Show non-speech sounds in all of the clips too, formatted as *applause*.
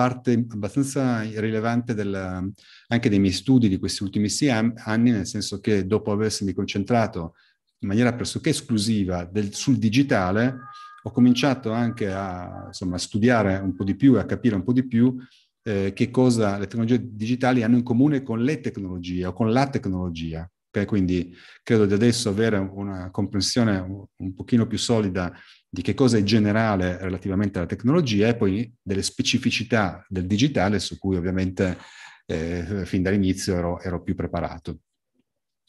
parte abbastanza rilevante della, anche dei miei studi di questi ultimi sei anni, nel senso che dopo avermi concentrato in maniera pressoché esclusiva del, sul digitale, ho cominciato anche a, insomma, a studiare un po' di più e a capire un po' di più eh, che cosa le tecnologie digitali hanno in comune con le tecnologie o con la tecnologia. Okay? Quindi credo di adesso avere una comprensione un, un pochino più solida di che cosa è generale relativamente alla tecnologia e poi delle specificità del digitale su cui ovviamente eh, fin dall'inizio ero, ero più preparato.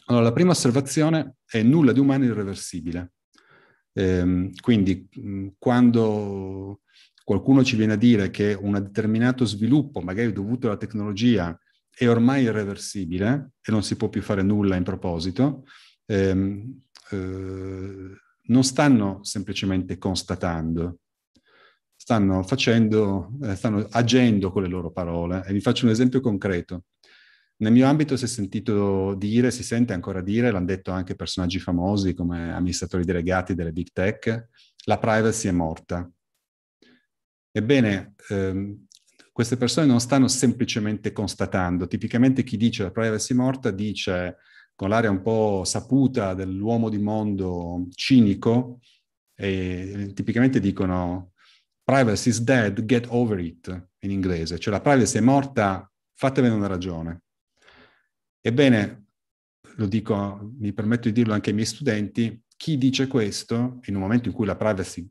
Allora, la prima osservazione è nulla di umano irreversibile. Eh, quindi quando qualcuno ci viene a dire che un determinato sviluppo, magari dovuto alla tecnologia, è ormai irreversibile e non si può più fare nulla in proposito, ehm, eh, non stanno semplicemente constatando, stanno facendo, eh, stanno agendo con le loro parole. E vi faccio un esempio concreto. Nel mio ambito si è sentito dire, si sente ancora dire, l'hanno detto anche personaggi famosi come amministratori delegati delle big tech, la privacy è morta. Ebbene, ehm, queste persone non stanno semplicemente constatando. Tipicamente chi dice la privacy è morta dice con l'aria un po' saputa dell'uomo di mondo cinico, e tipicamente dicono privacy is dead, get over it in inglese, cioè la privacy è morta, fatevene una ragione. Ebbene, lo dico, mi permetto di dirlo anche ai miei studenti, chi dice questo, in un momento in cui la privacy,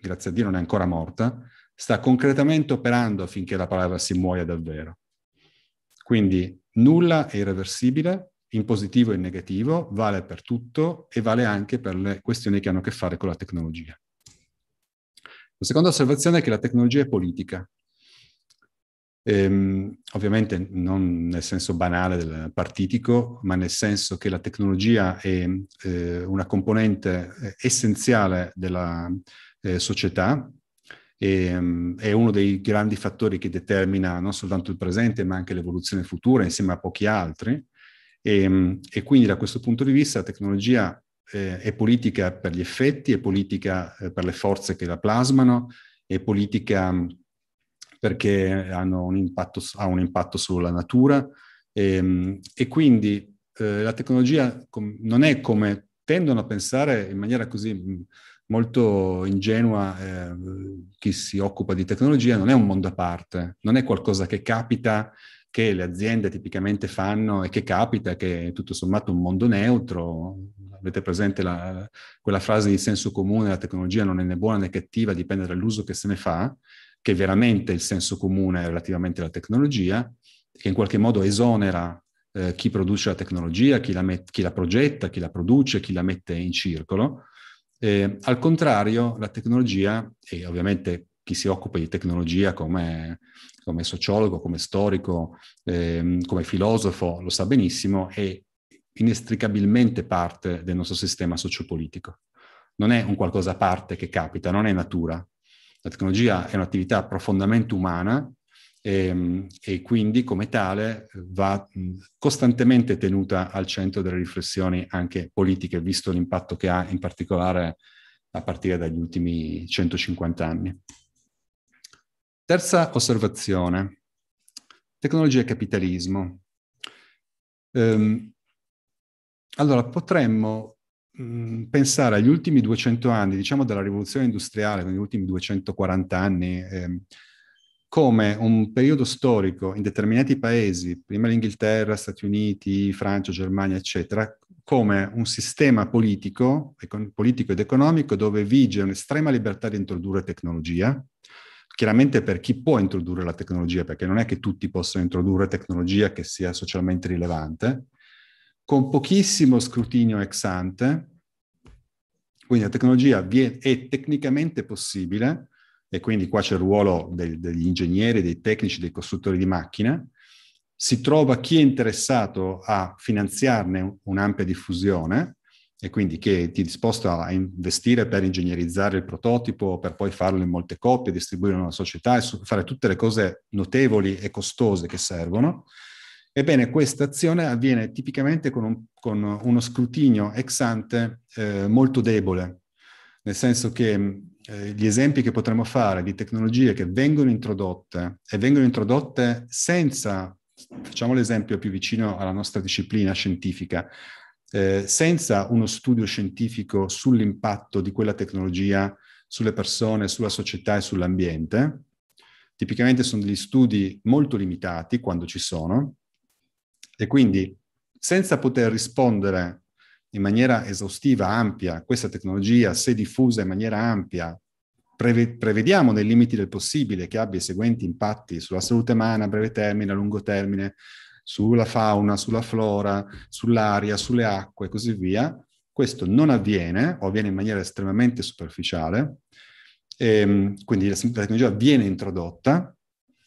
grazie a Dio, non è ancora morta, sta concretamente operando affinché la privacy muoia davvero. Quindi nulla è irreversibile, in positivo e in negativo, vale per tutto e vale anche per le questioni che hanno a che fare con la tecnologia. La seconda osservazione è che la tecnologia è politica. Ehm, ovviamente non nel senso banale del partitico, ma nel senso che la tecnologia è eh, una componente eh, essenziale della eh, società, e, um, è uno dei grandi fattori che determina non soltanto il presente, ma anche l'evoluzione futura, insieme a pochi altri. E, ehm, e quindi da questo punto di vista la tecnologia eh, è politica per gli effetti, è politica eh, per le forze che la plasmano, è politica mm, perché un impatto, ha un impatto sulla natura e, ehm, e quindi eh, la tecnologia com- non è come tendono a pensare in maniera così mm, molto ingenua eh, chi si occupa di tecnologia, non è un mondo a parte, non è qualcosa che capita che le aziende tipicamente fanno e che capita, che è tutto sommato un mondo neutro. Avete presente la, quella frase di senso comune, la tecnologia non è né buona né cattiva, dipende dall'uso che se ne fa, che veramente il senso comune relativamente alla tecnologia, che in qualche modo esonera eh, chi produce la tecnologia, chi la, met- chi la, progetta, chi la produce, chi la mette in circolo. Eh, al contrario, la tecnologia, e ovviamente chi si occupa di tecnologia come, come sociologo, come storico, ehm, come filosofo, lo sa benissimo, è inestricabilmente parte del nostro sistema sociopolitico. Non è un qualcosa a parte che capita, non è natura. La tecnologia è un'attività profondamente umana e, ehm, e, quindi come tale va costantemente tenuta al centro delle riflessioni anche politiche, visto l'impatto che ha in particolare a partire dagli ultimi 150 anni. Terza osservazione, tecnologia e capitalismo. Ehm, allora, potremmo mm, pensare agli ultimi 200 anni, diciamo dalla rivoluzione industriale, negli ultimi 240 anni, ehm, come un periodo storico in determinati paesi, prima l'Inghilterra, Stati Uniti, Francia, Germania, eccetera, come un sistema politico, econ- politico ed economico dove vige un'estrema libertà di introdurre tecnologia, chiaramente per chi può introdurre la tecnologia, perché non è che tutti possono introdurre tecnologia che sia socialmente rilevante, con pochissimo scrutinio ex ante, quindi la tecnologia è tecnicamente possibile, e quindi qua c'è il ruolo dei, degli ingegneri, dei tecnici, dei costruttori di macchine, si trova chi è interessato a finanziarne un'ampia diffusione e quindi che ti disposto a investire per ingegnerizzare il prototipo, per poi farlo in molte coppie, distribuirlo alla società e fare tutte le cose notevoli e costose che servono. Ebbene, questa azione avviene tipicamente con, un, con uno scrutinio ex ante eh, molto debole, nel senso che eh, gli esempi che potremmo fare di tecnologie che vengono introdotte e vengono introdotte senza facciamo l'esempio più vicino alla nostra disciplina scientifica, eh, senza uno studio scientifico sull'impatto di quella tecnologia sulle persone, sulla società e sull'ambiente. Tipicamente sono degli studi molto limitati quando ci sono e quindi senza poter rispondere in maniera esaustiva, ampia, questa tecnologia, se diffusa in maniera ampia, prevediamo nei limiti del possibile che abbia i seguenti impatti sulla salute umana a breve termine, a lungo termine, sulla fauna, sulla flora, sull'aria, sulle acque e così via. Questo non avviene o avviene in maniera estremamente superficiale, e, ehm, quindi la, la tecnologia viene introdotta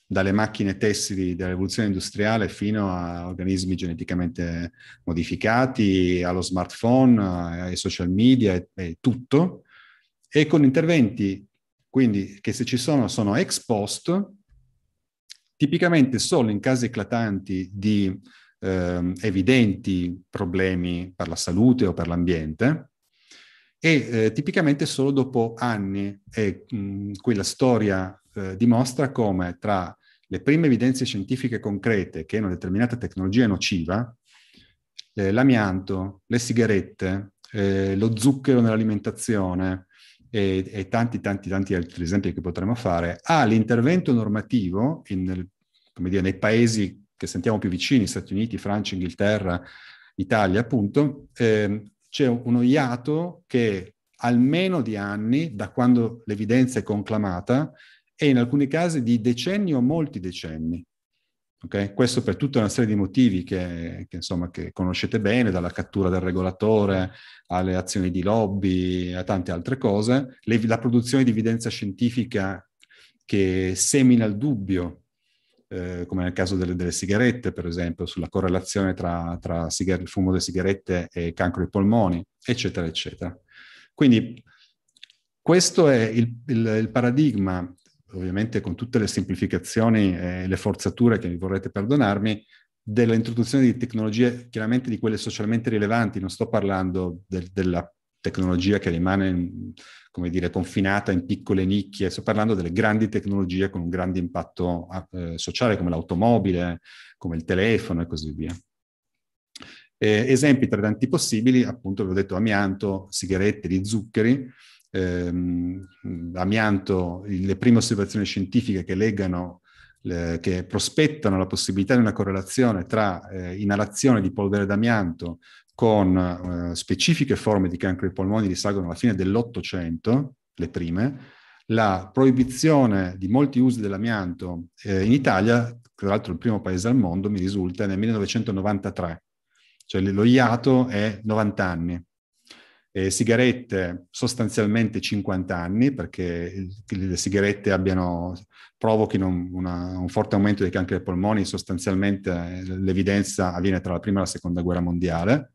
dalle macchine tessili dell'evoluzione industriale fino a organismi geneticamente modificati, allo smartphone, eh, ai social media e, e tutto, e con interventi quindi che se ci sono sono ex post tipicamente solo in casi eclatanti di eh, evidenti problemi per la salute o per l'ambiente e eh, tipicamente solo dopo anni e mh, mm, qui la storia eh, dimostra come tra le prime evidenze scientifiche concrete che una determinata tecnologia è nociva, eh, l'amianto, le sigarette, eh, lo zucchero nell'alimentazione, e, e tanti, tanti, tanti altri esempi che potremmo fare, ha ah, l'intervento normativo in, dire, nei paesi che sentiamo più vicini, Stati Uniti, Francia, Inghilterra, Italia, appunto, eh, c'è uno iato che almeno di anni, da quando l'evidenza è conclamata, e in alcuni casi di decenni o molti decenni. Okay? Questo per tutta una serie di motivi che, che, insomma, che, conoscete bene, dalla cattura del regolatore alle azioni di lobby, a tante altre cose. Le, la produzione di evidenza scientifica che semina il dubbio, eh, come nel caso delle, delle, sigarette, per esempio, sulla correlazione tra, tra sigar- il fumo delle sigarette e cancro ai polmoni, eccetera, eccetera. Quindi questo è il, il, il paradigma ovviamente con tutte le semplificazioni e le forzature che mi vorrete perdonarmi, dell'introduzione di tecnologie, chiaramente di quelle socialmente rilevanti, non sto parlando del, della tecnologia che rimane, mm, come dire, confinata in piccole nicchie, sto parlando delle grandi tecnologie con un grande impatto eh, sociale come l'automobile, come il telefono e così via. Eh, esempi tra i tanti possibili, appunto vi ho detto amianto, sigarette, di zuccheri, ehm, amianto, le prime osservazioni scientifiche che legano eh, che prospettano la possibilità di una correlazione tra eh, inalazione di polvere d'amianto con eh, specifiche forme di cancro ai polmoni risalgono alla fine dell'Ottocento, le prime, la proibizione di molti usi dell'amianto eh, in Italia, tra l'altro il primo paese al mondo, mi risulta, nel 1993, cioè lo iato è 90 anni eh, sigarette sostanzialmente 50 anni, perché le sigarette abbiano, provochino una, un forte aumento dei cancri ai polmoni, sostanzialmente eh, l'evidenza avviene tra la prima e la seconda guerra mondiale.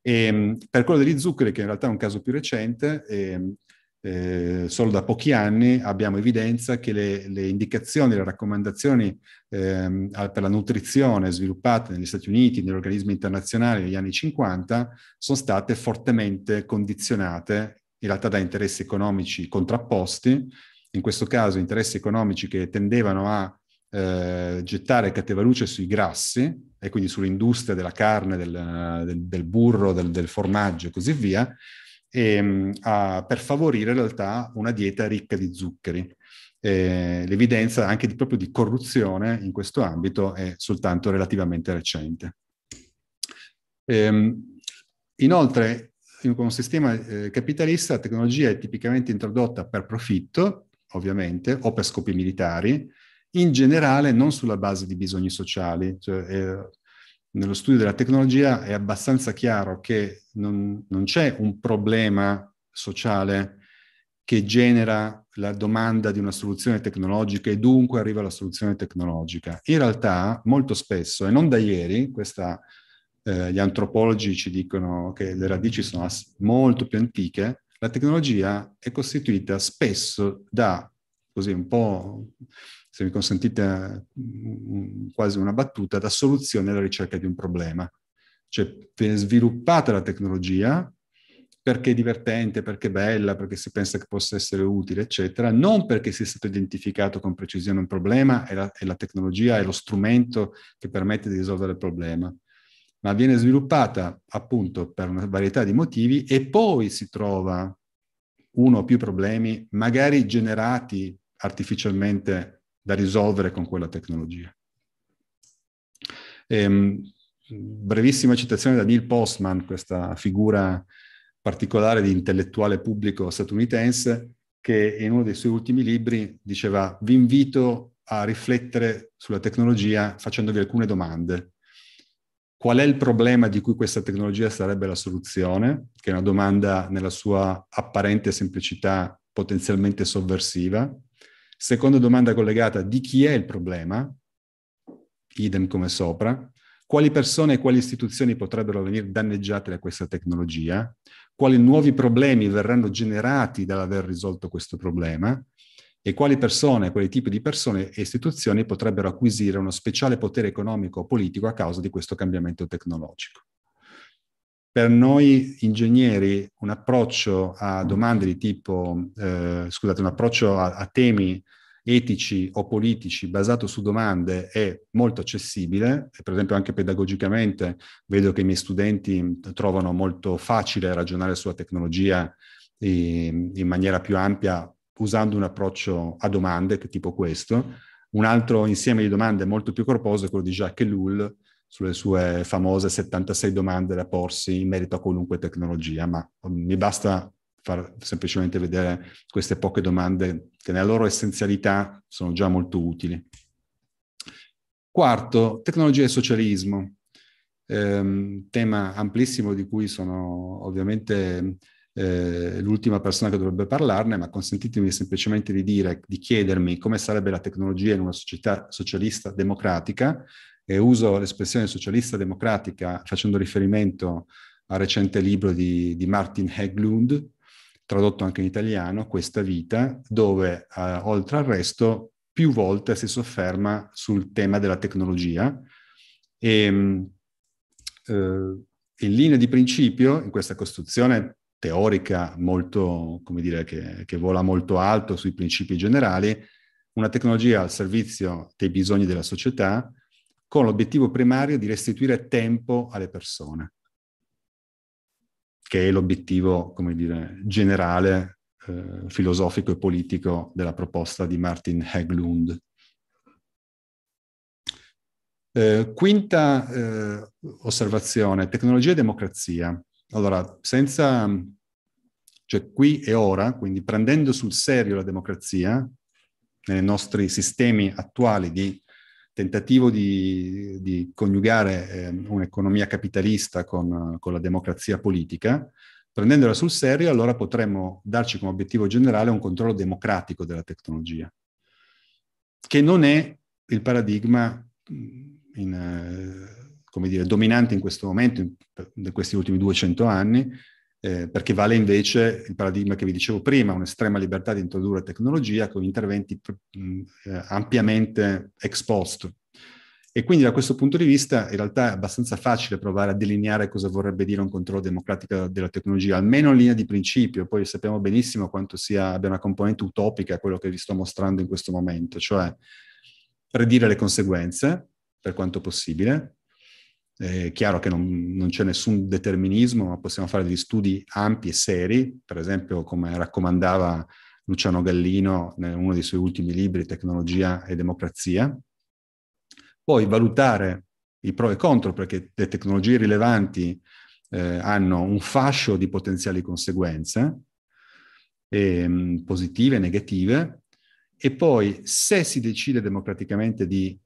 E, ehm, per quello degli zuccheri, che in realtà è un caso più recente, eh, eh, solo da pochi anni abbiamo evidenza che le, le indicazioni, le raccomandazioni eh, per la nutrizione sviluppate negli Stati Uniti, negli organismi internazionali negli anni 50, sono state fortemente condizionate in realtà da interessi economici contrapposti, in questo caso interessi economici che tendevano a eh, gettare luce sui grassi e quindi sull'industria della carne, del, del, del burro, del, del formaggio e così via, e, ehm, a, per favorire in realtà una dieta ricca di zuccheri. Eh, l'evidenza anche di, proprio di corruzione in questo ambito è soltanto relativamente recente. Eh, inoltre, in un sistema eh, capitalista, la tecnologia è tipicamente introdotta per profitto, ovviamente, o per scopi militari, in generale non sulla base di bisogni sociali. Cioè, eh, nello studio della tecnologia è abbastanza chiaro che non, non c'è un problema sociale che genera la domanda di una soluzione tecnologica e dunque arriva la soluzione tecnologica. In realtà, molto spesso, e non da ieri, questa, eh, gli antropologi ci dicono che le radici sono as- molto più antiche, la tecnologia è costituita spesso da, così un po' se mi consentite quasi una battuta, da soluzione alla ricerca di un problema. Cioè viene sviluppata la tecnologia perché è divertente, perché è bella, perché si pensa che possa essere utile, eccetera, non perché sia stato identificato con precisione un problema e la, e la tecnologia è lo strumento che permette di risolvere il problema ma viene sviluppata appunto per una varietà di motivi e poi si trova uno o più problemi, magari generati artificialmente da risolvere con quella tecnologia. Ehm, brevissima citazione da Neil Postman, questa figura particolare di intellettuale pubblico statunitense, che in uno dei suoi ultimi libri diceva vi invito a riflettere sulla tecnologia facendovi alcune domande. Qual è il problema di cui questa tecnologia sarebbe la soluzione? Che è una domanda nella sua apparente semplicità potenzialmente sovversiva. Seconda domanda collegata, di chi è il problema? Idem come sopra. Quali persone e quali istituzioni potrebbero venire danneggiate da questa tecnologia? Quali nuovi problemi verranno generati dall'aver risolto questo problema? E quali persone, quali tipi di persone e istituzioni potrebbero acquisire uno speciale potere economico o politico a causa di questo cambiamento tecnologico? per noi ingegneri un approccio a domande di tipo, eh, scusate, un approccio a, a, temi etici o politici basato su domande è molto accessibile, per esempio anche pedagogicamente vedo che i miei studenti trovano molto facile ragionare sulla tecnologia in, maniera più ampia usando un approccio a domande tipo questo. Un altro insieme di domande molto più corposo è quello di Jacques Ellul, sulle sue famose 76 domande da porsi in merito a qualunque tecnologia, ma mm, mi basta far semplicemente vedere queste poche domande che nella loro essenzialità sono già molto utili. Quarto, tecnologia e socialismo, eh, tema amplissimo di cui sono ovviamente eh, l'ultima persona che dovrebbe parlarne, ma consentitemi semplicemente di dire, di chiedermi come sarebbe la tecnologia in una società socialista democratica e uso l'espressione socialista democratica facendo riferimento al recente libro di, di Martin Heglund, tradotto anche in italiano, Questa vita, dove eh, oltre al resto più volte si sofferma sul tema della tecnologia e ehm, eh, in linea di principio, in questa costruzione teorica molto, come dire, che, che vola molto alto sui principi generali, una tecnologia al servizio dei bisogni della società con l'obiettivo primario di restituire tempo alle persone, che è l'obiettivo, come dire, generale, eh, filosofico e politico della proposta di Martin Heglund. Eh, quinta eh, osservazione, tecnologia e democrazia. Allora, senza, cioè qui e ora, quindi prendendo sul serio la democrazia, nei nostri sistemi attuali di tentativo di, di coniugare eh, un'economia capitalista con, con, la democrazia politica, prendendola sul serio, allora potremmo darci come obiettivo generale un controllo democratico della tecnologia, che non è il paradigma in, eh, dire, dominante in questo momento, in, in questi ultimi 200 anni, eh, perché vale invece il paradigma che vi dicevo prima, un'estrema libertà di introdurre tecnologia con interventi mh, mm, eh, ampiamente esposti. E quindi da questo punto di vista in realtà è abbastanza facile provare a delineare cosa vorrebbe dire un controllo democratico della tecnologia, almeno in linea di principio, poi sappiamo benissimo quanto sia, abbia una componente utopica quello che vi sto mostrando in questo momento, cioè predire le conseguenze per quanto possibile, è chiaro che non, non c'è nessun determinismo, ma possiamo fare degli studi ampi e seri, per esempio come raccomandava Luciano Gallino in uno dei suoi ultimi libri, Tecnologia e Democrazia. Poi valutare i pro e contro, perché le tecnologie rilevanti eh, hanno un fascio di potenziali conseguenze, eh, positive e negative, e poi se si decide democraticamente di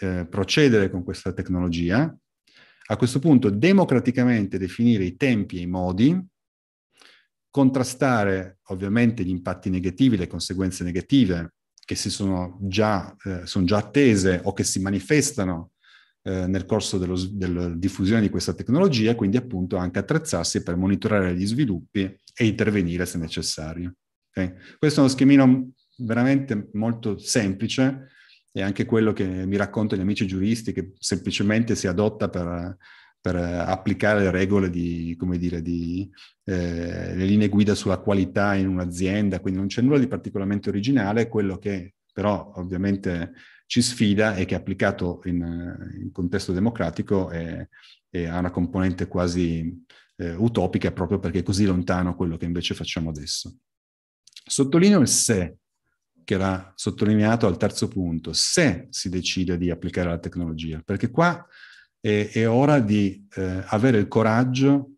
eh, procedere con questa tecnologia, a questo punto democraticamente definire i tempi e i modi, contrastare ovviamente gli impatti negativi, le conseguenze negative che si sono già, eh, sono già attese o che si manifestano eh, nel corso dello, della diffusione di questa tecnologia, quindi appunto anche attrezzarsi per monitorare gli sviluppi e intervenire se necessario. Okay? Questo è uno schemino veramente molto semplice, è anche quello che mi raccontano gli amici giuristi che semplicemente si adotta per, per applicare le regole di, come dire, di, eh, le linee guida sulla qualità in un'azienda, quindi non c'è nulla di particolarmente originale, quello che però ovviamente ci sfida e che applicato in, in contesto democratico e ha una componente quasi eh, utopica proprio perché è così lontano quello che invece facciamo adesso. Sottolineo il se, che era sottolineato al terzo punto, se si decide di applicare la tecnologia, perché qua è, è ora di eh, avere il coraggio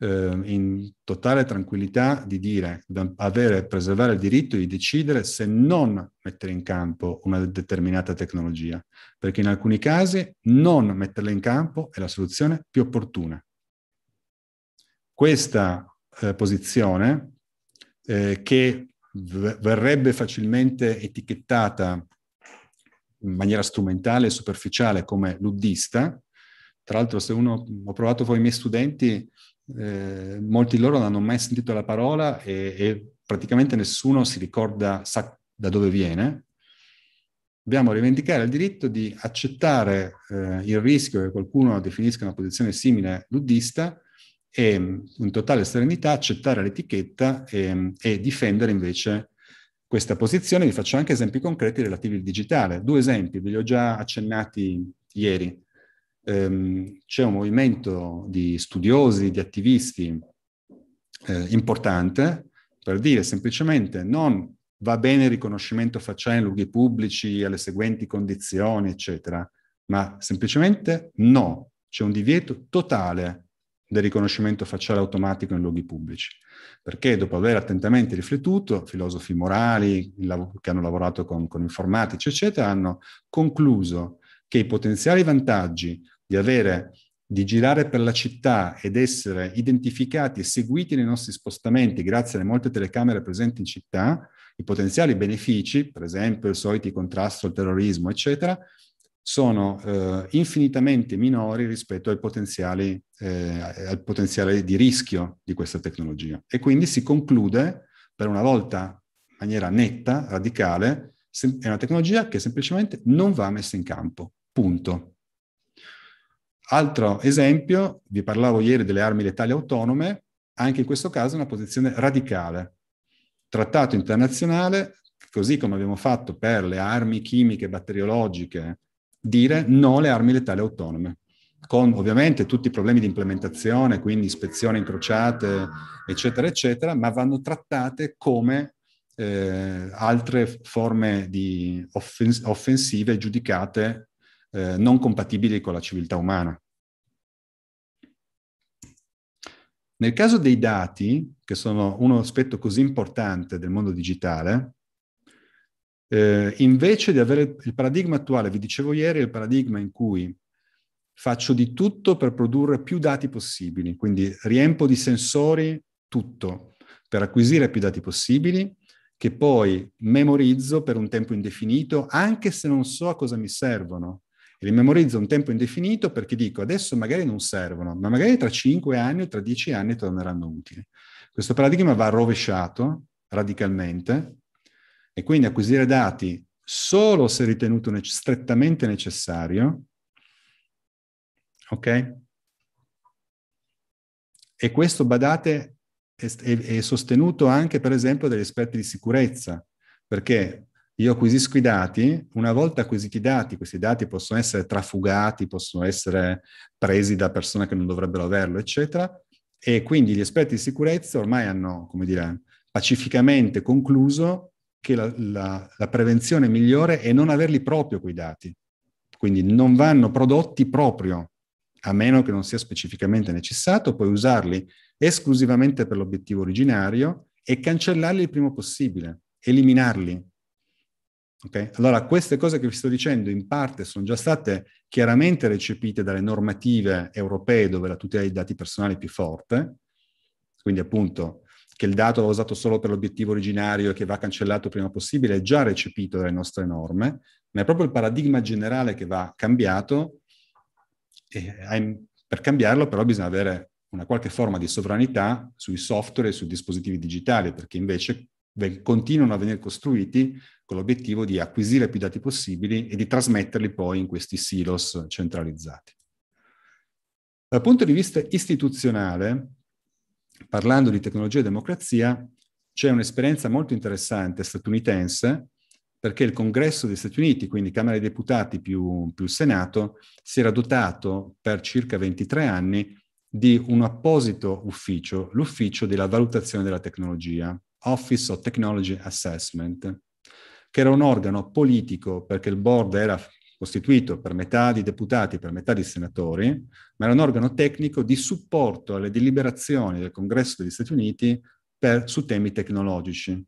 eh, in totale tranquillità di dire, di avere, preservare il diritto di decidere se non mettere in campo una determinata tecnologia, perché in alcuni casi non metterla in campo è la soluzione più opportuna. Questa eh, posizione eh, che verrebbe facilmente etichettata in maniera strumentale e superficiale come luddista. Tra l'altro, se uno ho provato con i miei studenti, eh, molti di loro non hanno mai sentito la parola e, e praticamente nessuno si ricorda da dove viene. Dobbiamo rivendicare il diritto di accettare eh, il rischio che qualcuno definisca una posizione simile luddista e in totale serenità accettare l'etichetta e, e difendere invece questa posizione. Vi faccio anche esempi concreti relativi al digitale. Due esempi, ve li ho già accennati ieri. Ehm, c'è un movimento di studiosi, di attivisti eh, importante per dire semplicemente non va bene il riconoscimento facciale in luoghi pubblici alle seguenti condizioni, eccetera, ma semplicemente no, c'è un divieto totale del riconoscimento facciale automatico in luoghi pubblici, perché dopo aver attentamente riflettuto, filosofi morali che hanno lavorato con, con informatici, eccetera, hanno concluso che i potenziali vantaggi di avere di girare per la città ed essere identificati e seguiti nei nostri spostamenti grazie alle molte telecamere presenti in città, i potenziali benefici, per esempio il solito contrasto al terrorismo, eccetera, sono eh, infinitamente minori rispetto ai potenziali, eh, al potenziale di rischio di questa tecnologia. E quindi si conclude, per una volta in maniera netta, radicale, sem- è una tecnologia che semplicemente non va messa in campo. Punto. Altro esempio, vi parlavo ieri delle armi letali autonome, anche in questo caso una posizione radicale. Trattato internazionale, così come abbiamo fatto per le armi chimiche, batteriologiche, dire no alle armi letali autonome, con ovviamente tutti i problemi di implementazione, quindi ispezioni incrociate, eccetera, eccetera, ma vanno trattate come eh, altre forme di offens- offensive giudicate eh, non compatibili con la civiltà umana. Nel caso dei dati, che sono uno aspetto così importante del mondo digitale, eh, invece di avere il paradigma attuale, vi dicevo ieri, è il paradigma in cui faccio di tutto per produrre più dati possibili, quindi riempo di sensori tutto per acquisire più dati possibili, che poi memorizzo per un tempo indefinito, anche se non so a cosa mi servono. E li memorizzo un tempo indefinito perché dico adesso magari non servono, ma magari tra 5 anni o tra 10 anni torneranno utili. Questo paradigma va rovesciato radicalmente e quindi acquisire dati solo se ritenuto ne strettamente necessario, ok? E questo, badate, è, è, è sostenuto anche, per esempio, dagli esperti di sicurezza, perché io acquisisco i dati, una volta acquisiti i dati, questi dati possono essere trafugati, possono essere presi da persone che non dovrebbero averlo, eccetera, e quindi gli esperti di sicurezza ormai hanno, come dire, pacificamente concluso che la, la, la prevenzione migliore è non averli proprio quei dati. Quindi non vanno prodotti proprio, a meno che non sia specificamente necessario, puoi usarli esclusivamente per l'obiettivo originario e cancellarli il prima possibile, eliminarli. Okay? Allora, queste cose che vi sto dicendo in parte sono già state chiaramente recepite dalle normative europee dove la tutela dei dati personali è più forte, quindi appunto che il dato va usato solo per l'obiettivo originario e che va cancellato prima possibile è già recepito dalle nostre norme, ma è proprio il paradigma generale che va cambiato e per cambiarlo però bisogna avere una qualche forma di sovranità sui software e sui dispositivi digitali, perché invece continuano a venire costruiti con l'obiettivo di acquisire più dati possibili e di trasmetterli poi in questi silos centralizzati. Dal punto di vista istituzionale, parlando di tecnologia e democrazia, c'è un'esperienza molto interessante statunitense perché il congresso degli Stati Uniti, quindi Camera dei Deputati più, più Senato, si era dotato per circa 23 anni di un apposito ufficio, l'ufficio della valutazione della tecnologia, Office of Technology Assessment, che era un organo politico perché il board era costituito per metà di deputati, e per metà di senatori, ma era un organo tecnico di supporto alle deliberazioni del Congresso degli Stati Uniti per, su temi tecnologici.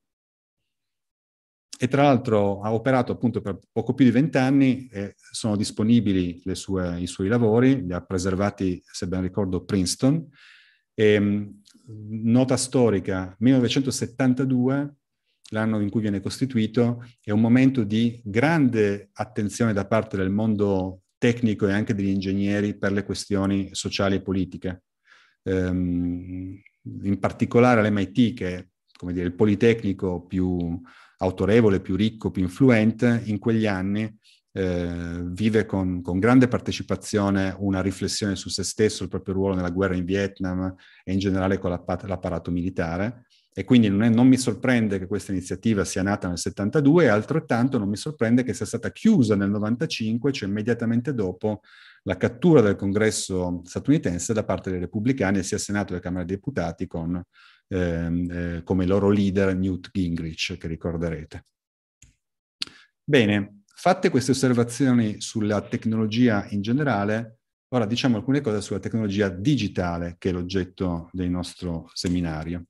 E tra l'altro ha operato appunto per poco più di vent'anni e sono disponibili sue, i suoi lavori, li ha preservati, se ben ricordo, Princeton. E, ehm, nota storica, 1972 l'anno in cui viene costituito, è un momento di grande attenzione da parte del mondo tecnico e anche degli ingegneri per le questioni sociali e politiche. Um, in particolare l'MIT, che è dire, il Politecnico più autorevole, più ricco, più influente, in quegli anni eh, vive con, con, grande partecipazione una riflessione su se stesso, il proprio ruolo nella guerra in Vietnam e in generale con l'apparato militare. E quindi non, è, non mi sorprende che questa iniziativa sia nata nel 72 e altrettanto non mi sorprende che sia stata chiusa nel 95, cioè immediatamente dopo la cattura del congresso statunitense da parte dei repubblicani sia Senato che Camera dei Deputati con ehm, eh, come loro leader Newt Gingrich, che ricorderete. Bene, fatte queste osservazioni sulla tecnologia in generale, ora diciamo alcune cose sulla tecnologia digitale, che è l'oggetto del nostro seminario.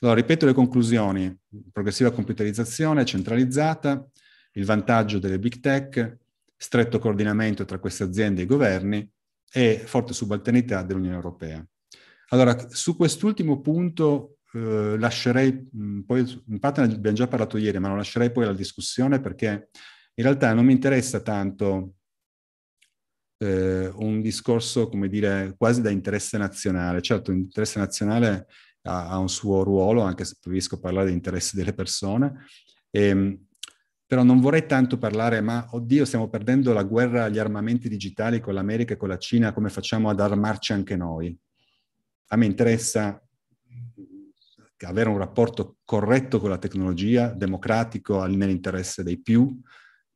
Allora, ripeto le conclusioni. Progressiva computerizzazione centralizzata, il vantaggio delle big tech, stretto coordinamento tra queste aziende e i governi e forte subalternità dell'Unione Europea. Allora, su quest'ultimo punto eh, lascerei, mh, mm, poi in parte ne abbiamo già parlato ieri, ma lo lascerei poi alla discussione perché in realtà non mi interessa tanto eh, un discorso, come dire, quasi da interesse nazionale. Certo, interesse nazionale ha, ha un suo ruolo, anche se preferisco parlare di interessi delle persone. E, ehm, però non vorrei tanto parlare, ma oddio, stiamo perdendo la guerra agli armamenti digitali con l'America e con la Cina, come facciamo ad armarci anche noi? A me interessa avere un rapporto corretto con la tecnologia, democratico nell'interesse dei più,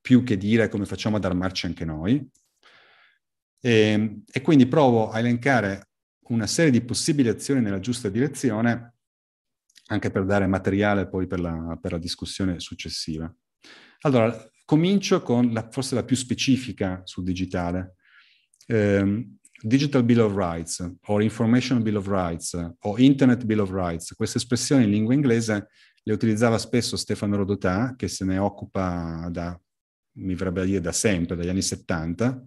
più che dire come facciamo ad armarci anche noi. E, ehm, e quindi provo a elencare una serie di possibili azioni nella giusta direzione, anche per dare materiale poi per la, per la discussione successiva. Allora, comincio con la, forse la più specifica sul digitale. Eh, Digital Bill of Rights o Information Bill of Rights o Internet Bill of Rights, queste espressioni in lingua inglese le utilizzava spesso Stefano Rodotà, che se ne occupa da, mi verrebbe da dire, da sempre, dagli anni 70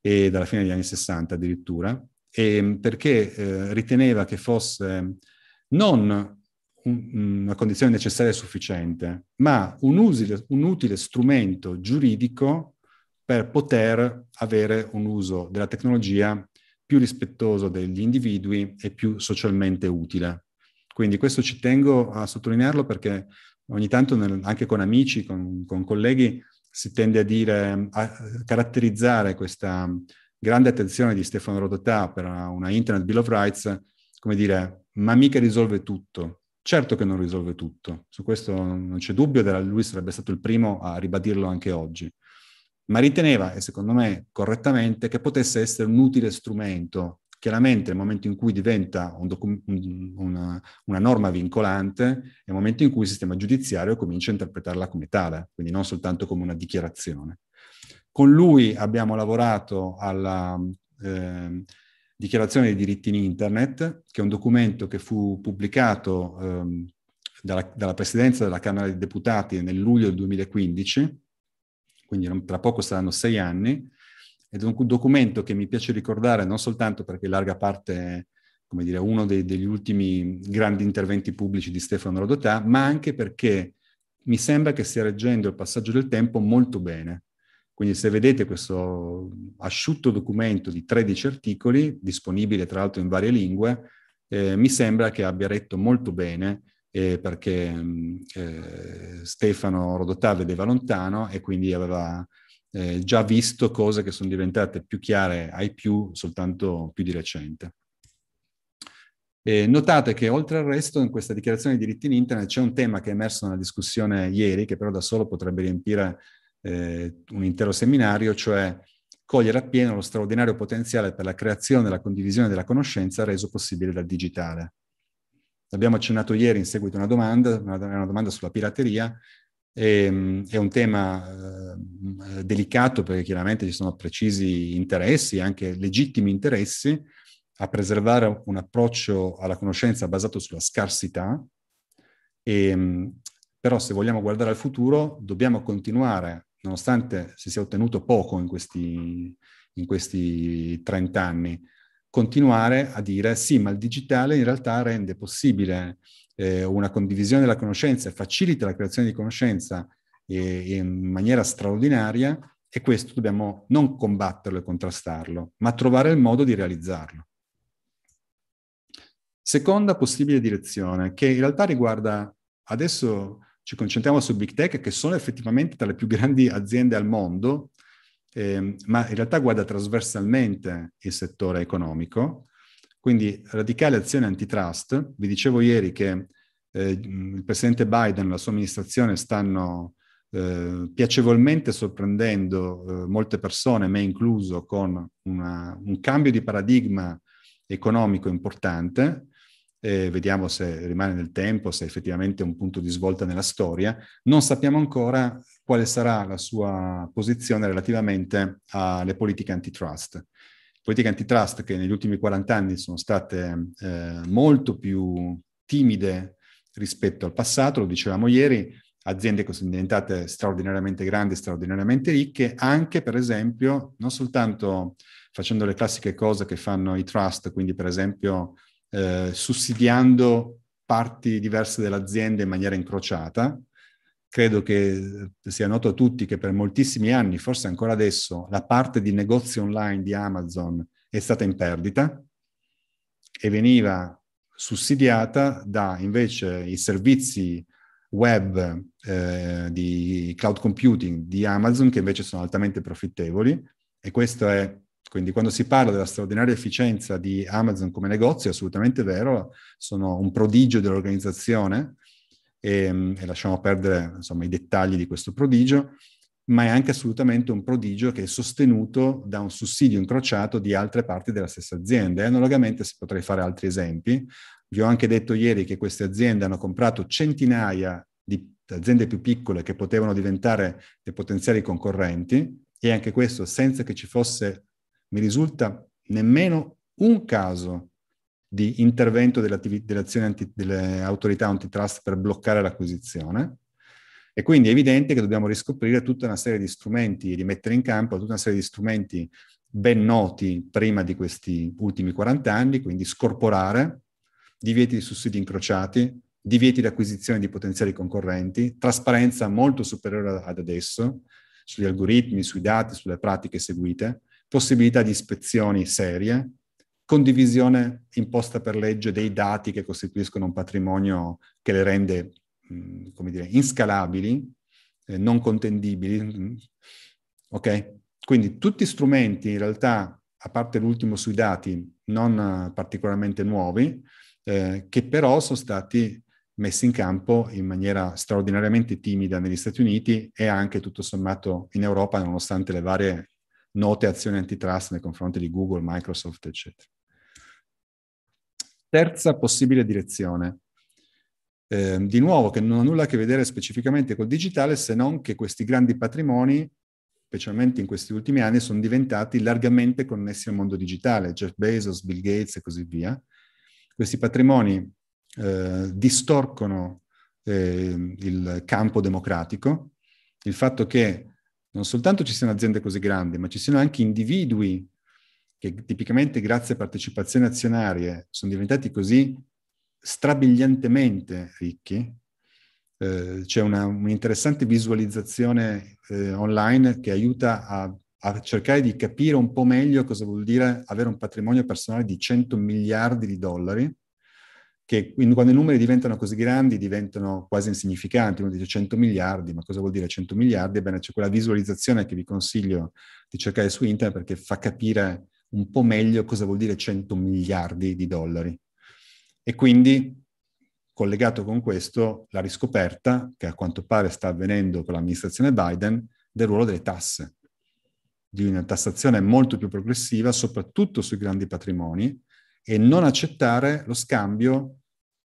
e dalla fine degli anni 60 addirittura e, ehm, perché eh, riteneva che fosse non un, mm, una condizione necessaria e sufficiente, ma un, usile, un utile strumento giuridico per poter avere un uso della tecnologia più rispettoso degli individui e più socialmente utile. Quindi questo ci tengo a sottolinearlo perché ogni tanto nel, anche con amici, con, con, colleghi, si tende a dire, a, a caratterizzare questa, grande attenzione di Stefano Rodotà per una Internet Bill of Rights, come dire, ma mica risolve tutto. Certo che non risolve tutto, su questo non c'è dubbio, lui sarebbe stato il primo a ribadirlo anche oggi, ma riteneva, e secondo me correttamente, che potesse essere un utile strumento. Chiaramente nel momento in cui diventa un docu- una, una, norma vincolante è il momento in cui il sistema giudiziario comincia a interpretarla come tale, quindi non soltanto come una dichiarazione. Con lui abbiamo lavorato alla eh, Dichiarazione dei diritti in Internet, che è un documento che fu pubblicato eh, dalla, dalla, Presidenza della Camera dei Deputati nel luglio del 2015, quindi tra poco saranno sei anni, ed è un documento che mi piace ricordare non soltanto perché in larga parte come dire, uno dei, degli ultimi grandi interventi pubblici di Stefano Rodotà, ma anche perché mi sembra che stia reggendo il passaggio del tempo molto bene. Quindi se vedete questo asciutto documento di 13 articoli, disponibile tra l'altro in varie lingue, eh, mi sembra che abbia retto molto bene eh, perché mm, eh, Stefano Rodotà vedeva lontano e quindi aveva eh, già visto cose che sono diventate più chiare ai più soltanto più di recente. E notate che oltre al resto in questa dichiarazione dei diritti in internet c'è un tema che è emerso nella discussione ieri, che però da solo potrebbe riempire eh, un intero seminario, cioè cogliere appieno lo straordinario potenziale per la creazione e la condivisione della conoscenza reso possibile dal digitale. Abbiamo accennato ieri in seguito a una domanda, una, una domanda sulla pirateria, e, ehm, è un tema eh, delicato perché chiaramente ci sono precisi interessi, anche legittimi interessi, a preservare un approccio alla conoscenza basato sulla scarsità, e, ehm, però se vogliamo guardare al futuro dobbiamo continuare nonostante si sia ottenuto poco in questi, in questi 30 anni, continuare a dire sì, ma il digitale in realtà rende possibile eh, una condivisione della conoscenza e facilita la creazione di conoscenza eh, in maniera straordinaria e questo dobbiamo non combatterlo e contrastarlo, ma trovare il modo di realizzarlo. Seconda possibile direzione, che in realtà riguarda adesso ci concentriamo su big tech che sono effettivamente tra le più grandi aziende al mondo, eh, ma in realtà guarda trasversalmente il settore economico. Quindi radicale azione antitrust. Vi dicevo ieri che eh, il presidente Biden e la sua amministrazione stanno eh, piacevolmente sorprendendo eh, molte persone, me incluso, con una, un cambio di paradigma economico importante eh, vediamo se rimane nel tempo, se effettivamente è un punto di svolta nella storia, non sappiamo ancora quale sarà la sua posizione relativamente alle politiche antitrust. Politiche antitrust che negli ultimi 40 anni sono state eh, molto più timide rispetto al passato, lo dicevamo ieri, aziende che sono diventate straordinariamente grandi, straordinariamente ricche, anche per esempio non soltanto facendo le classiche cose che fanno i trust, quindi per esempio eh, sussidiando parti diverse dell'azienda in maniera incrociata. Credo che sia noto a tutti che per moltissimi anni, forse ancora adesso, la parte di negozio online di Amazon è stata in perdita e veniva sussidiata da invece i servizi web eh, di cloud computing di Amazon che invece sono altamente profittevoli e questo è quindi quando si parla della straordinaria efficienza di Amazon come negozio, è assolutamente vero, sono un prodigio dell'organizzazione e, mm, e lasciamo perdere insomma, i dettagli di questo prodigio, ma è anche assolutamente un prodigio che è sostenuto da un sussidio incrociato di altre parti della stessa azienda. E analogamente si potrei fare altri esempi. Vi ho anche detto ieri che queste aziende hanno comprato centinaia di aziende più piccole che potevano diventare dei potenziali concorrenti e anche questo senza che ci fosse mi risulta nemmeno un caso di intervento dell'azione anti, delle autorità antitrust per bloccare l'acquisizione. E quindi è evidente che dobbiamo riscoprire tutta una serie di strumenti e di in campo tutta una serie di strumenti ben noti prima di questi ultimi 40 anni, quindi scorporare, divieti di sussidi incrociati, divieti di acquisizione di potenziali concorrenti, trasparenza molto superiore ad adesso sugli algoritmi, sui dati, sulle pratiche seguite, possibilità di ispezioni serie, condivisione imposta per legge dei dati che costituiscono un patrimonio che le rende, come dire, inscalabili, eh, non contendibili. Ok? Quindi tutti strumenti in realtà, a parte l'ultimo sui dati, non particolarmente nuovi, eh, che però sono stati messi in campo in maniera straordinariamente timida negli Stati Uniti e anche tutto sommato in Europa, nonostante le varie note azioni antitrust nei confronti di Google, Microsoft, eccetera. Terza possibile direzione. Eh, di nuovo, che non ha nulla a che vedere specificamente col digitale, se non che questi grandi patrimoni, specialmente in questi ultimi anni, sono diventati largamente connessi al mondo digitale, Jeff Bezos, Bill Gates e così via. Questi patrimoni eh, distorcono eh, il campo democratico, il fatto che non soltanto ci siano aziende così grandi, ma ci siano anche individui che tipicamente grazie a partecipazioni azionarie sono diventati così strabiliantemente ricchi. Eh, c'è una, un'interessante visualizzazione eh, online che aiuta a, a, cercare di capire un po' meglio cosa vuol dire avere un patrimonio personale di 100 miliardi di dollari che quando i numeri diventano così grandi diventano quasi insignificanti, uno dice 100 miliardi, ma cosa vuol dire 100 miliardi? Ebbene, c'è quella visualizzazione che vi consiglio di cercare su internet perché fa capire un po' meglio cosa vuol dire 100 miliardi di dollari. E quindi, collegato con questo, la riscoperta, che a quanto pare sta avvenendo con l'amministrazione Biden, del ruolo delle tasse, di una tassazione molto più progressiva, soprattutto sui grandi patrimoni, e non accettare lo scambio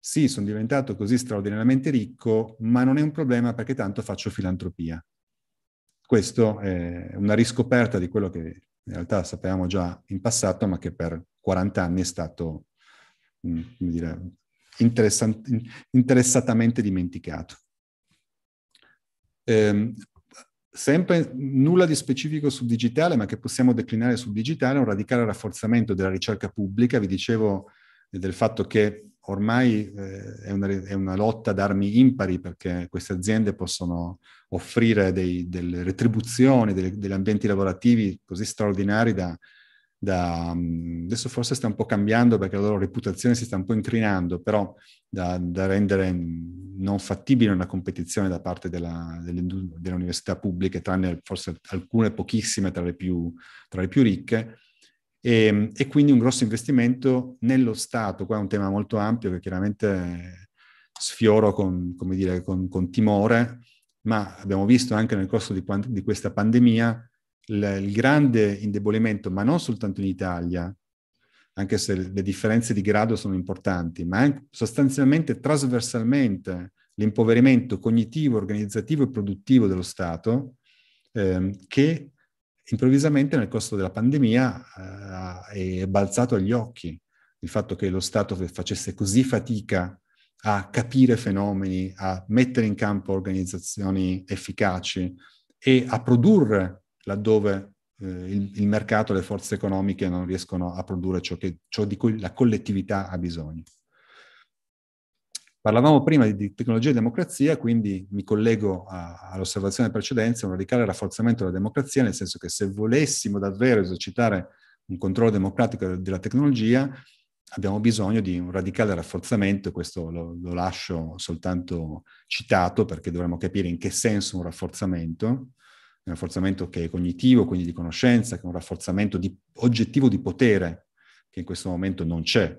sì, sono diventato così straordinariamente ricco, ma non è un problema perché tanto faccio filantropia. Questo è una riscoperta di quello che in realtà sapevamo già in passato, ma che per 40 anni è stato, mm, come dire, interessatamente dimenticato. Eh, sempre nulla di specifico sul digitale, ma che possiamo declinare sul digitale, un radicale rafforzamento della ricerca pubblica. Vi dicevo del fatto che ormai eh, è, una, è, una, lotta ad armi impari perché queste aziende possono offrire dei, delle retribuzioni, delle, degli ambienti lavorativi così straordinari da, da, mm, adesso forse sta un po' cambiando perché la loro reputazione si sta un po' incrinando, però da, da rendere mm, non fattibile una competizione da parte della, delle, delle, università pubbliche, tranne forse alcune pochissime tra le più, tra le più ricche e, ehm, e, quindi un grosso investimento nello Stato. Qua è un tema molto ampio che chiaramente eh, sfioro con, dire, con, con timore, ma abbiamo visto anche nel corso di, di questa pandemia il, il, grande indebolimento, ma non soltanto in Italia, anche se le differenze di grado sono importanti, ma anche sostanzialmente trasversalmente l'impoverimento cognitivo, organizzativo e produttivo dello Stato, ehm, che improvvisamente nel corso della pandemia eh, è balzato agli occhi il fatto che lo Stato facesse così fatica a capire fenomeni, a mettere in campo organizzazioni efficaci e a produrre laddove eh, il, il, mercato, le forze economiche non riescono a produrre ciò, che, ciò di cui la collettività ha bisogno. Parlavamo prima di tecnologia e democrazia, quindi mi collego a, all'osservazione precedente, un radicale rafforzamento della democrazia, nel senso che se volessimo davvero esercitare un controllo democratico della tecnologia, abbiamo bisogno di un radicale rafforzamento, questo lo, lo, lascio soltanto citato perché dovremmo capire in che senso un rafforzamento, un rafforzamento che è cognitivo, quindi di conoscenza, che è un rafforzamento di, oggettivo di potere, che in questo momento non c'è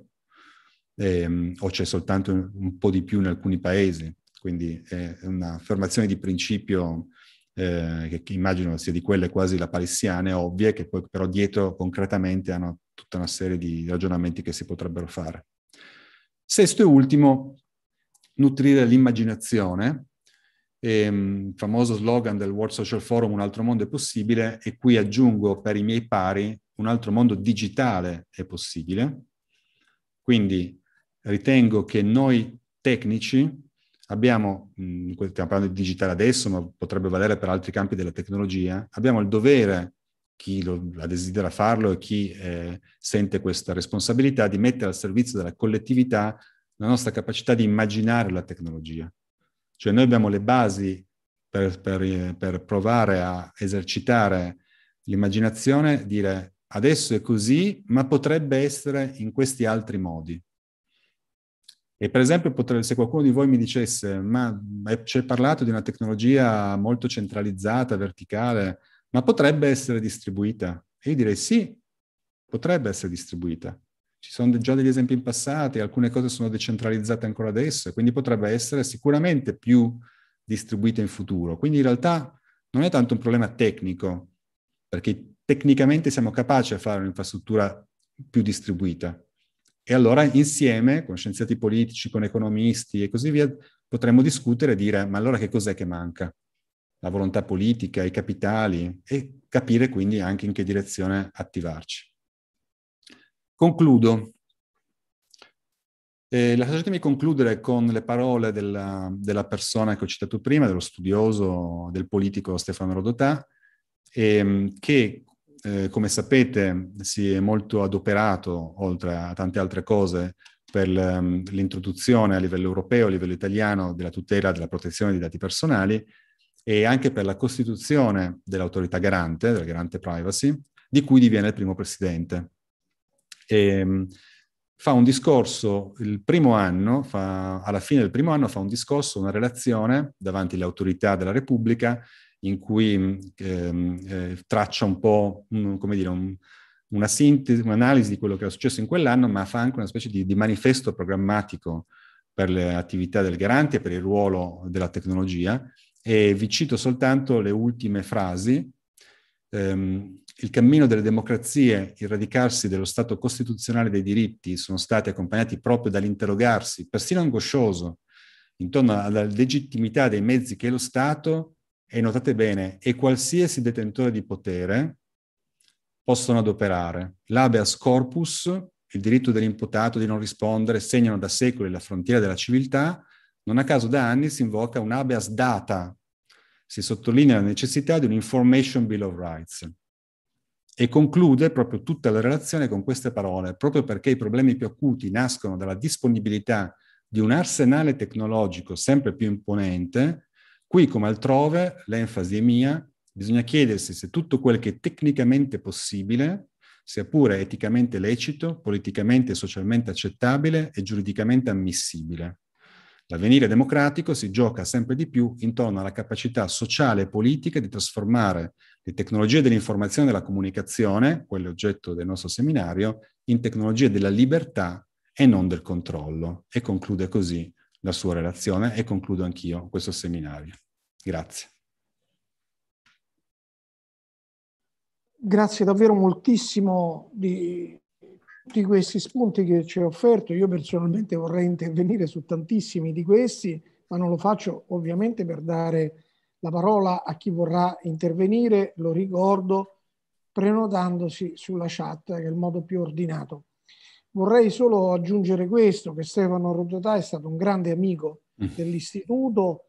ehm, o c'è soltanto un, po' di più in alcuni paesi, quindi è un'affermazione di principio eh, che, immagino sia di quelle quasi la palissiane, ovvie, che poi però dietro concretamente hanno tutta una serie di ragionamenti che si potrebbero fare. Sesto e ultimo, nutrire l'immaginazione, ehm, famoso slogan del World Social Forum, un altro mondo è possibile, e qui aggiungo per i miei pari, un altro mondo digitale è possibile. Quindi ritengo che noi tecnici abbiamo, mm, stiamo parlando di digitale adesso, ma potrebbe valere per altri campi della tecnologia, abbiamo il dovere, chi lo, la desidera farlo e chi eh, sente questa responsabilità, di mettere al servizio della collettività la nostra capacità di immaginare la tecnologia. Cioè noi abbiamo le basi per, per, per provare a esercitare l'immaginazione, dire adesso è così, ma potrebbe essere in questi altri modi. E per esempio, potre, se qualcuno di voi mi dicesse, ma c'è parlato di una tecnologia molto centralizzata, verticale, ma potrebbe essere distribuita? E io direi sì, potrebbe essere distribuita. Ci sono già degli esempi in passato, alcune cose sono decentralizzate ancora adesso, quindi potrebbe essere sicuramente più distribuita in futuro. Quindi in realtà non è tanto un problema tecnico, perché tecnicamente siamo capaci a fare un'infrastruttura più distribuita. E allora insieme, con scienziati politici, con economisti e così via, potremmo discutere e dire ma allora che cos'è che manca? La volontà politica, i capitali e capire quindi anche in che direzione attivarci. Concludo. Eh, lasciatemi concludere con le parole della, della, persona che ho citato prima, dello studioso, del politico Stefano Rodotà, ehm, che eh, come sapete, si è molto adoperato, oltre a tante altre cose, per mm, l'introduzione a livello europeo, a livello italiano, della tutela della protezione dei dati personali e anche per la costituzione dell'autorità garante, del garante privacy, di cui diviene il primo presidente. E, mm, fa un discorso il primo anno, fa, alla fine del primo anno fa un discorso, una relazione davanti alle autorità della Repubblica in cui mm, ehm, eh, traccia un po', un, mm, come dire, un, una sintesi, un'analisi di quello che era successo in quell'anno, ma fa anche una specie di, di manifesto programmatico per le attività del garante e per il ruolo della tecnologia. E vi cito soltanto le ultime frasi. Um, il cammino delle democrazie, il radicarsi dello Stato costituzionale dei diritti sono stati accompagnati proprio dall'interrogarsi, persino angoscioso, intorno alla legittimità dei mezzi che lo Stato e notate bene, e qualsiasi detentore di potere possono adoperare. L'abeas corpus, il diritto dell'imputato di non rispondere, segnano da secoli la frontiera della civiltà, non a caso da anni si invoca un habeas data, si sottolinea la necessità di un information bill of rights. E conclude proprio tutta la relazione con queste parole, proprio perché i problemi più acuti nascono dalla disponibilità di un arsenale tecnologico sempre più imponente, Qui come altrove l'enfasi è mia, bisogna chiedersi se tutto quel che è tecnicamente possibile, sia pure eticamente lecito, politicamente e socialmente accettabile e giuridicamente ammissibile. L'avvenire democratico si gioca sempre di più intorno alla capacità sociale e politica di trasformare le tecnologie dell'informazione e della comunicazione, quelle oggetto del nostro seminario, in tecnologie della libertà e non del controllo. E conclude così la sua relazione e concludo anch'io questo seminario. Grazie. Grazie davvero moltissimo di tutti questi spunti che ci hai offerto. Io personalmente vorrei intervenire su tantissimi di questi, ma non lo faccio ovviamente per dare la parola a chi vorrà intervenire, lo ricordo, prenotandosi sulla chat, che è il modo più ordinato. Vorrei solo aggiungere questo, che Stefano Rodotà è stato un grande amico mm. dell'istituto,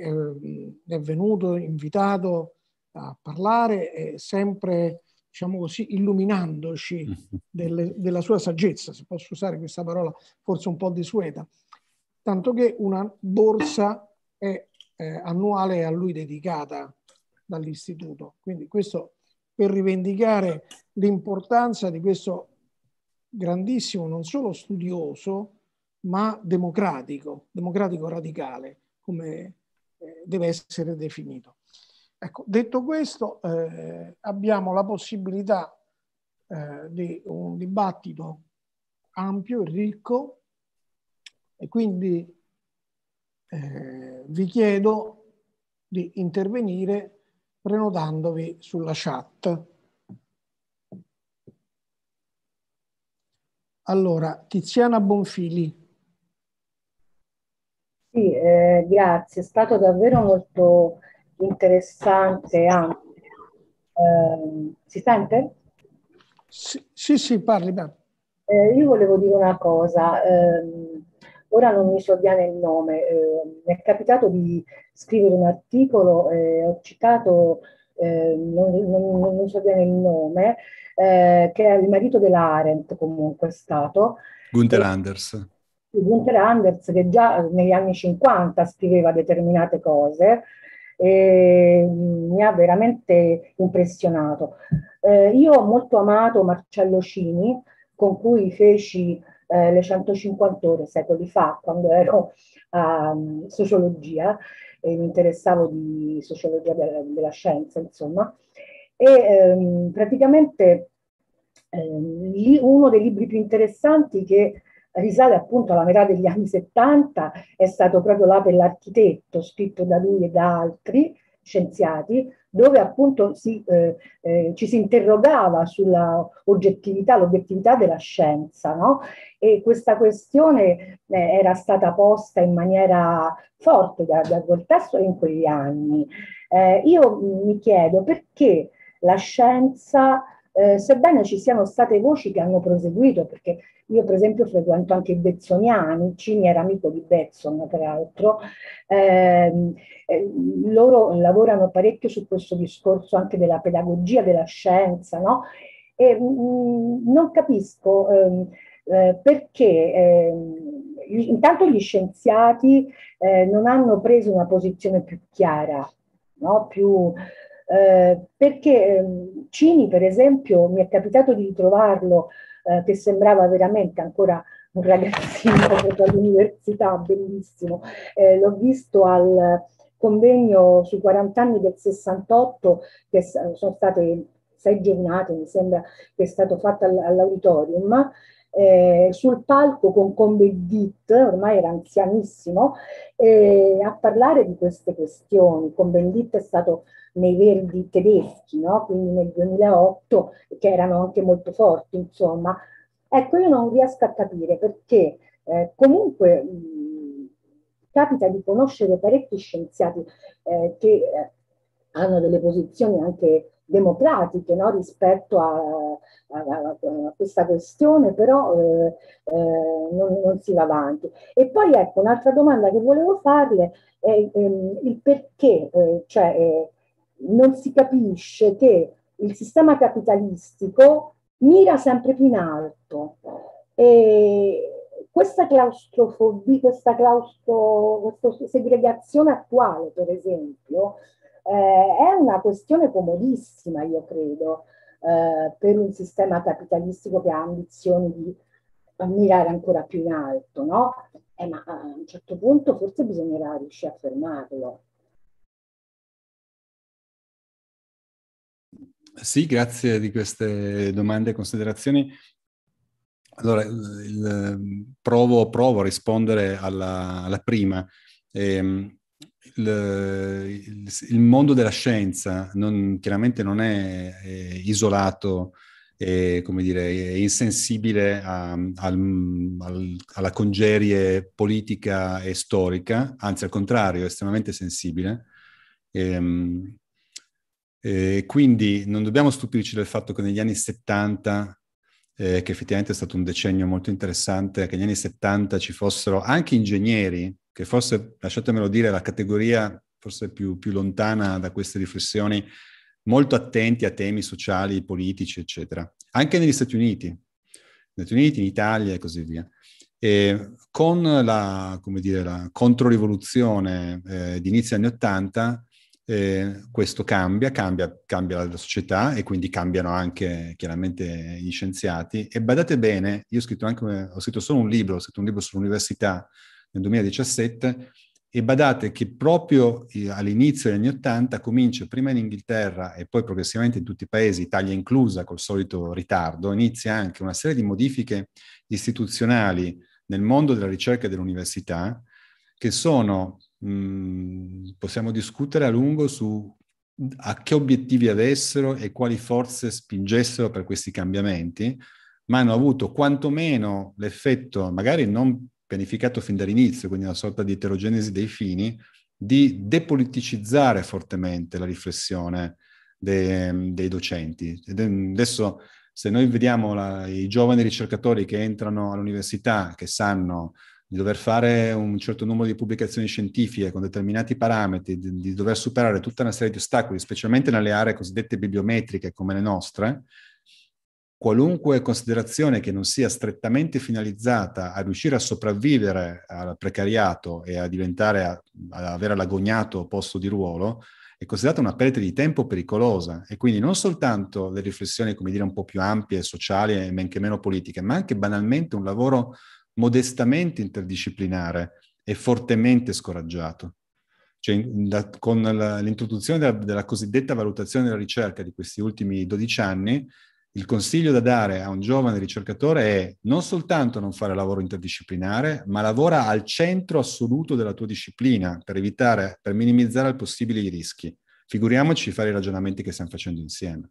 Ehm, è venuto invitato a parlare sempre diciamo così, illuminandoci mm. delle, della sua saggezza, se posso usare questa parola forse un po' desueta, tanto che una borsa è, eh, annuale è a lui dedicata dall'istituto. Quindi questo per rivendicare l'importanza di questo grandissimo, non solo studioso, ma democratico, democratico radicale, come deve essere definito. Ecco, detto questo, eh, abbiamo la possibilità eh, di un dibattito ampio e ricco e quindi eh, vi chiedo di intervenire prenotandovi sulla chat. Allora, Tiziana Bonfili. Sì, eh, grazie, è stato davvero molto interessante. Ah, eh, si sente? Sì, sì, sì parli. Ma... Eh, io volevo dire una cosa, ehm, ora non mi sovviene il nome, ehm, mi è capitato di scrivere un articolo, eh, ho citato, ehm, non, non, non, mi sovviene il nome, eh, che è il marito della Arendt comunque è stato. Gunther e... Anders. Gunther Anders che già negli anni 50 scriveva determinate cose e mm, mi ha veramente impressionato. Eh, io ho molto amato Marcello Cini con cui feci eh, le 150 ore secoli fa quando ero a um, sociologia e mi interessavo di sociologia della, della scienza insomma e ehm, praticamente ehm, li, uno dei libri più interessanti che risale appunto alla metà degli anni 70, è stato proprio là per l'architetto, scritto da lui e da altri scienziati, dove appunto si, eh, eh, ci si interrogava sulla oggettività, l'obiettività della scienza, no? E questa questione eh, era stata posta in maniera forte da, da Voltaire in quegli anni. Eh, io mi chiedo perché la scienza, eh, sebbene ci siano state voci che hanno proseguito, perché io per esempio frequento anche i bezzoniani, Cini era amico di Bezzon peraltro, ehm, eh, loro lavorano parecchio su questo discorso anche della pedagogia, della scienza, no? E mh, mm, mm, non capisco ehm, eh, perché eh, intanto gli scienziati eh, non hanno preso una posizione più chiara, no? più, eh, perché ehm, Cini per esempio mi è capitato di ritrovarlo eh, che sembrava veramente ancora un ragazzino *laughs* dall'università, bellissimo. Eh, l'ho visto al convegno sui 40 anni del 68, che sono state sei giornate, mi sembra, che è stato fatto all'auditorium. Eh, sul palco con Combe Dit, ormai era anzianissimo, eh, a parlare di queste questioni. Combe Dit è stato nei verdi tedeschi, no? quindi nel 2008, che erano anche molto forti, insomma. Ecco, io non riesco a capire perché eh, comunque mh, capita di conoscere parecchi scienziati eh, che eh, hanno delle posizioni anche democratiche no? rispetto a, a, a, a, questa questione, però eh, eh, non, non, si va avanti. E poi ecco, un'altra domanda che volevo farle è ehm, il perché, eh, cioè, eh, non si capisce che il sistema capitalistico mira sempre più in alto e questa claustrofobia, questa, claustro, questa segregazione attuale, per esempio, eh, è una questione comodissima, io credo, eh, per un sistema capitalistico che ha ambizioni di mirare ancora più in alto, no? Eh, ma eh, a un certo punto forse bisognerà riuscire a fermarlo. Sì, grazie di queste domande e considerazioni. Allora, il, provo, provo, a rispondere alla, alla prima. Eh, il, il, il, mondo della scienza non, chiaramente non è, è isolato e come dire, insensibile a, al, al, alla congerie politica e storica, anzi al contrario, è estremamente sensibile. E, ehm, eh, quindi non dobbiamo stupirci del fatto che negli anni 70, eh, che effettivamente è stato un decennio molto interessante, che negli anni 70 ci fossero anche ingegneri, che forse, lasciatemelo dire, la categoria forse più, più lontana da queste riflessioni, molto attenti a temi sociali, politici, eccetera, anche negli Stati Uniti, negli Stati Uniti, in Italia e così via. E con la, come dire, la controrivoluzione eh, di inizio anni 80, eh, questo cambia, cambia, cambia la società e quindi cambiano anche chiaramente gli scienziati. E badate bene, io ho scritto, anche, ho scritto solo un libro, ho scritto un libro sull'università nel 2017 e badate che proprio eh, all'inizio degli anni 80 comincia prima in Inghilterra e poi progressivamente in tutti i paesi, Italia inclusa col solito ritardo, inizia anche una serie di modifiche istituzionali nel mondo della ricerca e dell'università che sono Mm, possiamo discutere a lungo su a che obiettivi avessero e quali forze spingessero per questi cambiamenti, ma hanno avuto quantomeno l'effetto, magari non pianificato fin dall'inizio, quindi una sorta di eterogenesi dei fini, di depoliticizzare fortemente la riflessione dei, dei docenti. Adesso se noi vediamo la, i giovani ricercatori che entrano all'università, che sanno di dover fare un certo numero di pubblicazioni scientifiche con determinati parametri, di, di dover superare tutta una serie di ostacoli, specialmente nelle aree cosiddette bibliometriche come le nostre, qualunque considerazione che non sia strettamente finalizzata a riuscire a sopravvivere al precariato e a diventare, ad avere l'agognato posto di ruolo, è considerata una perdita di tempo pericolosa e quindi non soltanto le riflessioni, come dire, un po' più ampie, sociali e men che meno politiche, ma anche banalmente un lavoro modestamente interdisciplinare e fortemente scoraggiato. Cioè, da, con la, l'introduzione della, della, cosiddetta valutazione della ricerca di questi ultimi 12 anni, il consiglio da dare a un giovane ricercatore è non soltanto non fare lavoro interdisciplinare, ma lavora al centro assoluto della tua disciplina per evitare, per minimizzare al possibile i rischi. Figuriamoci fare i ragionamenti che stiamo facendo insieme.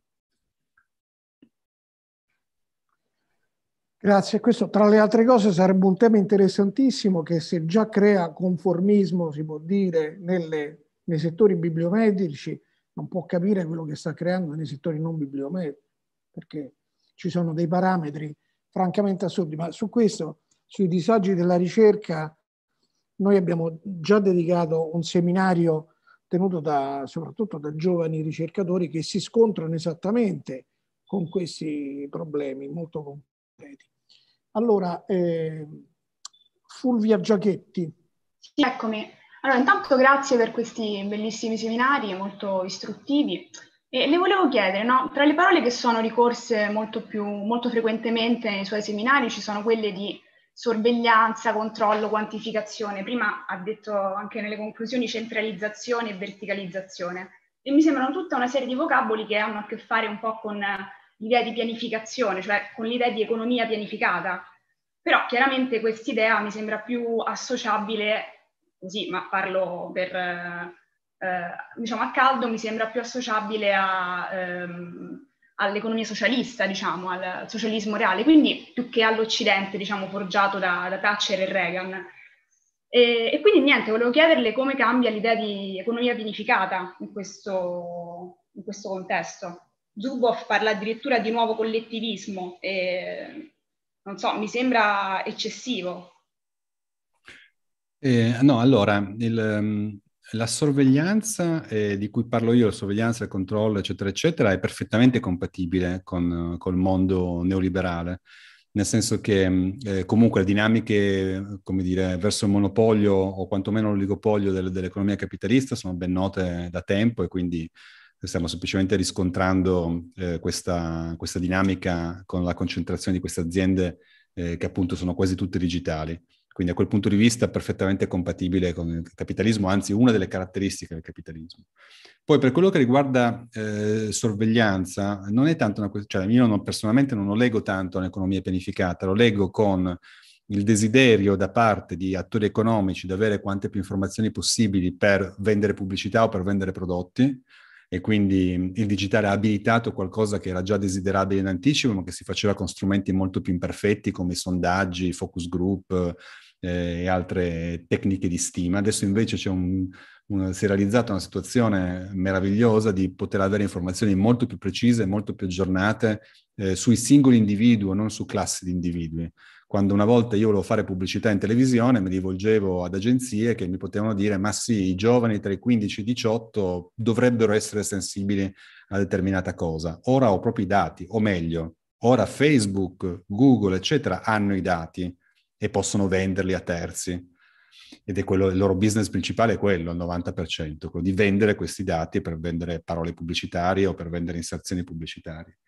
Grazie, questo tra le altre cose sarebbe un tema interessantissimo che se già crea conformismo, si può dire, nelle, nei settori bibliometrici, non può capire quello che sta creando nei settori non bibliometrici, perché ci sono dei parametri francamente assurdi, ma su questo, sui disagi della ricerca, noi abbiamo già dedicato un seminario tenuto da, soprattutto da giovani ricercatori che si scontrano esattamente con questi problemi molto Wikipedia. Allora, eh, Fulvia Giachetti. Sì, eccomi. Allora, intanto grazie per questi bellissimi seminari, molto istruttivi. E le volevo chiedere, no? tra le parole che sono ricorse molto, più, molto frequentemente nei suoi seminari ci sono quelle di sorveglianza, controllo, quantificazione. Prima ha detto anche nelle conclusioni centralizzazione e verticalizzazione. E mi sembrano tutta una serie di vocaboli che hanno a che fare un po' con l'idea di pianificazione, cioè con l'idea di economia pianificata. Però chiaramente quest'idea mi sembra più associabile, così, ma parlo per, eh, eh, diciamo a caldo, mi sembra più associabile a, ehm, all'economia socialista, diciamo, al socialismo reale, quindi più che all'Occidente, diciamo, forgiato da, da Thatcher e Reagan. E, e, quindi niente, volevo chiederle come cambia l'idea di economia pianificata in questo, in questo contesto. Zuboff parla addirittura di nuovo collettivismo, e, non so, mi sembra eccessivo. Eh, no, allora, il, ehm, la sorveglianza eh, di cui parlo io, la sorveglianza, il controllo, eccetera, eccetera, è perfettamente compatibile con, col mondo neoliberale nel senso che ehm, eh, comunque le dinamiche, come dire, verso il monopolio o quantomeno l'oligopolio del, dell'economia capitalista sono ben note da tempo e quindi stiamo semplicemente riscontrando eh, questa, questa, dinamica con la concentrazione di queste aziende eh, che appunto sono quasi tutte digitali. Quindi a quel punto di vista è perfettamente compatibile con il capitalismo, anzi una delle caratteristiche del capitalismo. Poi per quello che riguarda eh, sorveglianza, non è tanto una questione, cioè io non, personalmente non lo leggo tanto a un'economia pianificata, lo leggo con il desiderio da parte di attori economici di avere quante più informazioni possibili per vendere pubblicità o per vendere prodotti, e quindi il digitale ha abilitato qualcosa che era già desiderabile in anticipo, ma che si faceva con strumenti molto più imperfetti come sondaggi, focus group eh, e altre tecniche di stima. Adesso invece un, un, si è realizzata una situazione meravigliosa di poter avere informazioni molto più precise, molto più aggiornate eh, sui singoli individui, non su classi di individui quando una volta io volevo fare pubblicità in televisione, mi rivolgevo ad agenzie che mi potevano dire, ma sì, i giovani tra i 15 e i 18 dovrebbero essere sensibili a determinata cosa. Ora ho proprio i dati, o meglio, ora Facebook, Google, eccetera, hanno i dati e possono venderli a terzi. Ed è quello, il loro business principale è quello, il 90%, quello di vendere questi dati per vendere parole pubblicitarie o per vendere inserzioni pubblicitarie.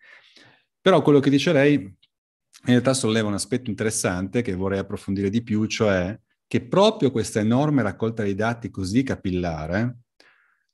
Però quello che dice lei in realtà solleva un aspetto interessante che vorrei approfondire di più, cioè che proprio questa enorme raccolta di dati così capillare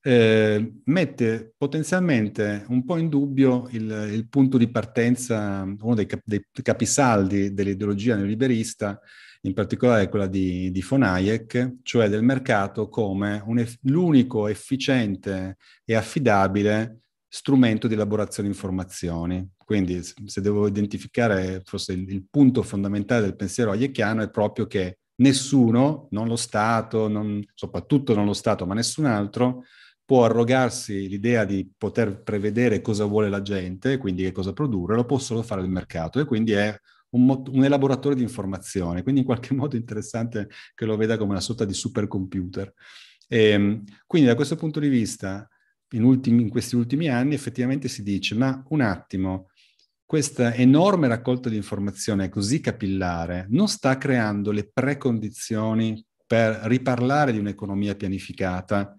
eh, mette potenzialmente un po' in dubbio il, il punto di partenza, uno dei, cap- dei, capisaldi dell'ideologia neoliberista, in particolare quella di, di von Hayek, cioè del mercato come eff- l'unico efficiente e affidabile strumento di elaborazione di informazioni. Quindi se devo identificare forse il, il punto fondamentale del pensiero aiechiano è proprio che nessuno, non lo Stato, non, soprattutto non lo Stato, ma nessun altro, può arrogarsi l'idea di poter prevedere cosa vuole la gente, quindi che cosa produrre, lo può solo fare il mercato e quindi è un, mot- un elaboratore di informazione, quindi in qualche *laughs* modo è interessante che lo veda come una sorta di supercomputer. E, ehm, quindi da questo punto di vista, in, ultimi, in questi ultimi anni effettivamente si dice, ma un attimo, questa enorme raccolta di informazione così capillare non sta creando le precondizioni per riparlare di un'economia pianificata,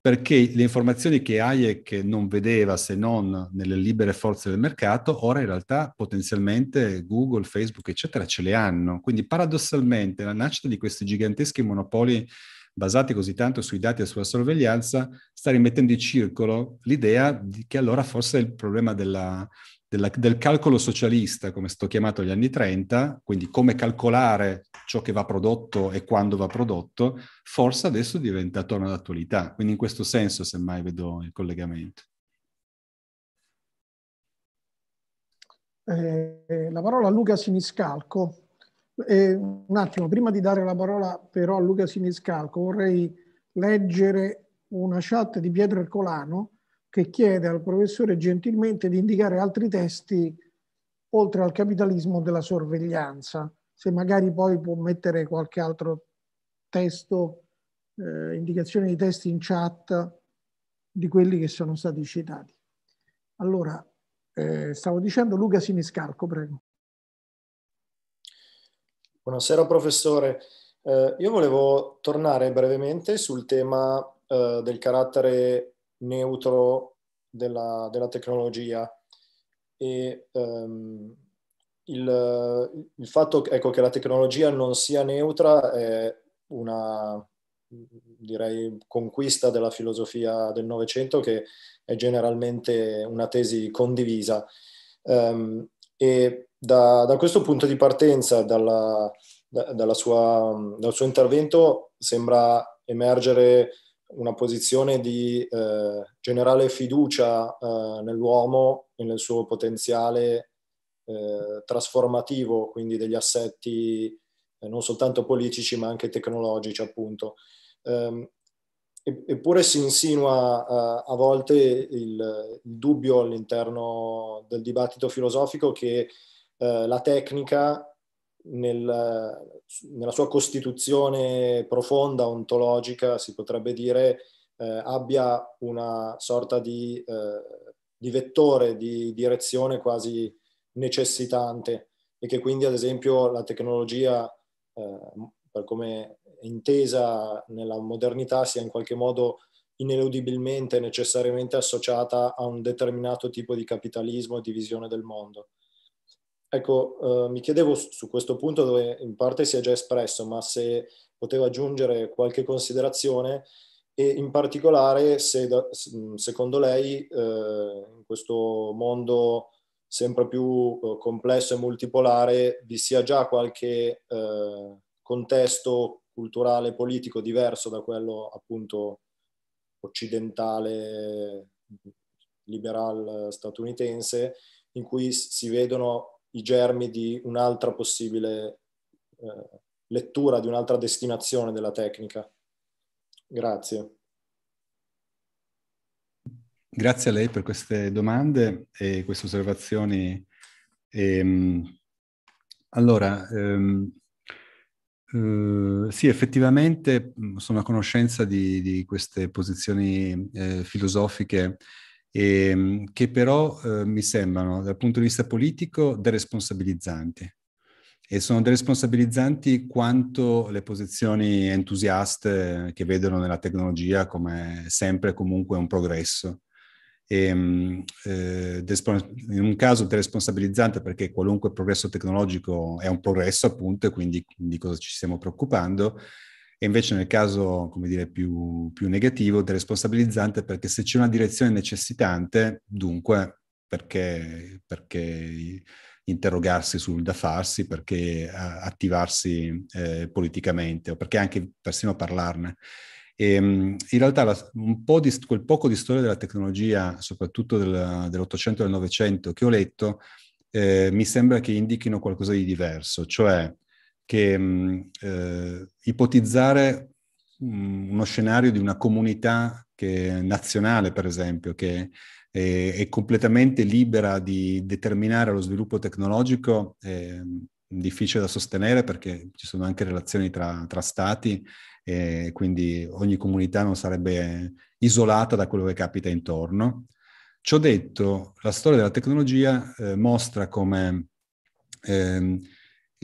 perché le informazioni che Hayek non vedeva se non nelle libere forze del mercato, ora in realtà potenzialmente Google, Facebook, eccetera, ce le hanno. Quindi paradossalmente la nascita di questi giganteschi monopoli basati così tanto sui dati e sulla sorveglianza, sta rimettendo in circolo l'idea che allora forse il problema della, della, del calcolo socialista, come sto chiamato agli anni 30, quindi come calcolare ciò che va prodotto e quando va prodotto, forse adesso diventa torna d'attualità. Quindi in questo senso semmai vedo il collegamento. Eh, la parola a Luca Siniscalco. Eh, un attimo, prima di dare la parola però a Luca Siniscalco, vorrei leggere una chat di Pietro Ercolano che chiede al professore gentilmente di indicare altri testi oltre al capitalismo della sorveglianza, se magari poi può mettere qualche altro testo, eh, indicazione di testi in chat di quelli che sono stati citati. Allora, eh, stavo dicendo Luca Siniscalco, prego. Buonasera professore, eh, io volevo tornare brevemente sul tema eh, del carattere neutro della, della tecnologia. E, um, il, il, fatto ecco, che la tecnologia non sia neutra è una direi, conquista della filosofia del Novecento che è generalmente una tesi condivisa. Um, e da, da, questo punto di partenza, dalla, da, dalla sua, dal suo intervento, sembra emergere una posizione di eh, generale fiducia eh, nell'uomo e nel suo potenziale eh, trasformativo, quindi degli assetti eh, non soltanto politici ma anche tecnologici appunto. Ehm, eppure si insinua eh, a volte il, il, dubbio all'interno del dibattito filosofico che eh, la tecnica nel, nella sua costituzione profonda, ontologica, si potrebbe dire, eh, abbia una sorta di, eh, di, vettore, di direzione quasi necessitante e che quindi ad esempio la tecnologia, eh, per come è intesa nella modernità, sia in qualche modo ineludibilmente necessariamente associata a un determinato tipo di capitalismo e di visione del mondo. Ecco, eh, mi chiedevo su questo punto dove in parte si è già espresso, ma se poteva aggiungere qualche considerazione e in particolare se da, secondo lei eh, in questo mondo sempre più eh, complesso e multipolare vi sia già qualche eh, contesto culturale, politico diverso da quello appunto occidentale, liberal statunitense, in cui si vedono i germi di un'altra possibile eh, lettura, di un'altra destinazione della tecnica. Grazie. Grazie a lei per queste domande e queste osservazioni. Ehm, allora, ehm, eh, sì, effettivamente sono a conoscenza di, di queste posizioni eh, filosofiche e, ehm, che però eh, mi sembrano dal punto di vista politico deresponsabilizzanti. E sono deresponsabilizzanti quanto le posizioni entusiaste che vedono nella tecnologia come sempre comunque un progresso. E, ehm, eh, in un caso deresponsabilizzante perché qualunque progresso tecnologico è un progresso appunto e quindi di cosa ci stiamo preoccupando e invece nel caso, come dire, più, più negativo, deresponsabilizzante, perché se c'è una direzione necessitante, dunque, perché, perché interrogarsi sul da farsi, perché eh, attivarsi eh, politicamente o perché anche persino parlarne. E, ehm, in realtà la, po di, quel poco di storia della tecnologia, soprattutto del, dell'Ottocento e del Novecento, che ho letto, eh, mi sembra che indichino qualcosa di diverso, cioè che eh, ipotizzare uno scenario di una comunità che, nazionale, per esempio, che è, è, completamente libera di determinare lo sviluppo tecnologico, è difficile da sostenere perché ci sono anche relazioni tra, tra stati e quindi ogni comunità non sarebbe isolata da quello che capita intorno. Ciò detto, la storia della tecnologia eh, mostra come... Ehm,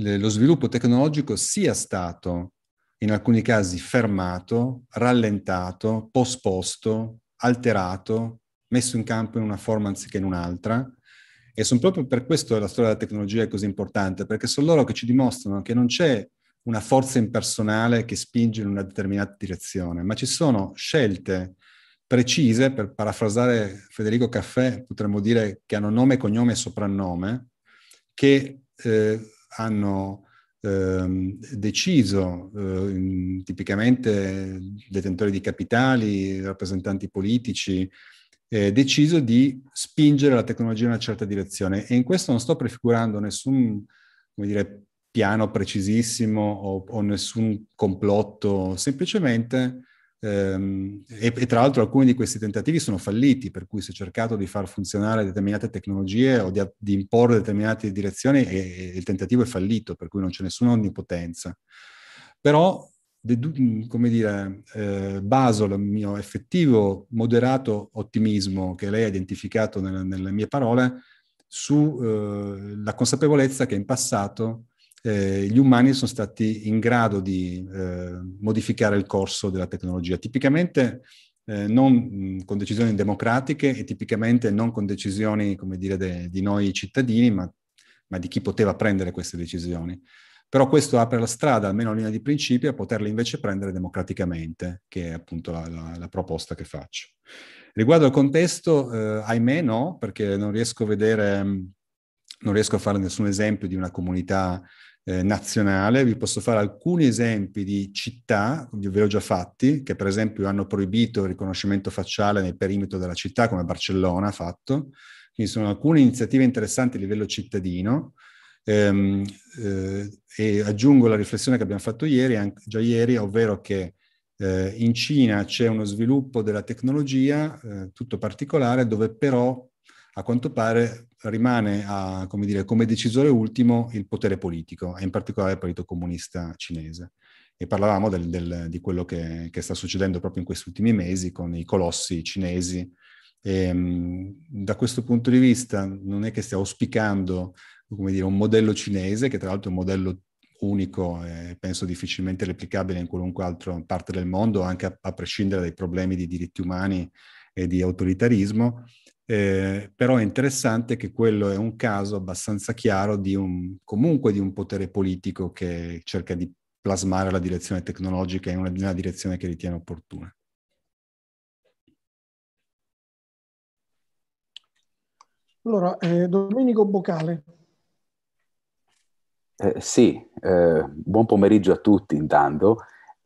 lo sviluppo tecnologico sia stato in alcuni casi fermato, rallentato, posposto, alterato, messo in campo in una forma anziché in un'altra. E sono proprio per questo che la storia della tecnologia è così importante, perché sono loro che ci dimostrano che non c'è una forza impersonale che spinge in una determinata direzione, ma ci sono scelte precise, per parafrasare Federico Caffè, potremmo dire che hanno nome, cognome e soprannome, che eh, hanno eh, deciso, eh, tipicamente detentori di capitali, rappresentanti politici, eh, deciso di spingere la tecnologia in una certa direzione. E in questo non sto prefigurando nessun, come dire, piano precisissimo o, o nessun complotto, semplicemente Ehm, e, e, tra l'altro alcuni di questi tentativi sono falliti, per cui si è cercato di far funzionare determinate tecnologie o di, di imporre determinate direzioni e, e, il tentativo è fallito, per cui non c'è nessuna onnipotenza. Però, come dire, eh, baso il mio effettivo moderato ottimismo che lei ha identificato nel, nelle mie parole sulla eh, consapevolezza che in passato eh, gli umani sono stati in grado di eh, modificare il corso della tecnologia, tipicamente eh, non mh, con decisioni democratiche e tipicamente non con decisioni, come dire, de, di noi cittadini, ma, ma, di chi poteva prendere queste decisioni. Però questo apre la strada, almeno a linea di principio, a poterle invece prendere democraticamente, che è appunto la, la, la proposta che faccio. Riguardo al contesto, eh, ahimè no, perché non riesco a vedere, non riesco a fare nessun esempio di una comunità eh, nazionale, vi posso fare alcuni esempi di città, vi ho già fatti, che per esempio hanno proibito il riconoscimento facciale nel perimetro della città, come Barcellona ha fatto. Quindi sono alcune iniziative interessanti a livello cittadino. Ehm, eh, e aggiungo la riflessione che abbiamo fatto ieri, anche, già ieri, ovvero che eh, in Cina c'è uno sviluppo della tecnologia, eh, tutto particolare, dove però a quanto pare rimane a, come, dire, come decisore ultimo il potere politico, e in particolare il Partito Comunista Cinese. E parlavamo del, del, di quello che, che, sta succedendo proprio in questi ultimi mesi con i colossi cinesi. E, ehm, da questo punto di vista non è che stia auspicando dire, un modello cinese, che tra l'altro è un modello unico e penso difficilmente replicabile in qualunque altra parte del mondo, anche a, a prescindere dai problemi di diritti umani e di autoritarismo, eh, però è interessante che quello è un caso abbastanza chiaro di un, comunque di un potere politico che cerca di plasmare la direzione tecnologica in una, in una direzione che ritiene opportuna. Allora, eh, Domenico Bocale. Eh, sì, eh, buon pomeriggio a tutti intanto.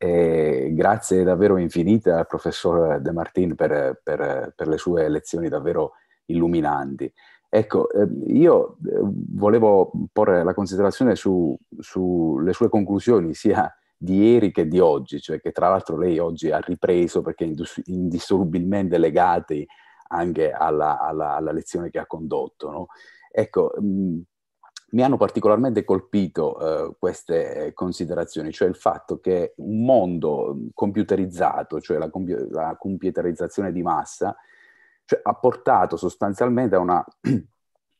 E grazie davvero infinite al professor De Martin per, per, per le sue lezioni davvero illuminanti. Ecco, ehm, io ehm, volevo porre la considerazione sulle su sue conclusioni sia di ieri che di oggi, cioè che tra l'altro lei oggi ha ripreso perché indissolubilmente legate anche alla, alla, alla lezione che ha condotto. No? Ecco, mi hanno particolarmente colpito eh, queste eh, considerazioni, cioè il fatto che un mondo mm, computerizzato, cioè la, compi- la computerizzazione di massa, cioè, ha portato sostanzialmente a una *clears throat*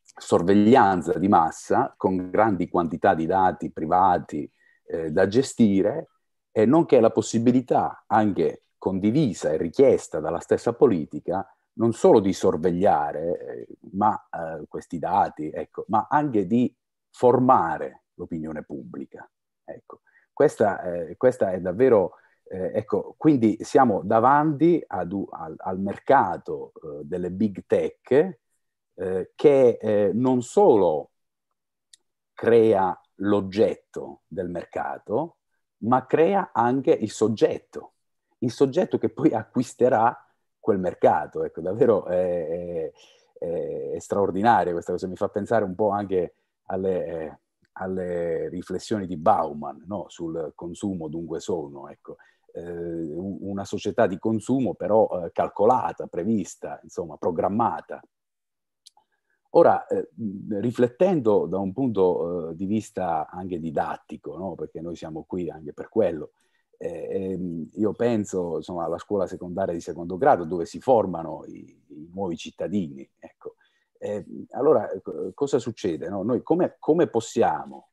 sorveglianza di massa con grandi quantità di dati privati eh, da gestire e nonché la possibilità anche condivisa e richiesta dalla stessa politica non solo di sorvegliare eh, ma, eh, questi dati, ecco, ma anche di formare l'opinione pubblica. Ecco, questa, eh, questa è davvero, eh, ecco, quindi siamo davanti ad, al, al, mercato eh, delle big tech eh, che eh, non solo crea l'oggetto del mercato, ma crea anche il soggetto, il soggetto che poi acquisterà quel mercato. Ecco, davvero è, è, è straordinario questa cosa, mi fa pensare un po' anche alle, alle riflessioni di Bauman no? sul consumo dunque sono, ecco. eh, una società di consumo però eh, calcolata, prevista, insomma, programmata. Ora, eh, riflettendo da un punto eh, di vista anche didattico, no? perché noi siamo qui anche per quello, eh, ehm, io penso insomma, alla scuola secondaria di secondo grado dove si formano i, i nuovi cittadini, ecco. Eh, allora, eh, cosa succede? No? Noi come, come possiamo,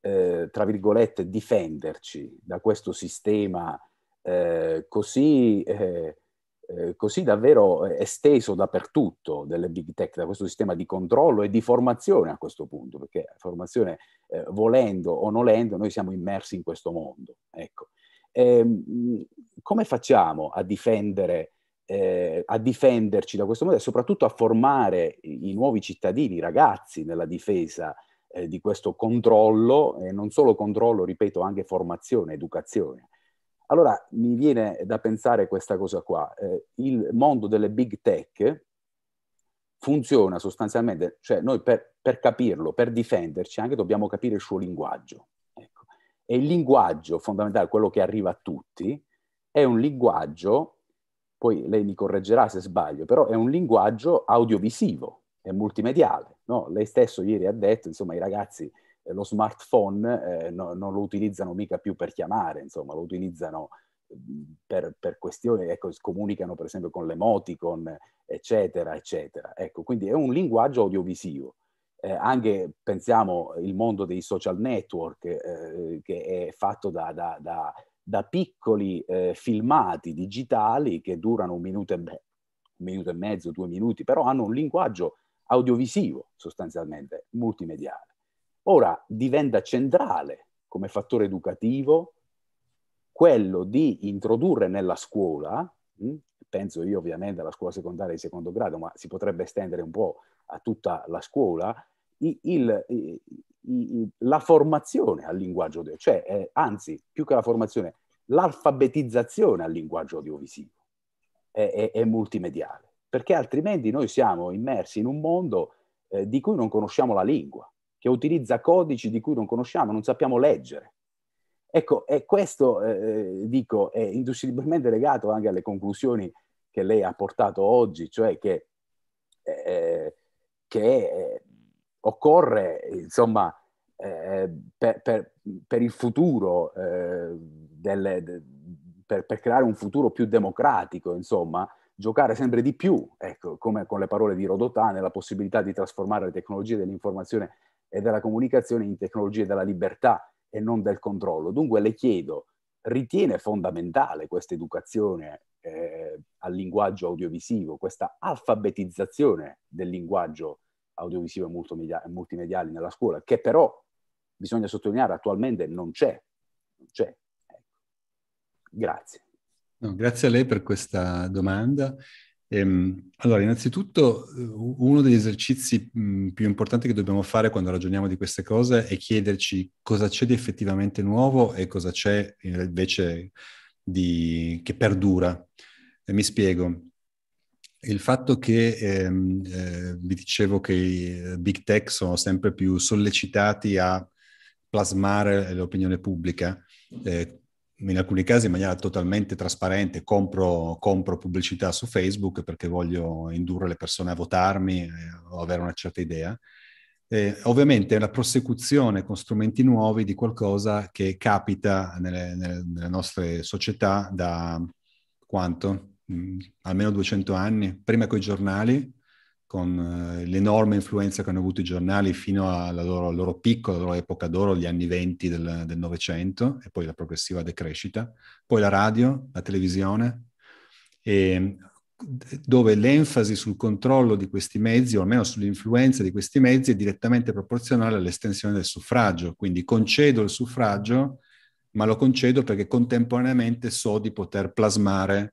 eh, tra virgolette, difenderci da questo sistema eh, così, eh, eh, così, davvero esteso dappertutto delle big tech, da questo sistema di controllo e di formazione a questo punto? Perché formazione, volendo o nolendo, noi siamo immersi in questo mondo. Ecco. Ehm, come facciamo a difendere eh, a difenderci da questo modello e soprattutto a formare i, nuovi cittadini, i ragazzi nella difesa eh, di questo controllo, e non solo controllo, ripeto, anche formazione, educazione. Allora mi viene da pensare questa cosa qua, eh, il mondo delle big tech funziona sostanzialmente, cioè noi per, per capirlo, per difenderci anche dobbiamo capire il suo linguaggio. Ecco. E il linguaggio fondamentale, quello che arriva a tutti, è un linguaggio poi lei mi correggerà se sbaglio, però è un linguaggio audiovisivo, è multimediale. No? Lei stesso ieri ha detto, insomma, i ragazzi eh, lo smartphone eh, no, non lo utilizzano mica più per chiamare, insomma, lo utilizzano per, per, questioni, ecco, comunicano per esempio con l'emoticon, eccetera, eccetera. Ecco, quindi è un linguaggio audiovisivo. Eh, anche pensiamo il mondo dei social network eh, eh che è fatto da, da, da da piccoli eh, filmati digitali che durano un minuto, e un minuto e mezzo, due minuti, però hanno un linguaggio audiovisivo sostanzialmente, multimediale. Ora diventa centrale come fattore educativo quello di introdurre nella scuola, mh, hm, penso io ovviamente alla scuola secondaria di secondo grado, ma si potrebbe estendere un po' a tutta la scuola, il, la formazione al linguaggio, cioè eh, anzi, più che la formazione, l'alfabetizzazione al linguaggio audiovisivo è, è, è, multimediale, perché altrimenti noi siamo immersi in un mondo eh, di cui non conosciamo la lingua, che utilizza codici di cui non conosciamo, non sappiamo leggere. Ecco, e questo, eh, eh dico, è induscibilmente legato anche alle conclusioni che lei ha portato oggi, cioè che, eh, che eh, occorre, insomma, eh, per, per, per, il futuro, eh, delle, de, per, per, creare un futuro più democratico, insomma, giocare sempre di più, ecco, come con le parole di Rodotà, nella possibilità di trasformare le tecnologie dell'informazione e della comunicazione in tecnologie della libertà e non del controllo. Dunque le chiedo, ritiene fondamentale questa educazione eh, al linguaggio audiovisivo, questa alfabetizzazione del linguaggio audiovisivo e multimediali nella scuola, che però, bisogna sottolineare, attualmente non c'è. Non c'è. Ecco. Grazie. No, grazie a lei per questa domanda. Ehm, allora, innanzitutto eh, uno degli esercizi mh, mm, più importanti che dobbiamo fare quando ragioniamo di queste cose è chiederci cosa c'è di effettivamente nuovo e cosa c'è eh, invece di... che perdura. E eh, mi spiego. Il fatto che ehm, eh, vi dicevo che i eh, big tech sono sempre più sollecitati a plasmare l'opinione pubblica, eh, in alcuni casi in maniera totalmente trasparente, compro, compro, pubblicità su Facebook perché voglio indurre le persone a votarmi eh, o avere una certa idea. ovviamente è la prosecuzione con strumenti nuovi di qualcosa che capita nelle, nelle nostre società da quanto? mh, mm, almeno 200 anni, prima con i giornali, con eh, l'enorme influenza che hanno avuto i giornali fino alla loro, al loro picco, alla loro epoca d'oro, gli anni 20 del Novecento, e poi la progressiva decrescita, poi la radio, la televisione, e, dove l'enfasi sul controllo di questi mezzi, o almeno sull'influenza di questi mezzi, è direttamente proporzionale all'estensione del suffragio. Quindi concedo il suffragio, ma lo concedo perché contemporaneamente so di poter plasmare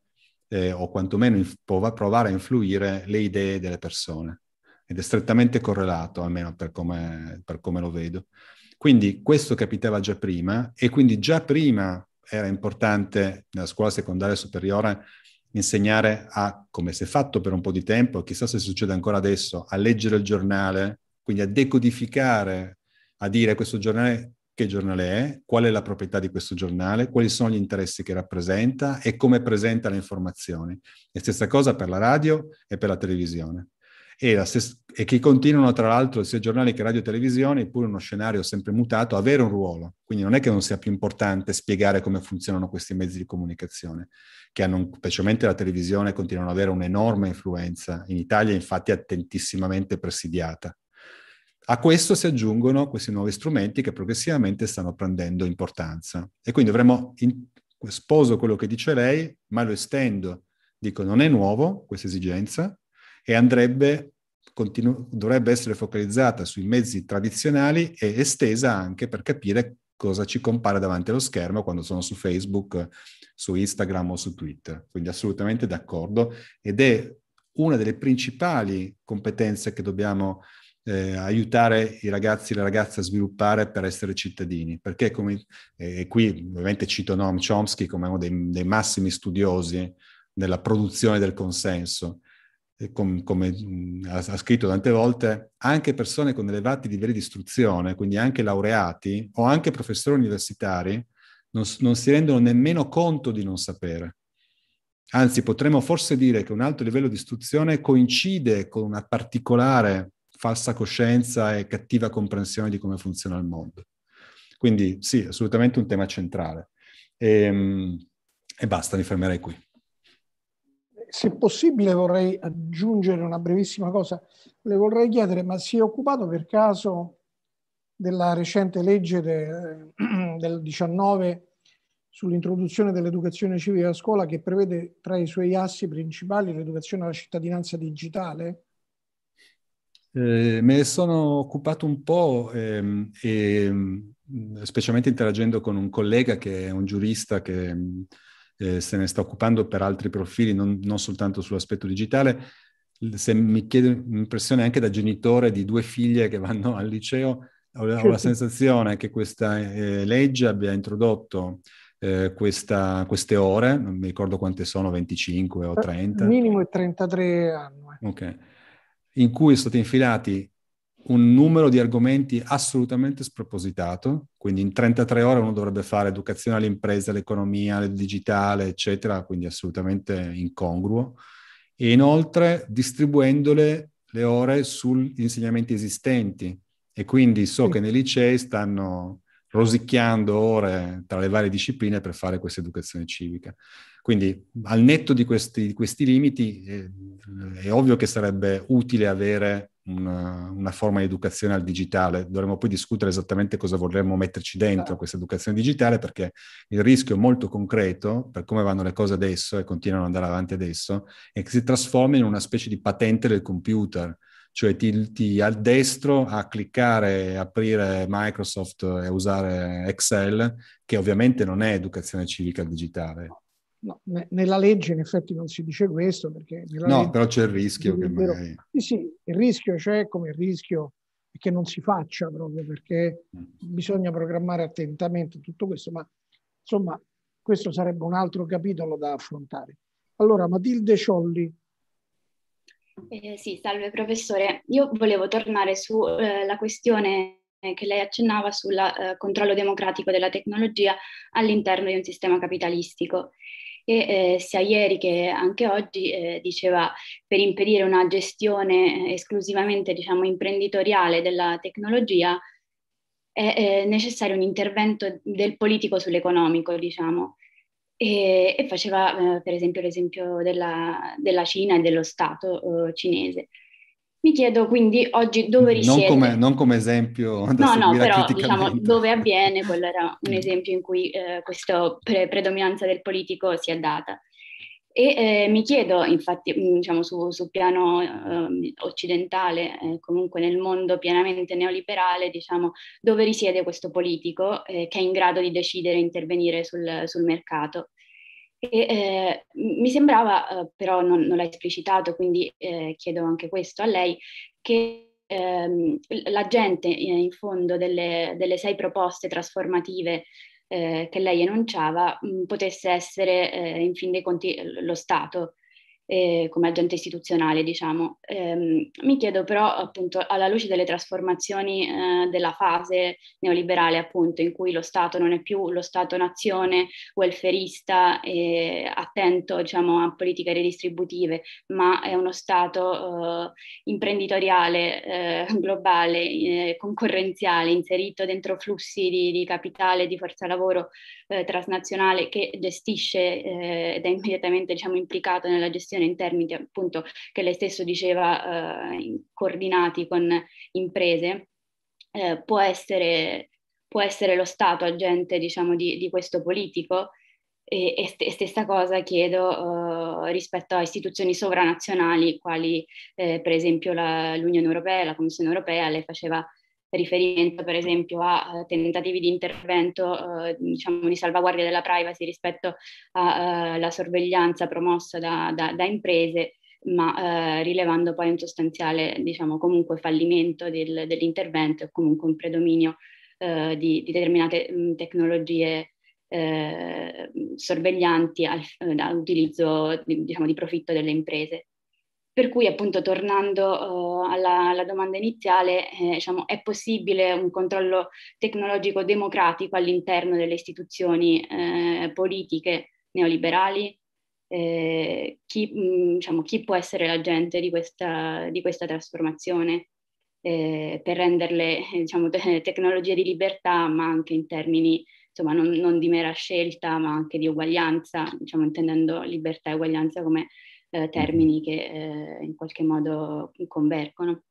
eh, o quantomeno inf- provare a influire le idee delle persone. Ed è strettamente correlato, almeno per come, per come lo vedo. Quindi questo capitava già prima e quindi già prima era importante nella scuola secondaria superiore insegnare a, come si è fatto per un po' di tempo, chissà se succede ancora adesso, a leggere il giornale, quindi a decodificare, a dire questo giornale che giornale è, qual è la proprietà di questo giornale, quali sono gli interessi che rappresenta e come presenta le informazioni. E stessa cosa per la radio e per la televisione. E, la stessa, e che continuano, tra l'altro, sia giornali che radio e televisione, pure uno scenario sempre mutato, avere un ruolo. Quindi non è che non sia più importante spiegare come funzionano questi mezzi di comunicazione, che hanno, specialmente la televisione, continuano ad avere un'enorme influenza. In Italia, infatti, è attentissimamente presidiata a questo si aggiungono questi nuovi strumenti che progressivamente stanno prendendo importanza. E quindi dovremmo, in, sposo quello che dice lei, ma lo estendo. Dico, non è nuovo questa esigenza e andrebbe, continu- dovrebbe essere focalizzata sui mezzi tradizionali e estesa anche per capire cosa ci compare davanti allo schermo quando sono su Facebook, su Instagram o su Twitter. Quindi assolutamente d'accordo ed è una delle principali competenze che dobbiamo eh, aiutare i ragazzi e le ragazze a sviluppare per essere cittadini, perché come, e eh, qui ovviamente cito Noam Chomsky come uno dei, dei massimi studiosi della produzione del consenso, com, come mh, mm, ha, ha scritto tante volte, anche persone con elevati livelli di istruzione, quindi anche laureati o anche professori universitari, non, non si rendono nemmeno conto di non sapere. Anzi, potremmo forse dire che un alto livello di istruzione coincide con una particolare falsa coscienza e cattiva comprensione di come funziona il mondo. Quindi sì, assolutamente un tema centrale. E, ehm, e basta, mi fermerei qui. Se possibile vorrei aggiungere una brevissima cosa. Le vorrei chiedere, ma si è occupato per caso della recente legge de, *clears throat* del 19 sull'introduzione dell'educazione civica a scuola che prevede tra i suoi assi principali l'educazione alla cittadinanza digitale? Eh, me ne sono occupato un po', ehm, e, mm, specialmente interagendo con un collega che è un giurista che mm, eh, se ne sta occupando per altri profili, non, non soltanto sull'aspetto digitale. Se mi chiede un'impressione anche da genitore di due figlie che vanno al liceo, ho, ho la *laughs* sensazione che questa eh, legge abbia introdotto eh, questa, queste ore, non mi ricordo quante sono, 25 o 30. Eh, minimo 33 anni. Ok in cui sono stati infilati un numero di argomenti assolutamente spropositato, quindi in 33 ore uno dovrebbe fare educazione all'impresa, all'economia, al digitale, eccetera, quindi assolutamente incongruo, e inoltre distribuendole le ore sugli insegnamenti esistenti. E quindi so che nei licei stanno rosicchiando ore tra le varie discipline per fare questa educazione civica. Quindi al netto di questi, di questi limiti eh, è ovvio che sarebbe utile avere una, una, forma di educazione al digitale. Dovremmo poi discutere esattamente cosa vorremmo metterci dentro certo. questa educazione digitale, perché il rischio molto concreto, per come vanno le cose adesso e continuano ad andare avanti adesso, è che si trasformi in una specie di patente del computer. Cioè ti, ti addestro a cliccare, aprire Microsoft e usare Excel, che ovviamente non è educazione civica digitale No, nella legge in effetti non si dice questo perché... no, legge, però c'è il rischio che magari... Sì, sì, il rischio c'è come il rischio che non si faccia proprio perché mm. bisogna programmare attentamente tutto questo, ma insomma questo sarebbe un altro capitolo da affrontare. Allora, Matilde Ciolli. Eh, sì, salve professore. Io volevo tornare sulla eh, questione che lei accennava sul eh, controllo democratico della tecnologia all'interno di un sistema capitalistico e eh, sia ieri che anche oggi eh, diceva per impedire una gestione eh, esclusivamente diciamo, imprenditoriale della tecnologia è, è eh, necessario un intervento del politico sull'economico, diciamo. E, e faceva eh, per esempio l'esempio della, della, Cina e dello Stato eh, cinese. Mi chiedo quindi oggi dove risiede. Non come, non come esempio da No, no, però diciamo dove avviene, quello era un esempio in cui eh, questa pre- predominanza del politico si è data. E eh, mi chiedo, infatti, mm, diciamo, sul su piano eh, occidentale, eh, comunque nel mondo pienamente neoliberale, diciamo, dove risiede questo politico eh, che è in grado di decidere e intervenire sul, sul mercato eh, mi sembrava, eh, però non, non, l'ha esplicitato, quindi eh, chiedo anche questo a lei, che ehm, la gente eh, in fondo delle, delle sei proposte trasformative eh, che lei enunciava mh, potesse essere eh, in fin dei conti lo Stato, eh, come agente istituzionale, diciamo. Eh, mi chiedo però, appunto, alla luce delle trasformazioni eh, della fase neoliberale, appunto, in cui lo Stato non è più lo Stato-nazione e attento, diciamo, a politiche redistributive, ma è uno Stato eh, imprenditoriale, eh, globale, eh, concorrenziale, inserito dentro flussi di, di capitale, di forza lavoro transnazionale che gestisce ed è immediatamente, diciamo, implicato nella gestione formazione in termini appunto che lei stesso diceva eh, coordinati con imprese, eh, può, essere, può, essere, lo Stato agente diciamo, di, di questo politico e, e st- stessa cosa chiedo uh, rispetto a istituzioni sovranazionali quali eh, per esempio la, l'Unione Europea, la Commissione Europea, lei faceva riferimento per esempio a tentativi di intervento eh, diciamo di salvaguardia della privacy rispetto alla eh, sorveglianza promossa da, da, da imprese ma eh, rilevando poi un sostanziale diciamo comunque fallimento del, dell'intervento e comunque un predominio eh, di, di, determinate mh, mm, tecnologie eh, sorveglianti all'utilizzo diciamo, di profitto delle imprese. Per cui appunto tornando uh, alla, alla, domanda iniziale, eh, diciamo, è possibile un controllo tecnologico democratico all'interno delle istituzioni eh, politiche neoliberali? Eh, chi, mh, mm, diciamo, chi, può essere l'agente di questa, di questa trasformazione eh, per renderle eh, diciamo, te- tecnologie di libertà, ma anche in termini insomma, non, non, di mera scelta, ma anche di uguaglianza, diciamo, intendendo libertà e uguaglianza come eh, mm-hmm. termini che eh, in qualche modo convergono.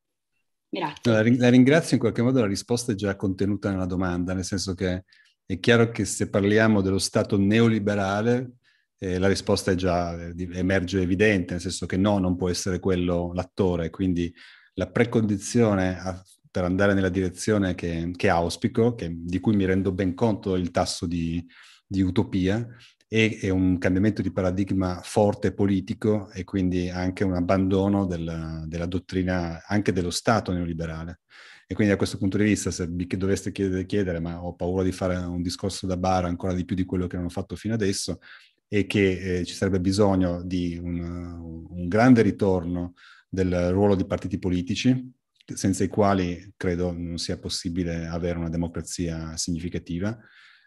Grazie. La, ring- la ringrazio, in qualche modo la risposta è già contenuta nella domanda, nel senso che è chiaro che se parliamo dello Stato neoliberale, eh, la risposta è già eh, emerge evidente, nel senso che no, non può essere quello l'attore, quindi la precondizione a, per andare nella direzione che, che auspico, che, di cui mi rendo ben conto il tasso di, di utopia, e, e un cambiamento di paradigma forte politico e quindi anche un abbandono della, della dottrina anche dello Stato neoliberale. E quindi da questo punto di vista, se vi doveste chiedere, chiedere, ma ho paura di fare un discorso da bar ancora di più di quello che non ho fatto fino adesso, e che eh, ci sarebbe bisogno di un, un, grande ritorno del ruolo di partiti politici, senza i quali credo non sia possibile avere una democrazia significativa,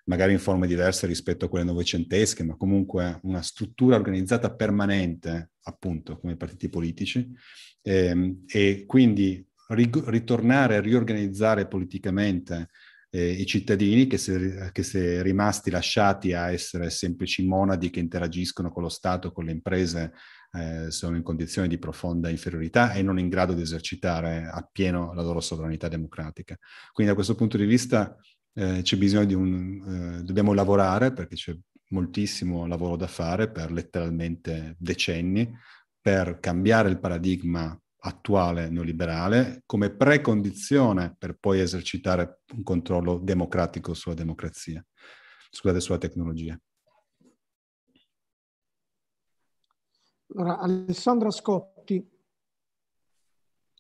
magari in forme diverse rispetto a quelle novecentesche, ma comunque una struttura organizzata permanente, appunto, come i partiti politici, e, ehm, e quindi rig- ritornare a riorganizzare politicamente eh, i cittadini che se, che se, rimasti lasciati a essere semplici monadi che interagiscono con lo Stato, con le imprese, eh, sono in condizioni di profonda inferiorità e non in grado di esercitare appieno la loro sovranità democratica. Quindi da questo punto di vista eh, c'è bisogno di un... Eh, dobbiamo lavorare perché c'è moltissimo lavoro da fare per letteralmente decenni per cambiare il paradigma attuale neoliberale come precondizione per poi esercitare un controllo democratico sulla democrazia, scusate, sulla tecnologia. Allora, Alessandra Scotti.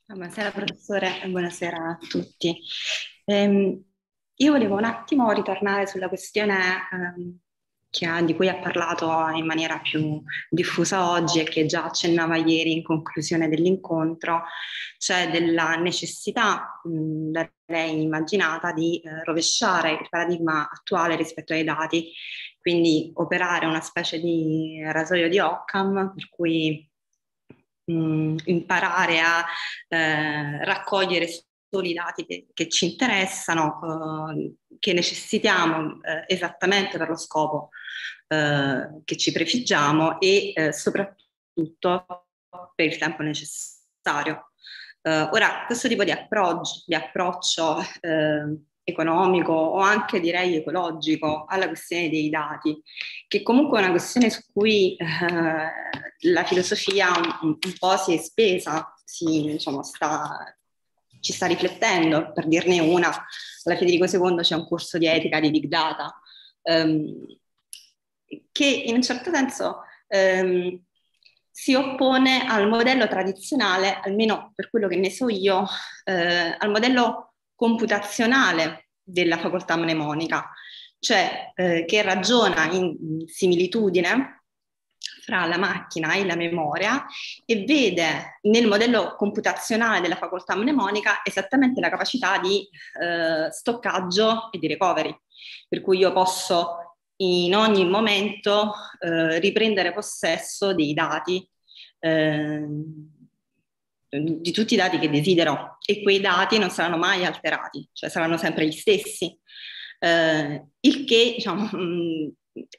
Buonasera professore, buonasera a tutti. Ehm, io volevo un attimo ritornare sulla questione ehm, ha, di cui ha parlato in maniera più diffusa oggi e che già accennava ieri in conclusione dell'incontro, cioè della necessità mh, da lei immaginata di eh, rovesciare il paradigma attuale rispetto ai dati, quindi operare una specie di rasoio di Occam per cui mh, imparare a eh, raccogliere i dati che, che ci interessano, eh, che necessitiamo eh, esattamente per lo scopo eh, che ci prefiggiamo e eh, soprattutto per il tempo necessario. Eh, ora, questo tipo di, di approccio eh, economico o anche direi ecologico alla questione dei dati, che comunque è una questione su cui eh, la filosofia un, un, po' si è spesa, si diciamo, sta ci sta riflettendo. Per dirne una, alla Federico II c'è un corso di etica di Big Data, ehm, che in un certo senso ehm, si oppone al modello tradizionale, almeno per quello che ne so io, eh, al modello computazionale della facoltà mnemonica, cioè eh, che ragiona in similitudine fra la macchina e la memoria e vede nel modello computazionale della facoltà mnemonica esattamente la capacità di eh, stoccaggio e di recovery, per cui io posso in ogni momento eh, riprendere possesso dei dati, eh, di tutti i dati che desidero e quei dati non saranno mai alterati, cioè saranno sempre gli stessi. Eh, il che diciamo, *laughs* mh, mm,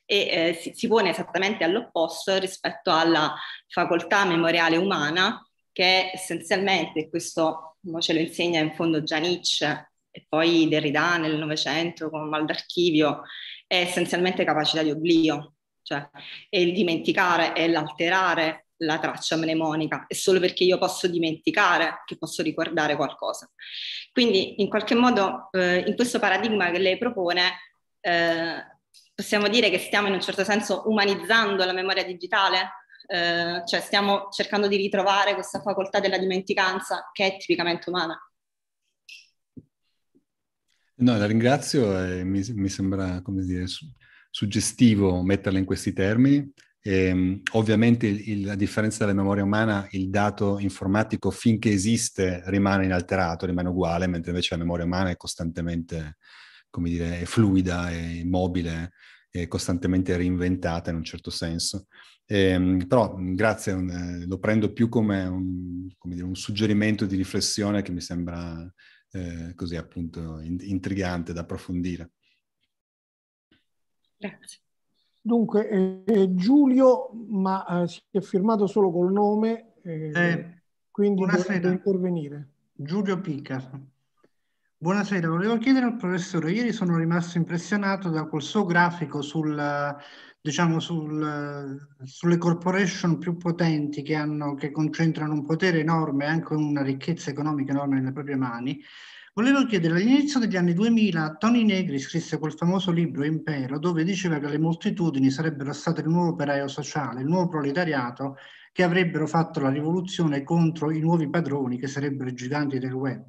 e eh, si, si pone esattamente all'opposto rispetto alla facoltà memoriale umana che essenzialmente, questo ce lo insegna in fondo già Nietzsche e poi Derrida nel Novecento con Mal d'archivio, è essenzialmente capacità di oblio, cioè è il dimenticare e l'alterare la traccia mnemonica, è solo perché io posso dimenticare che posso ricordare qualcosa. Quindi in qualche modo eh, in questo paradigma che lei propone eh, possiamo dire che stiamo in un certo senso umanizzando la memoria digitale? Eh, cioè stiamo cercando di ritrovare questa facoltà della dimenticanza che è tipicamente umana. No, la ringrazio e mi, mi sembra, come dire, suggestivo metterla in questi termini. E, ehm, ovviamente il, a differenza della memoria umana, il dato informatico finché esiste rimane inalterato, rimane uguale, mentre invece la memoria umana è costantemente come dire, fluida e mobile è costantemente reinventata in un certo senso. Ehm, eh, però grazie, un, lo prendo più come, un, come dire, un, suggerimento di riflessione che mi sembra eh, così appunto in, intrigante da approfondire. Grazie. Dunque, eh, eh Giulio, ma eh, si è firmato solo col nome, eh, quindi dovete intervenire. Giulio Picar. Buonasera, volevo chiedere al professore, ieri sono rimasto impressionato da quel suo grafico sul, diciamo, sul, sulle corporation più potenti che, hanno, che concentrano un potere enorme e anche una ricchezza economica enorme nelle proprie mani. Volevo chiedere, all'inizio degli anni 2000 Tony Negri scrisse quel famoso libro Impero dove diceva che le moltitudini sarebbero state il nuovo operaio sociale, il nuovo proletariato che avrebbero fatto la rivoluzione contro i nuovi padroni che sarebbero i giganti del web.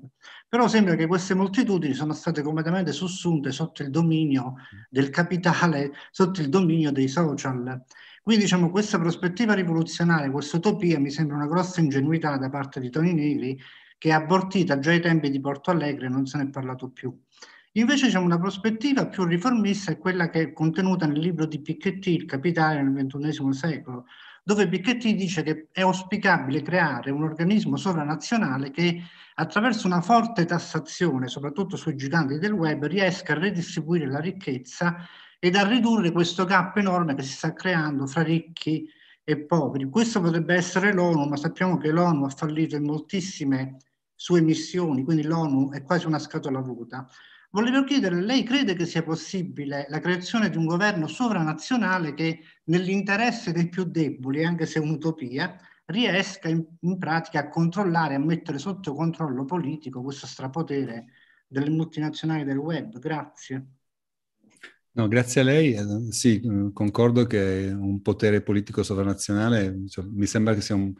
Però sembra che queste moltitudini sono state completamente sussunte sotto il dominio del capitale, sotto il dominio dei social. Quindi diciamo, questa prospettiva rivoluzionaria, questa utopia mi sembra una grossa ingenuità da parte di Tony Nevi che è abortita già ai tempi di Porto Alegre e non se ne è parlato più. Invece c'è diciamo, una prospettiva più riformista, è quella che è contenuta nel libro di Piketty, Il capitale nel XXI secolo, dove Bichetti dice che è auspicabile creare un organismo sovranazionale che attraverso una forte tassazione, soprattutto sui giganti del web, riesca a redistribuire la ricchezza ed a ridurre questo gap enorme che si sta creando fra ricchi e poveri. Questo potrebbe essere l'ONU, ma sappiamo che l'ONU ha fallito in moltissime sue missioni, quindi l'ONU è quasi una scatola vuota. Volevo chiedere, lei crede che sia possibile la creazione di un governo sovranazionale che nell'interesse dei più deboli, anche se un'utopia, riesca in, in pratica a controllare, a mettere sotto controllo politico questo strapotere delle multinazionali del web? Grazie. No, grazie a lei. Eh, sì, mm, concordo che un potere politico sovranazionale cioè, mi sembra che sia un,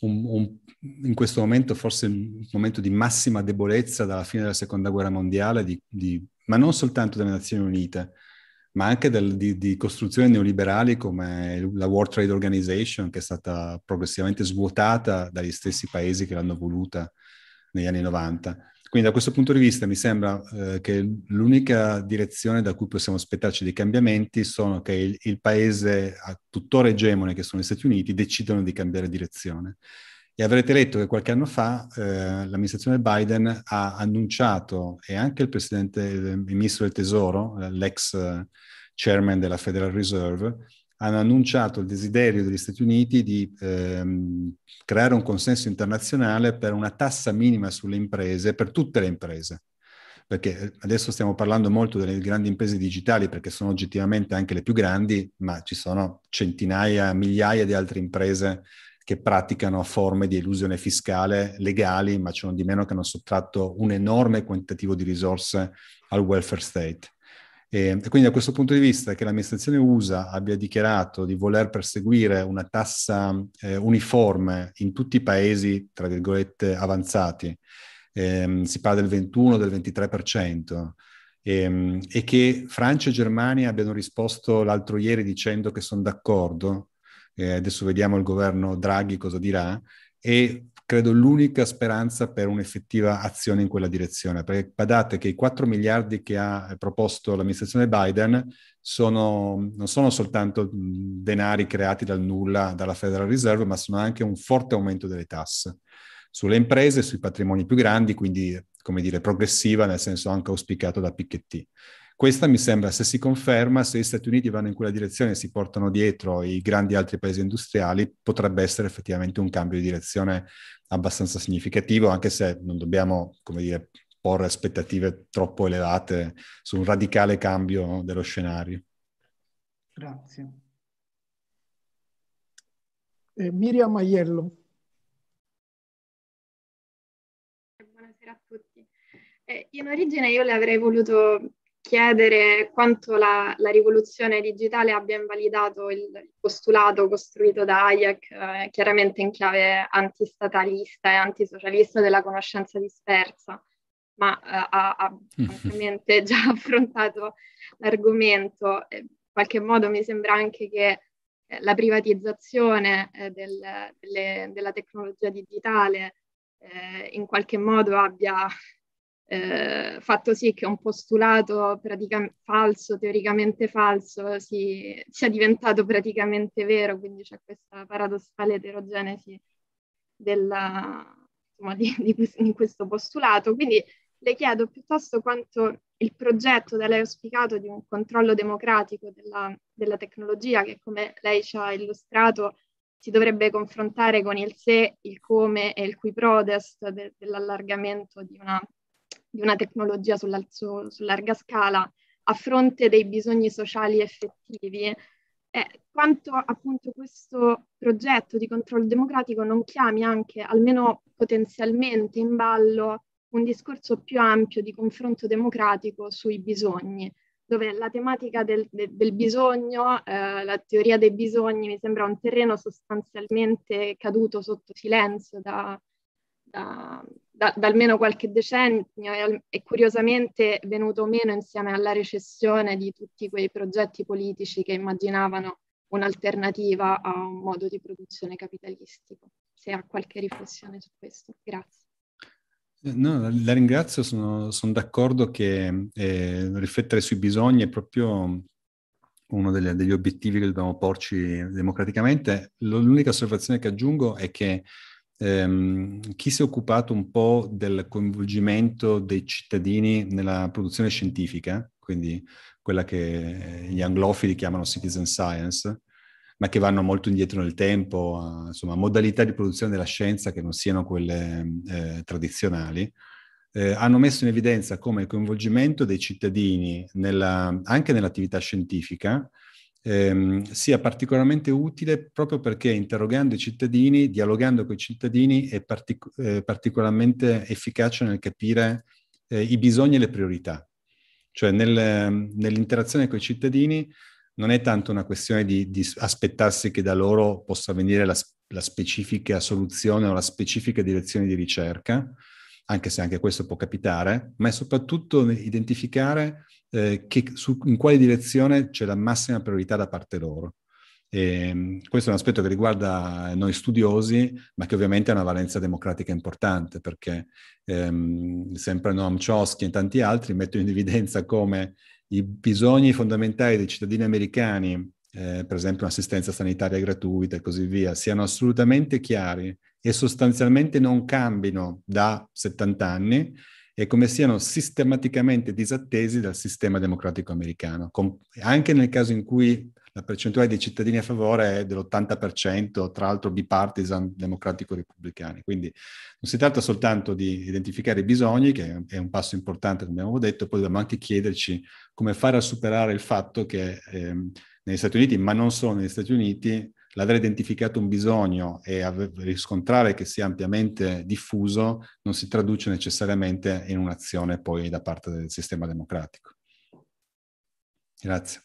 un, un, in questo momento forse il momento di massima debolezza dalla fine della seconda guerra mondiale, di, di, ma non soltanto delle Nazioni Unite, ma anche del, di, di, costruzioni neoliberali come la World Trade Organization, che è stata progressivamente svuotata dagli stessi paesi che l'hanno voluta negli anni 90. Quindi da questo punto di vista mi sembra eh, che l'unica direzione da cui possiamo aspettarci dei cambiamenti sono che il, il paese tuttora egemone, che sono gli Stati Uniti, decidano di cambiare direzione. E avrete letto che qualche anno fa eh, l'amministrazione Biden ha annunciato e anche il presidente, il ministro del Tesoro, eh, l'ex eh, chairman della Federal Reserve, hanno annunciato il desiderio degli Stati Uniti di ehm, creare un consenso internazionale per una tassa minima sulle imprese, per tutte le imprese. Perché eh, adesso stiamo parlando molto delle grandi imprese digitali, perché sono oggettivamente anche le più grandi, ma ci sono centinaia, migliaia di altre imprese che praticano forme di elusione fiscale legali, ma c'è non di meno che hanno sottratto un enorme quantitativo di risorse al welfare state. E, quindi da questo punto di vista che l'amministrazione USA abbia dichiarato di voler perseguire una tassa eh, uniforme in tutti i paesi, tra virgolette, avanzati, ehm, si parla del 21, del 23%, ehm, e che Francia e Germania abbiano risposto l'altro ieri dicendo che sono d'accordo, eh, adesso vediamo il governo Draghi cosa dirà, e credo l'unica speranza per un'effettiva azione in quella direzione, perché badate che i 4 miliardi che ha proposto l'amministrazione Biden sono, non sono soltanto denari creati dal nulla dalla Federal Reserve, ma sono anche un forte aumento delle tasse sulle imprese, sui patrimoni più grandi, quindi come dire progressiva nel senso anche auspicato da Piketty. Questa mi sembra, se si conferma, se gli Stati Uniti vanno in quella direzione e si portano dietro i grandi altri paesi industriali, potrebbe essere effettivamente un cambio di direzione abbastanza significativo, anche se non dobbiamo, come dire, porre aspettative troppo elevate su un radicale cambio dello scenario. Grazie. Eh, Miriam Maiello. Buonasera a tutti. Eh, in origine io le avrei voluto chiedere quanto la, la, rivoluzione digitale abbia invalidato il postulato costruito da Hayek, eh, chiaramente in chiave antistatalista e antisocialista della conoscenza dispersa, ma eh, ha, ha mhm. ampiamente già *laughs* affrontato l'argomento. In qualche modo mi sembra anche che eh, la privatizzazione eh, del, delle, della tecnologia digitale eh, in qualche modo abbia eh, fatto sì che un postulato falso, teoricamente falso, si, sia diventato praticamente vero, quindi c'è questa paradossale eterogenesi della, insomma, di, di, di, questo postulato. Quindi le chiedo piuttosto quanto il progetto da lei auspicato di un controllo democratico della, della tecnologia, che come lei ci ha illustrato, si dovrebbe confrontare con il se, il come e il cui protest de, dell'allargamento di una di una tecnologia sulla, su, su, larga scala a fronte dei bisogni sociali effettivi, eh, quanto appunto questo progetto di controllo democratico non chiami anche, almeno potenzialmente, in ballo un discorso più ampio di confronto democratico sui bisogni, dove la tematica del, de, del bisogno, eh, la teoria dei bisogni, mi sembra un terreno sostanzialmente caduto sotto silenzio da, da da, da, almeno qualche decennio e curiosamente venuto meno insieme alla recessione di tutti quei progetti politici che immaginavano un'alternativa a un modo di produzione capitalistico. Se ha qualche riflessione su questo, grazie. Eh, no, la ringrazio, sono, sono d'accordo che eh, riflettere sui bisogni è proprio uno delle, degli obiettivi che dobbiamo porci democraticamente. L'unica osservazione che aggiungo è che ehm, chi si è occupato un po' del coinvolgimento dei cittadini nella produzione scientifica, quindi quella che gli anglofili chiamano citizen science, ma che vanno molto indietro nel tempo, a, eh, insomma, modalità di produzione della scienza che non siano quelle eh, tradizionali. Eh, hanno messo in evidenza come il coinvolgimento dei cittadini nella, anche nell'attività scientifica ehm, sia particolarmente utile proprio perché interrogando i cittadini, dialogando con i cittadini, è partic- eh, particolarmente efficace nel capire eh, i bisogni e le priorità. Cioè nel, nell'interazione con i cittadini non è tanto una questione di, di aspettarsi che da loro possa venire la, la, specifica soluzione o la specifica direzione di ricerca, anche se anche questo può capitare, ma è soprattutto identificare eh, che, su, in quale direzione c'è la massima priorità da parte loro. E ehm, questo è un aspetto che riguarda noi studiosi, ma che ovviamente ha una valenza democratica importante, perché ehm, sempre Noam Chomsky e tanti altri mettono in evidenza come i bisogni fondamentali dei cittadini americani, eh, per esempio un'assistenza sanitaria gratuita e così via, siano assolutamente chiari e sostanzialmente non cambino da 70 anni, e come siano sistematicamente disattesi dal sistema democratico americano, con, anche nel caso in cui la percentuale dei cittadini a favore è dell'80%, tra l'altro bipartisan democratico-repubblicani. Quindi non si tratta soltanto di identificare i bisogni, che è un passo importante, come abbiamo detto, poi dobbiamo anche chiederci come fare a superare il fatto che ehm, negli Stati Uniti, ma non solo negli Stati Uniti, l'aver identificato un bisogno e riscontrare che sia ampiamente diffuso non si traduce necessariamente in un'azione poi da parte del sistema democratico. Grazie.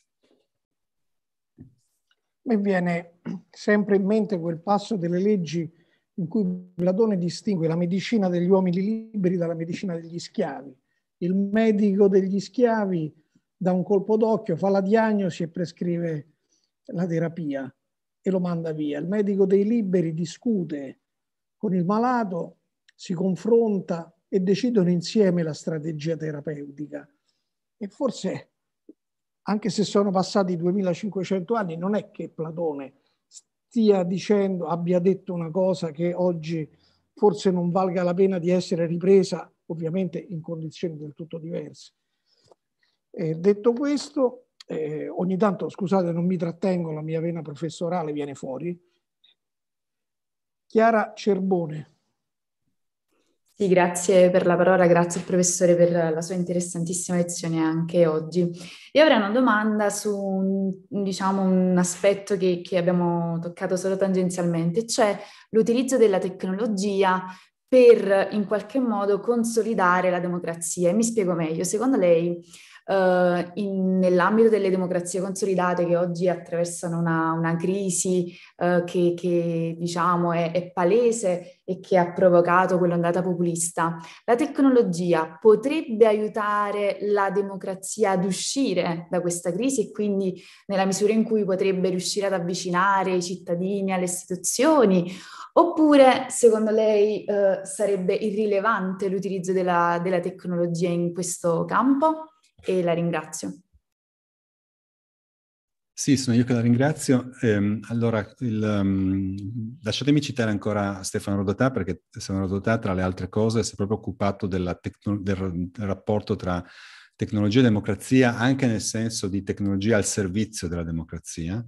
Mi viene sempre in mente quel passo delle leggi in cui Platone distingue la medicina degli uomini liberi dalla medicina degli schiavi. Il medico degli schiavi dà un colpo d'occhio, fa la diagnosi e prescrive la terapia e lo manda via. Il medico dei liberi discute con il malato, si confronta e decidono insieme la strategia terapeutica. E forse, anche se sono passati 2500 anni, non è che Platone stia dicendo, abbia detto una cosa che oggi forse non valga la pena di essere ripresa, ovviamente in condizioni del tutto diverse. Eh, detto questo, eh, ogni tanto, scusate, non mi trattengo, la mia vena professorale viene fuori. Chiara Cerbone. Sì, grazie per la parola, grazie al professore per la sua interessantissima lezione anche oggi. Io avrei una domanda su un, diciamo, un aspetto che, che abbiamo toccato solo tangenzialmente, cioè l'utilizzo della tecnologia per in qualche modo consolidare la democrazia. E mi spiego meglio, secondo lei eh, in, nell'ambito delle democrazie consolidate che oggi attraversano una, una crisi eh, che, che, diciamo è, è palese e che ha provocato quell'ondata populista, la tecnologia potrebbe aiutare la democrazia ad uscire da questa crisi e quindi nella misura in cui potrebbe riuscire ad avvicinare i cittadini alle istituzioni Oppure, secondo lei, eh, sarebbe irrilevante l'utilizzo della, della, tecnologia in questo campo? e la ringrazio. Sì, sono io che la ringrazio. Eh, allora, il, um, lasciatemi citare ancora Stefano Rodotà, perché Stefano Rodotà, tra le altre cose, si è proprio occupato tecno- del, del rapporto tra tecnologia e democrazia, anche nel senso di tecnologia al servizio della democrazia.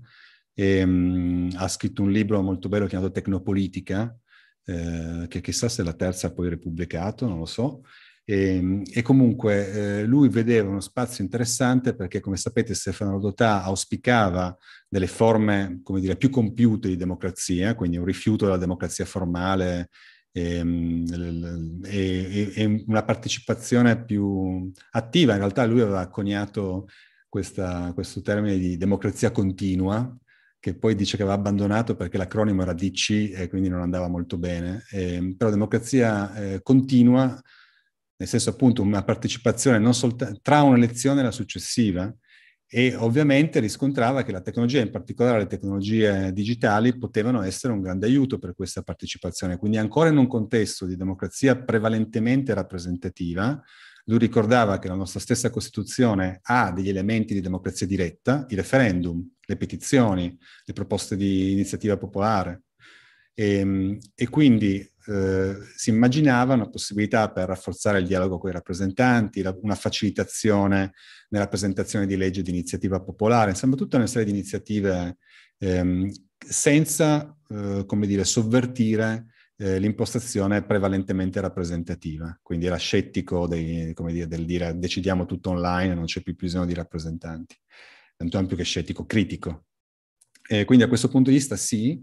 E, um, ha scritto un libro molto bello chiamato Tecnopolitica, eh, che chissà se la terza poi repubblicato, non lo so, e, ehm, e comunque eh, lui vedeva uno spazio interessante perché, come sapete, Stefano Rodotà auspicava delle forme, come dire, più compiute di democrazia, quindi un rifiuto della democrazia formale ehm, e, e, e una partecipazione più attiva. In realtà lui aveva coniato questa, questo termine di democrazia continua, che poi dice che aveva abbandonato perché l'acronimo era DC e quindi non andava molto bene. Eh, però democrazia eh, continua nel senso appunto una partecipazione non soltanto tra un'elezione e la successiva e ovviamente riscontrava che la tecnologia, in particolare le tecnologie digitali, potevano essere un grande aiuto per questa partecipazione. Quindi ancora in un contesto di democrazia prevalentemente rappresentativa, lui ricordava che la nostra stessa Costituzione ha degli elementi di democrazia diretta, i referendum, le petizioni, le proposte di iniziativa popolare. E, ehm, e quindi eh, si immaginava una possibilità per rafforzare il dialogo con i rappresentanti, la, una facilitazione nella presentazione di leggi di iniziativa popolare, insomma tutta una serie di iniziative ehm, senza, eh, come dire, sovvertire eh, l'impostazione prevalentemente rappresentativa. Quindi era scettico dei, dire, del dire decidiamo tutto online, non c'è più bisogno di rappresentanti, tanto più che scettico, critico. quindi a questo punto di vista sì,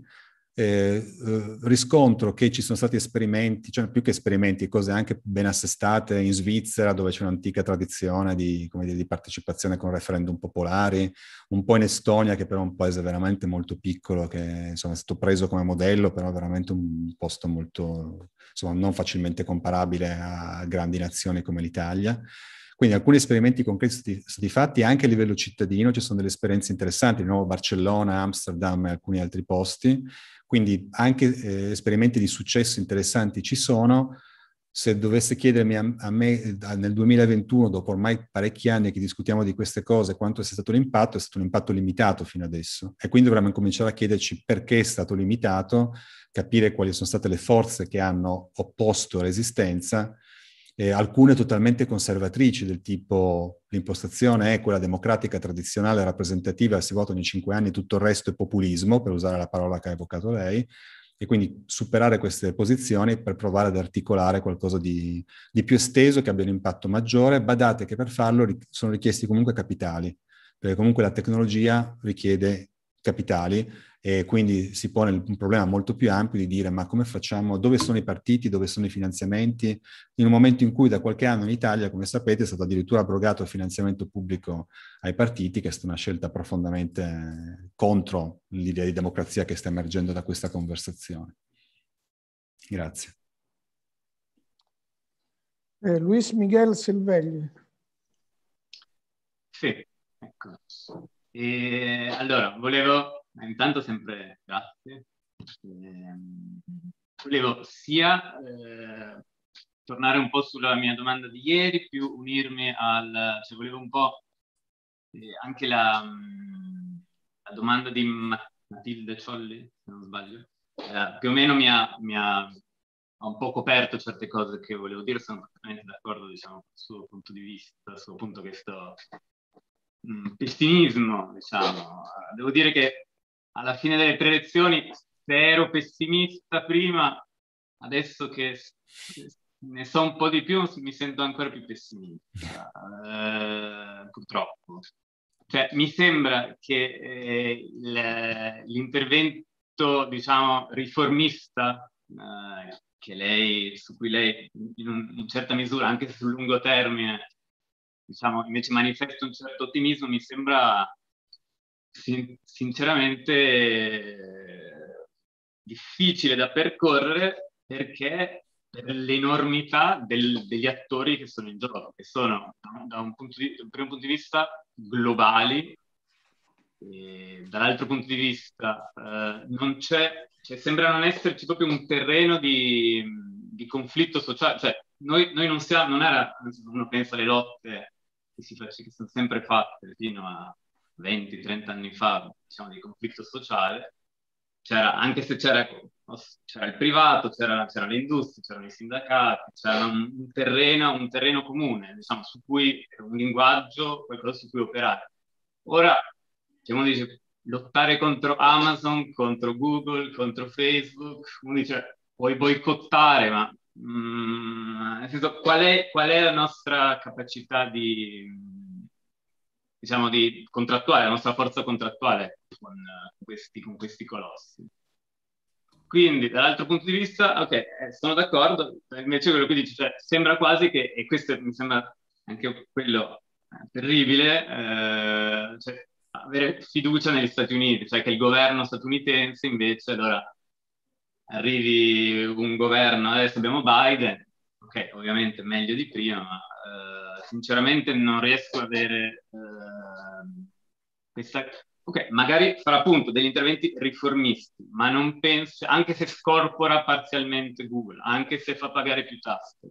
eh, eh, riscontro che ci sono stati esperimenti, cioè più che esperimenti, cose anche ben assestate in Svizzera dove c'è un'antica tradizione di, dire, di partecipazione con referendum popolari, un po' in Estonia che però è un paese veramente molto piccolo che insomma, è stato preso come modello, però veramente un posto molto, insomma, non facilmente comparabile a grandi nazioni come l'Italia. Quindi alcuni esperimenti concreti sono stati fatti anche a livello cittadino, ci sono delle esperienze interessanti, di nuovo Barcellona, Amsterdam e alcuni altri posti, quindi anche eh, esperimenti di successo interessanti ci sono. Se dovesse chiedermi a, a me a, eh, nel 2021, dopo ormai parecchi anni che discutiamo di queste cose, quanto sia stato l'impatto, è stato un impatto limitato fino adesso. E quindi dovremmo cominciare a chiederci perché è stato limitato, capire quali sono state le forze che hanno opposto resistenza eh, alcune totalmente conservatrici del tipo l'impostazione è quella democratica, tradizionale, rappresentativa, si vota ogni cinque anni, tutto il resto è populismo, per usare la parola che ha evocato lei, e quindi superare queste posizioni per provare ad articolare qualcosa di, di più esteso, che abbia un impatto maggiore. Badate che per farlo sono richiesti comunque capitali, perché comunque la tecnologia richiede capitali e quindi si pone un problema molto più ampio di dire ma come facciamo, dove sono i partiti, dove sono i finanziamenti, in un momento in cui da qualche anno in Italia, come sapete, è stato addirittura abrogato il finanziamento pubblico ai partiti, che è stata una scelta profondamente contro l'idea di democrazia che sta emergendo da questa conversazione. Grazie. Eh, Luis Miguel Silvegli. Sì, ecco. E allora, volevo, intanto sempre grazie, ehm, volevo sia eh, tornare un po' sulla mia domanda di ieri, più unirmi al, cioè volevo un po' eh, anche la, mm, la, domanda di Matilde Ciolli, se non sbaglio, eh, più o meno mi ha, mi ha un po' coperto certe cose che volevo dire, sono completamente d'accordo diciamo, sul suo punto di vista, sul punto che sto mh, mm, pessimismo, diciamo. Eh, devo dire che alla fine delle prelezioni, se ero pessimista prima, adesso che ne so un po' di più, mi sento ancora più pessimista, eh, purtroppo. Cioè, mi sembra che eh, l'intervento, diciamo, riformista eh, lei, su cui lei in, un, in certa misura, anche sul lungo termine, diciamo, invece manifesta un certo ottimismo, mi sembra sin- sinceramente difficile da percorrere perché per l'enormità del, degli attori che sono in gioco, che sono da un, punto di, un punto di vista globali, dall'altro punto di vista eh, non c'è, cioè, sembra non esserci proprio un terreno di, di conflitto sociale, cioè noi, noi non siamo, non era, uno pensa alle lotte che si, che sono sempre fatte fino a 20-30 anni fa, diciamo, di conflitto sociale, c'era, anche se c'era, c'era il privato, c'era, c'era l'industria, c'erano i sindacati, c'era un, un, terreno, un terreno comune, diciamo, su cui un linguaggio, qualcosa su cui operare. Ora, uno dice, lottare contro Amazon, contro Google, contro Facebook, uno dice, puoi boicottare, ma Mm, nel senso, qual è, qual è, la nostra capacità di, diciamo, di contrattuale, la nostra forza contrattuale con questi, con questi colossi? Quindi, dall'altro punto di vista, ok, eh, sono d'accordo, invece quello che dice, cioè, sembra quasi che, e questo mi sembra anche quello eh, terribile, eh, cioè, avere fiducia negli Stati Uniti, cioè che il governo statunitense invece, allora, arrivi un governo, adesso abbiamo Biden, ok, ovviamente meglio di prima, ma eh, sinceramente non riesco ad avere eh, questa... Ok, magari farà appunto degli interventi riformisti, ma non penso, anche se scorpora parzialmente Google, anche se fa pagare più tasse,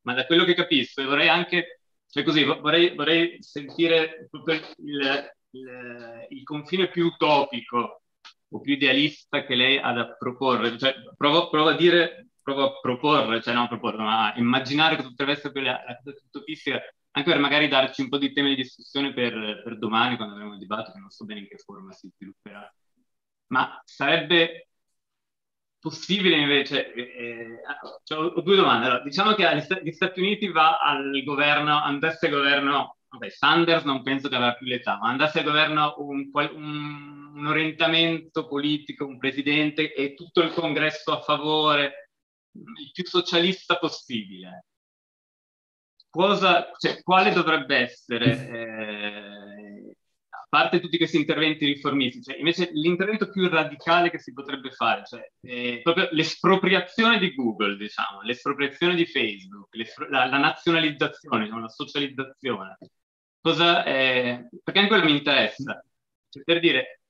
ma da quello che capisco, e vorrei anche, cioè così, vorrei, vorrei sentire proprio il, il, il confine più utopico o più idealista che lei ha da proporre. Cioè, provo, provo, a dire, provo a proporre, cioè non a proporre, ma a immaginare che potrebbe essere quella la cosa utopistica, anche per magari darci un po' di temi di discussione per, per domani, quando avremo il dibattito, che non so bene in che forma si svilupperà. Ma sarebbe possibile invece, cioè, eh, cioè, ho due domande. Allora, diciamo che gli Stati Uniti va al governo, andasse governo vabbè, Sanders non penso che avrà più l'età, ma andasse al governo un, un, un orientamento politico, un presidente e tutto il congresso a favore, il più socialista possibile. Cosa, cioè, quale dovrebbe essere, eh, a parte tutti questi interventi riformisti, cioè, invece l'intervento più radicale che si potrebbe fare, cioè, proprio l'espropriazione di Google, diciamo, l'espropriazione di Facebook, la, la, nazionalizzazione, diciamo, la socializzazione, Cosa, eh, perché anche quello mi interessa. Cioè, per dire,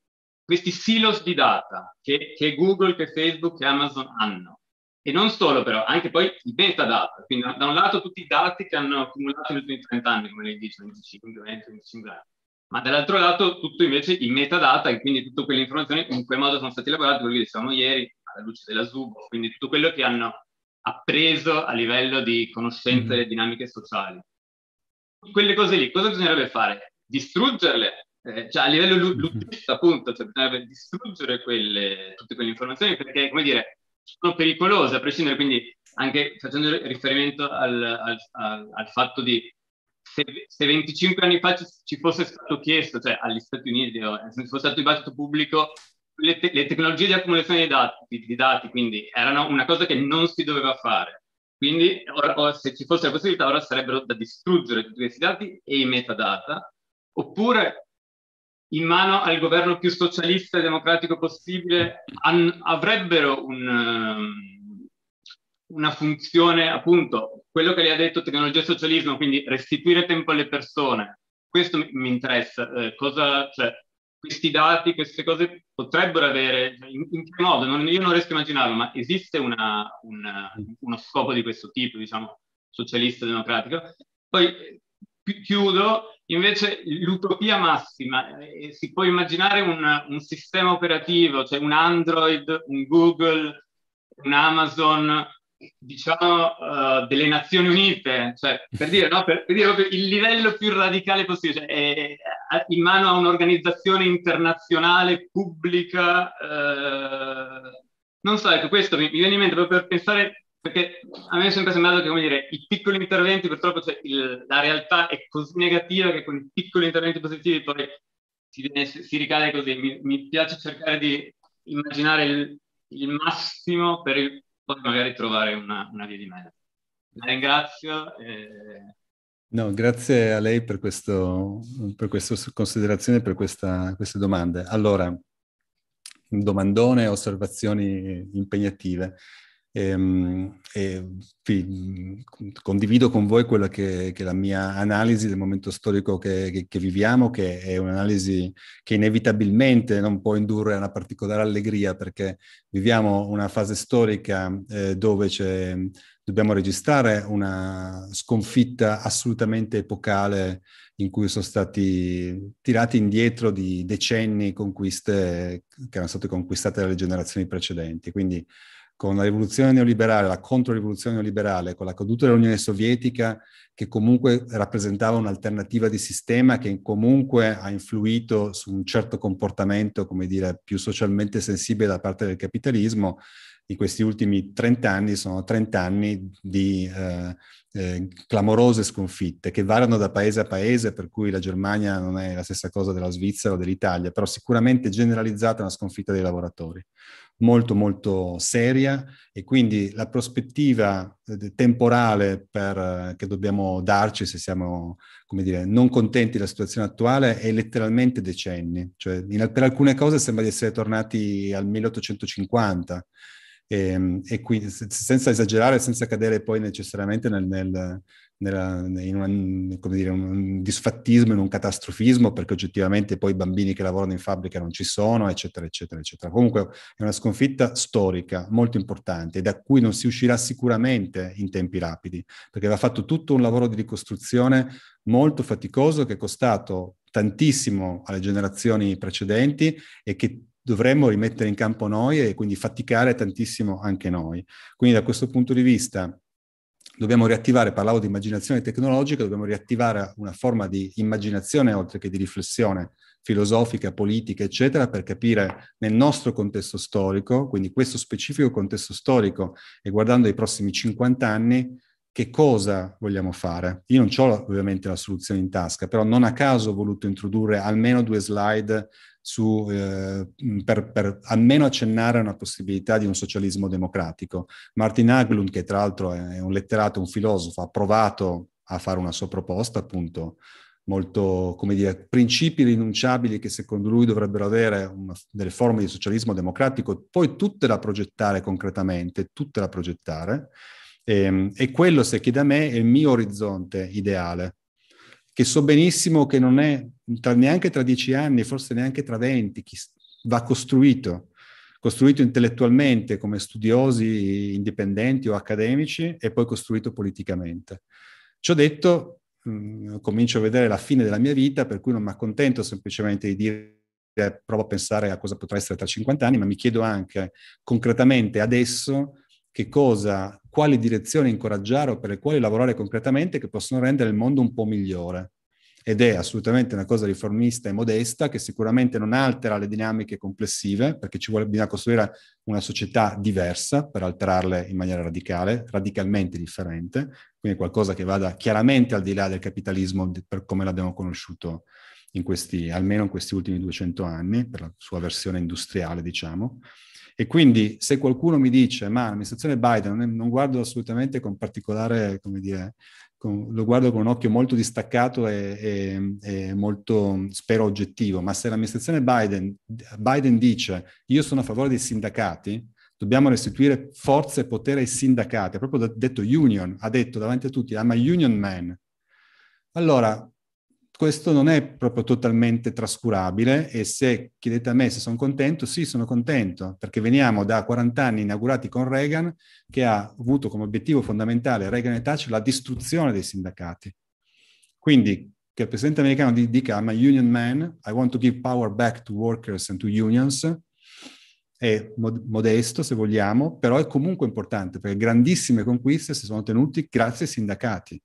questi silos di data che, che, Google, che Facebook, che Amazon hanno, e non solo però, anche poi i metadata, quindi da un lato tutti i dati che hanno accumulato negli ultimi 30 anni, come lei dice, 25, 20, 25 anni, ma dall'altro lato tutto invece i metadata, e quindi tutte quelle informazioni in quel modo sono state elaborate, quello che dicevamo ieri, alla luce della Zubo, quindi tutto quello che hanno appreso a livello di conoscenze mm. dinamiche sociali quelle cose lì, cosa bisognerebbe fare? Distruggerle, eh, cioè a livello luttista mm-hmm. appunto, cioè bisognerebbe distruggere quelle, tutte quelle informazioni perché, come dire, sono pericolose, a prescindere quindi anche facendo riferimento al, al, al, al fatto di se, se, 25 anni fa ci, ci, fosse stato chiesto, cioè agli Stati Uniti, o, eh, se ci fosse stato dibattito pubblico, le, te, le, tecnologie di accumulazione di dati, di dati, quindi erano una cosa che non si doveva fare. Quindi or, or, se ci fosse la possibilità ora sarebbero da distruggere tutti questi dati e i metadata, oppure in mano al governo più socialista e democratico possibile an, avrebbero un, um, una funzione, appunto, quello che lei ha detto, tecnologia e socialismo, quindi restituire tempo alle persone. Questo mi, mi interessa, eh, cosa, cioè, questi dati, queste cose potrebbero avere, cioè, in, in che modo, non, io non riesco a immaginarlo, ma esiste una, una, uno scopo di questo tipo, diciamo, socialista democratico. Poi chiudo, invece l'utopia massima, eh, si può immaginare un, un, sistema operativo, cioè un Android, un Google, un Amazon, diciamo, uh, delle Nazioni Unite, cioè, per dire, no? per, per dire il livello più radicale possibile, cioè, è, eh, eh, in mano a un'organizzazione internazionale pubblica. Uh, non so, ecco, questo mi, mi, viene in mente proprio per pensare, perché a me è sempre sembrato che, come dire, i piccoli interventi, purtroppo cioè, il, la realtà è così negativa che con i piccoli interventi positivi poi si, si ricade così. Mi, mi piace cercare di immaginare il, il massimo per il poi magari trovare una, una via di mezzo. La ringrazio. E... Eh, no, grazie a lei per, questo, per questa considerazione, per questa, queste domande. Allora, domandone, osservazioni impegnative. Ehm, e, e vi, condivido con voi quella che, che, è la mia analisi del momento storico che, che, che, viviamo, che è un'analisi che inevitabilmente non può indurre a una particolare allegria perché viviamo una fase storica eh, dove dobbiamo registrare una sconfitta assolutamente epocale in cui sono stati tirati indietro di decenni conquiste che erano state conquistate dalle generazioni precedenti. Quindi con la rivoluzione neoliberale, la controrivoluzione neoliberale, con la caduta dell'Unione Sovietica, che comunque rappresentava un'alternativa di sistema che comunque ha influito su un certo comportamento, come dire, più socialmente sensibile da parte del capitalismo, in questi ultimi 30 anni sono 30 anni di eh, eh, clamorose sconfitte che variano da paese a paese, per cui la Germania non è la stessa cosa della Svizzera o dell'Italia, però sicuramente generalizzata una sconfitta dei lavoratori molto molto seria e quindi la prospettiva eh, temporale per, eh, che dobbiamo darci se siamo come dire, non contenti della situazione attuale è letteralmente decenni, cioè in, per alcune cose sembra di essere tornati al 1850 e, ehm, e quindi senza esagerare, senza cadere poi necessariamente nel, nel nella, in un, come dire, un disfattismo, in un catastrofismo, perché oggettivamente poi i bambini che lavorano in fabbrica non ci sono, eccetera, eccetera, eccetera. Comunque è una sconfitta storica, molto importante, da cui non si uscirà sicuramente in tempi rapidi, perché va fatto tutto un lavoro di ricostruzione molto faticoso che è costato tantissimo alle generazioni precedenti e che dovremmo rimettere in campo noi e quindi faticare tantissimo anche noi. Quindi da questo punto di vista dobbiamo riattivare, parlavo di immaginazione tecnologica, dobbiamo riattivare una forma di immaginazione oltre che di riflessione filosofica, politica, eccetera, per capire nel nostro contesto storico, quindi questo specifico contesto storico e guardando i prossimi 50 anni, che cosa vogliamo fare. Io non ho ovviamente la soluzione in tasca, però non a caso ho voluto introdurre almeno due slide su, eh, per, per, almeno accennare a una possibilità di un socialismo democratico. Martin Haglund, che tra l'altro è un letterato, un filosofo, ha provato a fare una sua proposta, appunto, molto, come dire, principi rinunciabili che secondo lui dovrebbero avere una, delle forme di socialismo democratico, poi tutte da progettare concretamente, tutte da progettare. E, ehm, e quello, se chiede a me, è il mio orizzonte ideale che so benissimo che non è tra, neanche tra dieci anni, forse neanche tra venti, va costruito, costruito intellettualmente come studiosi indipendenti o accademici e poi costruito politicamente. Ciò detto, mh, mm, comincio a vedere la fine della mia vita, per cui non mi accontento semplicemente di dire provo a pensare a cosa potrà essere tra 50 anni, ma mi chiedo anche concretamente adesso che cosa, quali direzioni incoraggiare o per le quali lavorare concretamente che possono rendere il mondo un po' migliore ed è assolutamente una cosa riformista e modesta che sicuramente non altera le dinamiche complessive perché ci vuole, bisogna costruire una società diversa per alterarle in maniera radicale, radicalmente differente, quindi qualcosa che vada chiaramente al di là del capitalismo per come l'abbiamo conosciuto in questi, almeno in questi ultimi 200 anni, per la sua versione industriale diciamo. E quindi se qualcuno mi dice, ma l'amministrazione Biden non, non guardo assolutamente con particolare, come dire, con, lo guardo con un occhio molto distaccato e, e, e molto, spero, oggettivo, ma se l'amministrazione Biden, Biden dice io sono a favore dei sindacati, dobbiamo restituire forza e potere ai sindacati, ha proprio detto union, ha detto davanti a tutti, I'm a union man. Allora, questo non è proprio totalmente trascurabile e se chiedete a me se sono contento, sì, sono contento, perché veniamo da 40 anni inaugurati con Reagan, che ha avuto come obiettivo fondamentale Reagan e Thatcher la distruzione dei sindacati. Quindi che il presidente americano dica I'm a union man, I want to give power back to workers and to unions, è modesto se vogliamo, però è comunque importante perché grandissime conquiste si sono ottenute grazie ai sindacati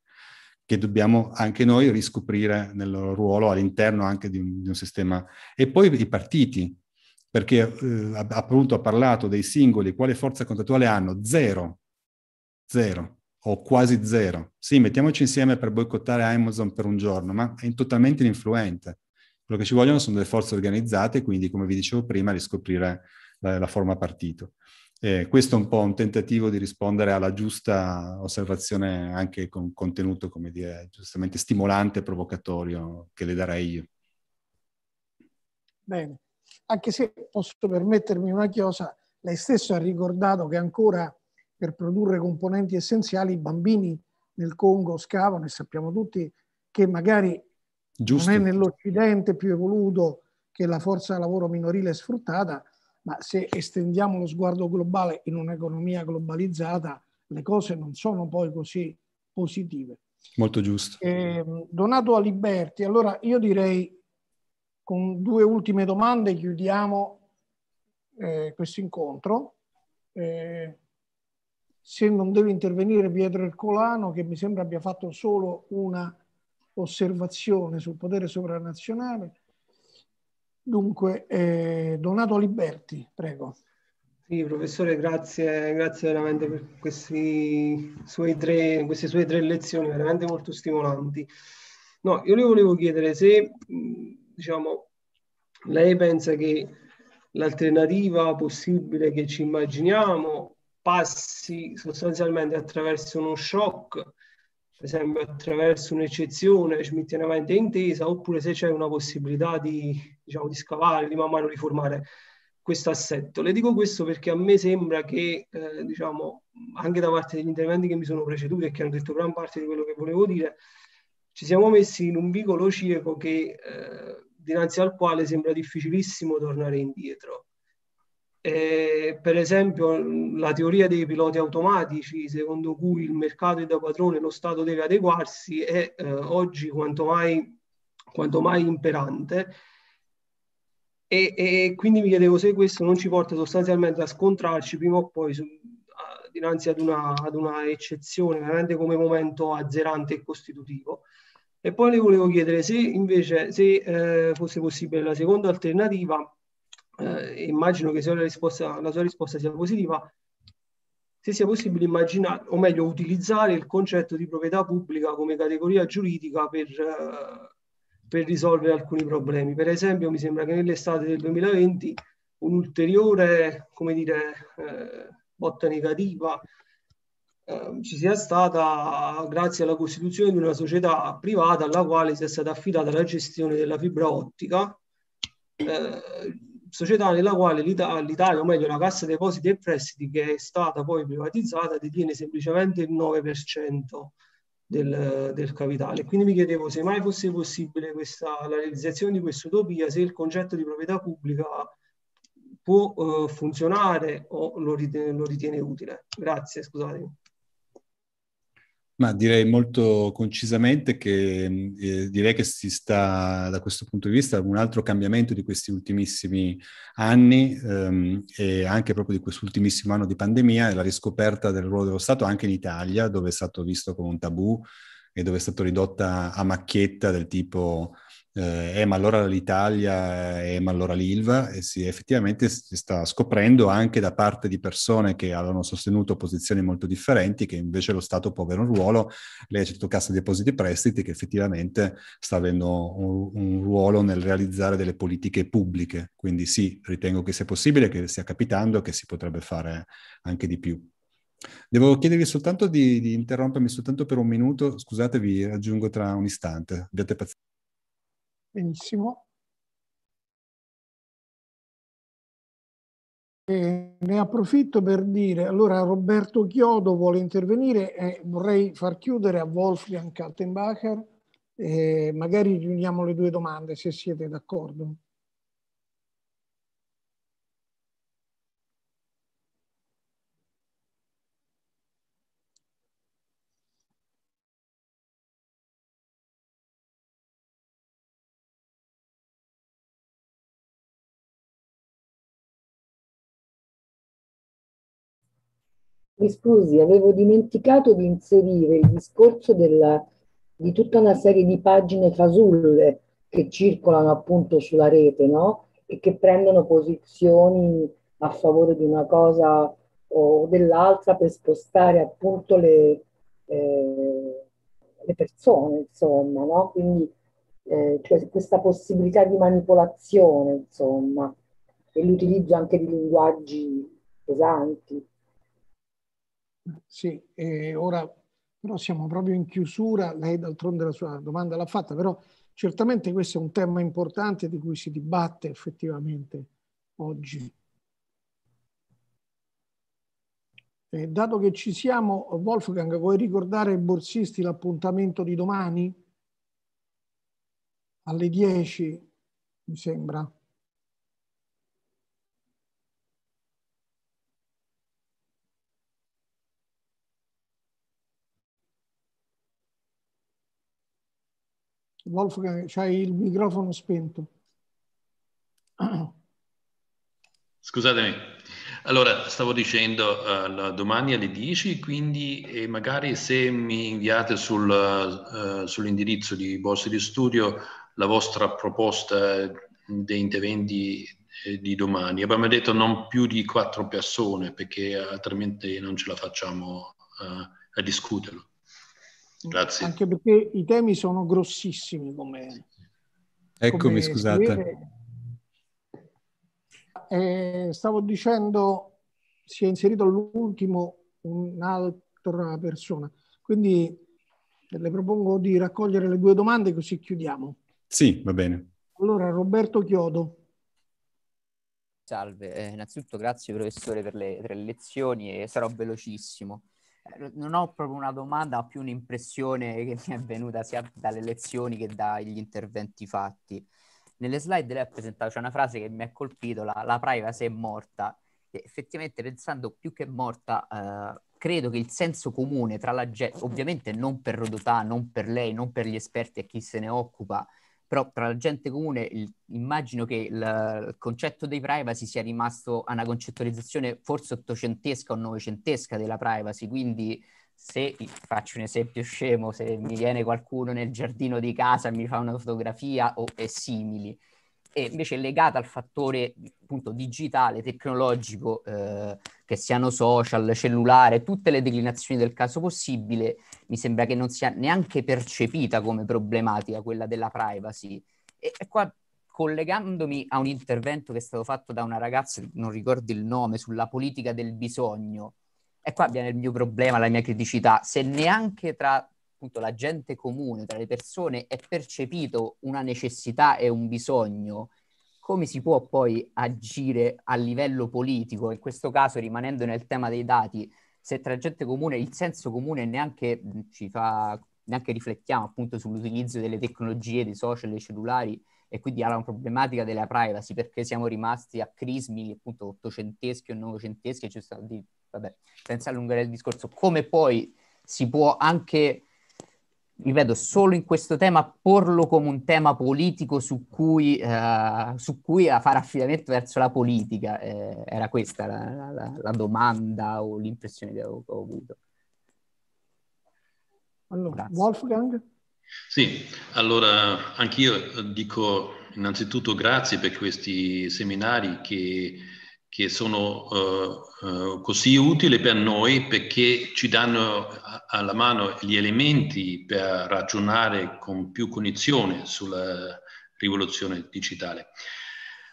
che dobbiamo anche noi riscoprire nel loro ruolo all'interno anche di un, di un sistema. E poi i partiti, perché eh, appunto ha parlato dei singoli, quale forza contrattuale hanno? Zero, zero o quasi zero. Sì, mettiamoci insieme per boicottare Amazon per un giorno, ma è totalmente ininfluente. Quello che ci vogliono sono delle forze organizzate, quindi come vi dicevo prima, riscoprire la, la forma partito. Eh, questo è un po' un tentativo di rispondere alla giusta osservazione anche con contenuto, come dire, giustamente stimolante e provocatorio che le darei io. Bene, anche se posso permettermi una chiosa, lei stesso ha ricordato che ancora per produrre componenti essenziali i bambini nel Congo scavano e sappiamo tutti che magari Giusto. non è nell'Occidente più evoluto che la forza lavoro minorile è sfruttata, ma se estendiamo lo sguardo globale in un'economia globalizzata, le cose non sono poi così positive. Molto giusto. Eh, Donato Aliberti, allora io direi con due ultime domande chiudiamo eh, questo incontro. Eh, se non deve intervenire Pietro Ercolano, che mi sembra abbia fatto solo una osservazione sul potere sovranazionale, Dunque, eh, Donato Liberti, prego. Sì, professore, grazie, grazie veramente per questi suoi tre, queste sue tre lezioni, veramente molto stimolanti. No, io le volevo chiedere se, diciamo, lei pensa che l'alternativa possibile che ci immaginiamo passi sostanzialmente attraverso uno shock per esempio attraverso un'eccezione ci intesa, oppure se c'è una possibilità di, diciamo, di scavare, di man mano riformare questo assetto. Le dico questo perché a me sembra che, eh, diciamo, anche da parte degli interventi che mi sono preceduti e che hanno detto gran parte di quello che volevo dire, ci siamo messi in un vicolo cieco che, eh, dinanzi al quale sembra difficilissimo tornare indietro. Eh, per esempio la teoria dei piloti automatici secondo cui il mercato è da padrone lo Stato deve adeguarsi è eh, oggi quanto mai, quanto mai imperante e, e, quindi mi chiedevo se questo non ci porta sostanzialmente a scontrarci prima o poi su, a, dinanzi ad una, ad una eccezione veramente come momento azzerante e costitutivo e poi le volevo chiedere se invece se eh, fosse possibile la seconda alternativa eh, immagino che se la, risposta, la sua risposta sia positiva, se sia possibile immaginare, o meglio utilizzare il concetto di proprietà pubblica come categoria giuridica per, eh, per risolvere alcuni problemi. Per esempio mi sembra che nell'estate del 2020 un'ulteriore, come dire, eh, botta negativa ehm, ci sia stata grazie alla costituzione di una società privata alla quale sia stata affidata la gestione della fibra ottica eh, società nella quale l'Italia, o meglio la Cassa Depositi e Prestiti, che è stata poi privatizzata, detiene semplicemente il 9% del, del capitale. Quindi mi chiedevo se mai fosse possibile questa, la realizzazione di questa utopia, se il concetto di proprietà pubblica può uh, funzionare o lo ritiene, lo ritiene utile. Grazie, scusatemi. Ma direi molto concisamente che mm, eh, direi che si sta da questo punto di vista un altro cambiamento di questi ultimissimi anni ehm, e anche proprio di quest'ultimissimo anno di pandemia è la riscoperta del ruolo dello Stato anche in Italia dove è stato visto come un tabù e dove è stato ridotta a macchietta del tipo eh, eh, ma allora l'Italia, eh, eh ma allora l'Ilva, e eh, si, effettivamente si sta scoprendo anche da parte di persone che avevano sostenuto posizioni molto differenti che invece lo Stato può avere un ruolo, lei ha citato Cassa Depositi e Prestiti che effettivamente sta avendo un, un, ruolo nel realizzare delle politiche pubbliche, quindi sì, ritengo che sia possibile, che stia capitando e che si potrebbe fare anche di più. Devo chiedervi soltanto di, di interrompermi soltanto per un minuto, scusatevi, raggiungo tra un istante, abbiate pazienza. Benissimo. E ne approfitto per dire, allora Roberto Chiodo vuole intervenire e vorrei far chiudere a Wolfgang Kattenbacher, magari riuniamo le due domande se siete d'accordo. Mi scusi, avevo dimenticato di inserire il discorso della, di tutta una serie di pagine fasulle che circolano appunto sulla rete, no? E che prendono posizioni a favore di una cosa o dell'altra per spostare appunto le, eh, le persone, insomma, no? Quindi eh, cioè questa possibilità di manipolazione, insomma, e l'utilizzo anche di linguaggi pesanti. Sì, eh, ora però siamo proprio in chiusura, lei d'altronde la sua domanda l'ha fatta, però certamente questo è un tema importante di cui si dibatte effettivamente oggi. Eh, dato che ci siamo, Wolfgang, vuoi ricordare ai borsisti l'appuntamento di domani? Alle 10, mi sembra. Wolfgang, c'hai il microfono spento. Scusatemi. Allora, stavo dicendo, uh, domani alle 10, quindi magari se mi inviate sul, uh, sull'indirizzo di borse di Studio la vostra proposta di interventi eh, di domani. Abbiamo detto non più di quattro persone perché altrimenti non ce la facciamo uh, a discuterlo. Grazie. Anche perché i temi sono grossissimi come... Eccomi, come scusate. Eh, stavo dicendo, si è inserito all'ultimo un'altra persona, quindi le propongo di raccogliere le due domande così chiudiamo. Sì, va bene. Allora, Roberto Chiodo. Salve, eh, innanzitutto grazie professore per le, per le lezioni e eh, sarò velocissimo. Eh, non ho proprio una domanda, ho più un'impressione che mi è venuta sia dalle lezioni che dagli interventi fatti. Nelle slide lei ha presentato, c'è una frase che mi ha colpito, la, la privacy è morta. E effettivamente pensando più che morta, eh, credo che il senso comune tra la gente, ovviamente non per Rodotà, non per lei, non per gli esperti e chi se ne occupa, però tra la gente comune il, immagino che il, il, concetto di privacy sia rimasto a una concettualizzazione forse ottocentesca o novecentesca della privacy, quindi se faccio un esempio scemo, se mi viene qualcuno nel giardino di casa e mi fa una fotografia o e simili, e invece legata al fattore appunto digitale, tecnologico, eh, che siano social, cellulare, tutte le declinazioni del caso possibile, mi sembra che non sia neanche percepita come problematica quella della privacy. E, e qua collegandomi a un intervento che è stato fatto da una ragazza, non ricordo il nome, sulla politica del bisogno, e qua viene il mio problema, la mia criticità, se neanche tra appunto la gente comune, tra le persone, è percepito una necessità e un bisogno, come si può poi agire a livello politico, in questo caso rimanendo nel tema dei dati, se tra gente comune il senso comune neanche ci fa, neanche riflettiamo appunto sull'utilizzo delle tecnologie, dei social, dei cellulari e quindi alla problematica della privacy perché siamo rimasti a crismi appunto ottocenteschi o novecenteschi, cioè, vabbè, senza allungare il discorso, come poi si può anche ripeto, solo in questo tema, porlo come un tema politico su cui, eh, su cui fare affidamento verso la politica, eh, era questa la, la, la, domanda o l'impressione che ho, ho avuto. Allora, Grazie. Wolfgang? Sì, allora anch'io dico innanzitutto grazie per questi seminari che che sono eh, eh, così utili per noi perché ci danno alla mano gli elementi per ragionare con più cognizione sulla rivoluzione digitale.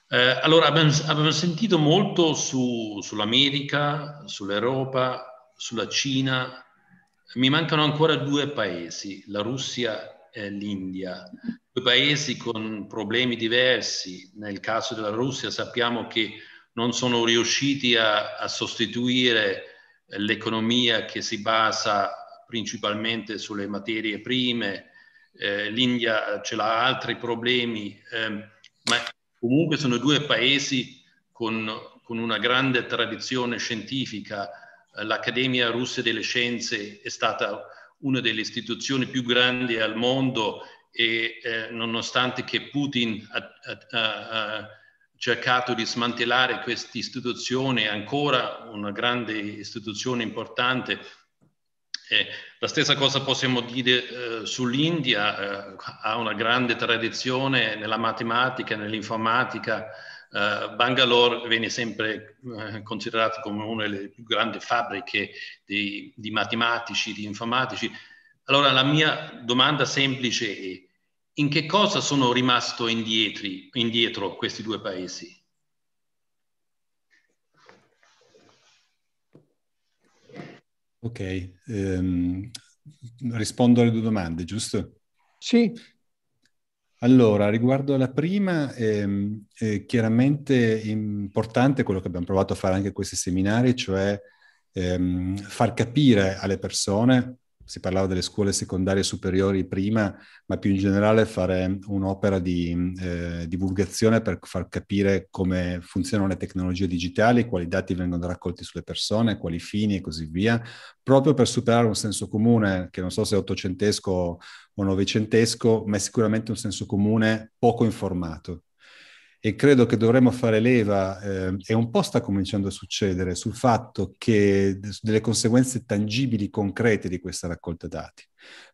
Eh, allora, abbiamo, abbiamo, sentito molto su, sull'America, sull'Europa, sulla Cina. Mi mancano ancora due paesi, la Russia e l'India. Due paesi con problemi diversi. Nel caso della Russia sappiamo che non sono riusciti a, a sostituire l'economia che si basa principalmente sulle materie prime, eh, l'India ce l'ha altri problemi, eh, ma comunque sono due paesi con, con una grande tradizione scientifica. L'Accademia russa delle scienze è stata una delle istituzioni più grandi al mondo e eh, nonostante che Putin ha, ha, ha cercato di smantellare questa istituzione, ancora una grande istituzione importante. Eh, la stessa cosa possiamo dire eh, sull'India, eh, ha una grande tradizione nella matematica, nell'informatica. Eh, Bangalore viene sempre eh, considerato come una delle più grandi fabbriche di, di matematici, di informatici. Allora la mia domanda semplice è, in che cosa sono rimasto indietri, indietro questi due paesi? Ok, ehm, rispondo alle due domande, giusto? Sì. Allora, riguardo alla prima, ehm, eh, chiaramente importante quello che abbiamo provato a fare anche in questi seminari, cioè ehm, far capire alle persone si parlava delle scuole secondarie superiori prima, ma più in generale fare un'opera di eh, divulgazione per far capire come funzionano le tecnologie digitali, quali dati vengono raccolti sulle persone, quali fini e così via, proprio per superare un senso comune, che non so se è ottocentesco o novecentesco, ma è sicuramente un senso comune poco informato e credo che dovremmo fare leva, eh, e un po' sta cominciando a succedere, sul fatto che delle conseguenze tangibili, concrete di questa raccolta dati.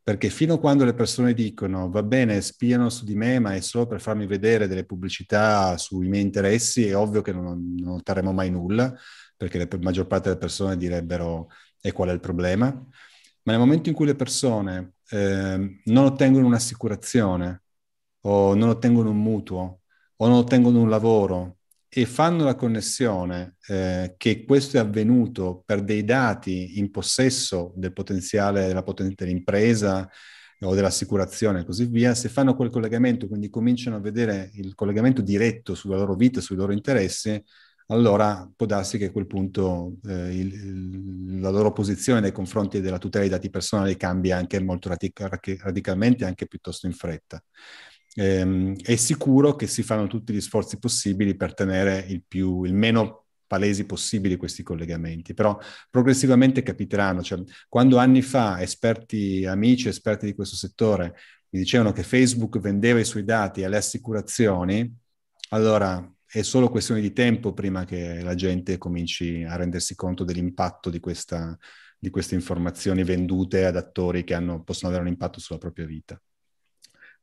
Perché fino a quando le persone dicono va bene, spiano su di me, ma è solo per farmi vedere delle pubblicità sui miei interessi, è ovvio che non, non otterremo mai nulla, perché la maggior parte delle persone direbbero e qual è il problema. Ma nel momento in cui le persone eh, non ottengono un'assicurazione o non ottengono un mutuo o non ottengono un lavoro e fanno la connessione eh, che questo è avvenuto per dei dati in possesso del potenziale della potente dell'impresa o dell'assicurazione e così via, se fanno quel collegamento, quindi cominciano a vedere il collegamento diretto sulla loro vita, sui loro interessi, allora può darsi che a quel punto eh, il, la loro posizione nei confronti della tutela dei dati personali cambia anche molto radic- radicalmente, anche piuttosto in fretta ehm, è sicuro che si fanno tutti gli sforzi possibili per tenere il, più, il meno palesi possibili questi collegamenti, però progressivamente capiteranno. Cioè, quando anni fa esperti, amici, esperti di questo settore mi dicevano che Facebook vendeva i suoi dati alle assicurazioni, allora è solo questione di tempo prima che la gente cominci a rendersi conto dell'impatto di, questa, di queste informazioni vendute ad attori che hanno, possono avere un impatto sulla propria vita.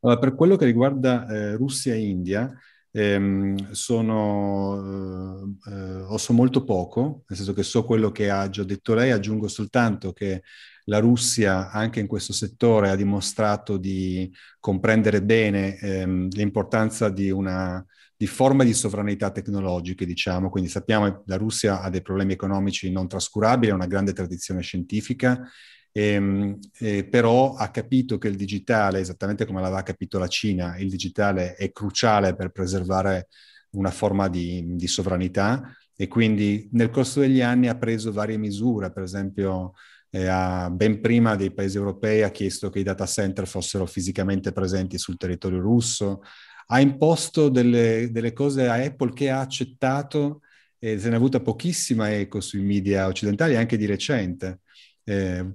Allora, per quello che riguarda eh, Russia e India, ehm, sono, eh, eh so molto poco, nel senso che so quello che ha già detto lei, aggiungo soltanto che la Russia anche in questo settore ha dimostrato di comprendere bene ehm, l'importanza di una di forme di sovranità tecnologiche, diciamo, quindi sappiamo che la Russia ha dei problemi economici non trascurabili, ha una grande tradizione scientifica Ehm, eh, però ha capito che il digitale, esattamente come l'aveva capito la Cina, il digitale è cruciale per preservare una forma di, di sovranità e quindi nel corso degli anni ha preso varie misure, per esempio eh, ha, ben prima dei paesi europei ha chiesto che i data center fossero fisicamente presenti sul territorio russo, ha imposto delle, delle cose a Apple che ha accettato e se ne è avuta pochissima eco sui media occidentali anche di recente. Eh,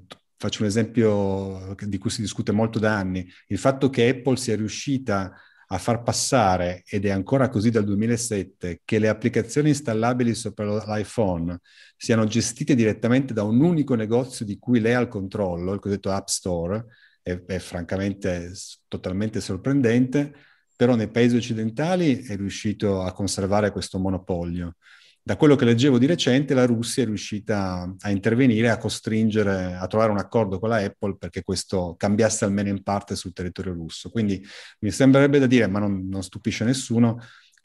faccio un esempio di cui si discute molto da anni, il fatto che Apple sia riuscita a far passare, ed è ancora così dal 2007, che le applicazioni installabili sopra l'iPhone siano gestite direttamente da un unico negozio di cui lei ha il controllo, il cosiddetto App Store, è, è francamente totalmente sorprendente, però nei paesi occidentali è riuscito a conservare questo monopolio da quello che leggevo di recente, la Russia è riuscita a intervenire, a costringere, a trovare un accordo con la Apple perché questo cambiasse almeno in parte sul territorio russo. Quindi mi sembrerebbe da dire, ma non, non stupisce nessuno,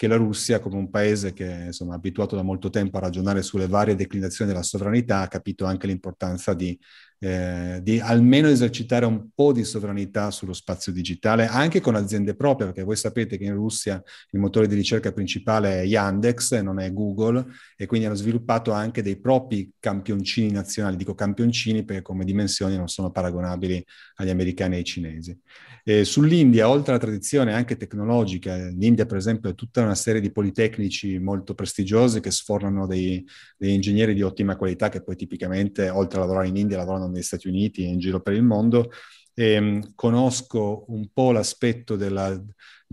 che la Russia, come un paese che insomma, è abituato da molto tempo a ragionare sulle varie declinazioni della sovranità, ha capito anche l'importanza di, eh, di almeno esercitare un po' di sovranità sullo spazio digitale, anche con aziende proprie, perché voi sapete che in Russia il motore di ricerca principale è Yandex, non è Google, e quindi hanno sviluppato anche dei propri campioncini nazionali, dico campioncini perché come dimensioni non sono paragonabili agli americani e ai cinesi. Eh, Sull'India, oltre alla tradizione anche tecnologica, l'India per esempio è tutta una serie di politecnici molto prestigiosi che sfornano dei, dei ingegneri di ottima qualità che poi tipicamente, oltre a lavorare in India, lavorano negli Stati Uniti e in giro per il mondo. E, ehm, conosco un po' l'aspetto della,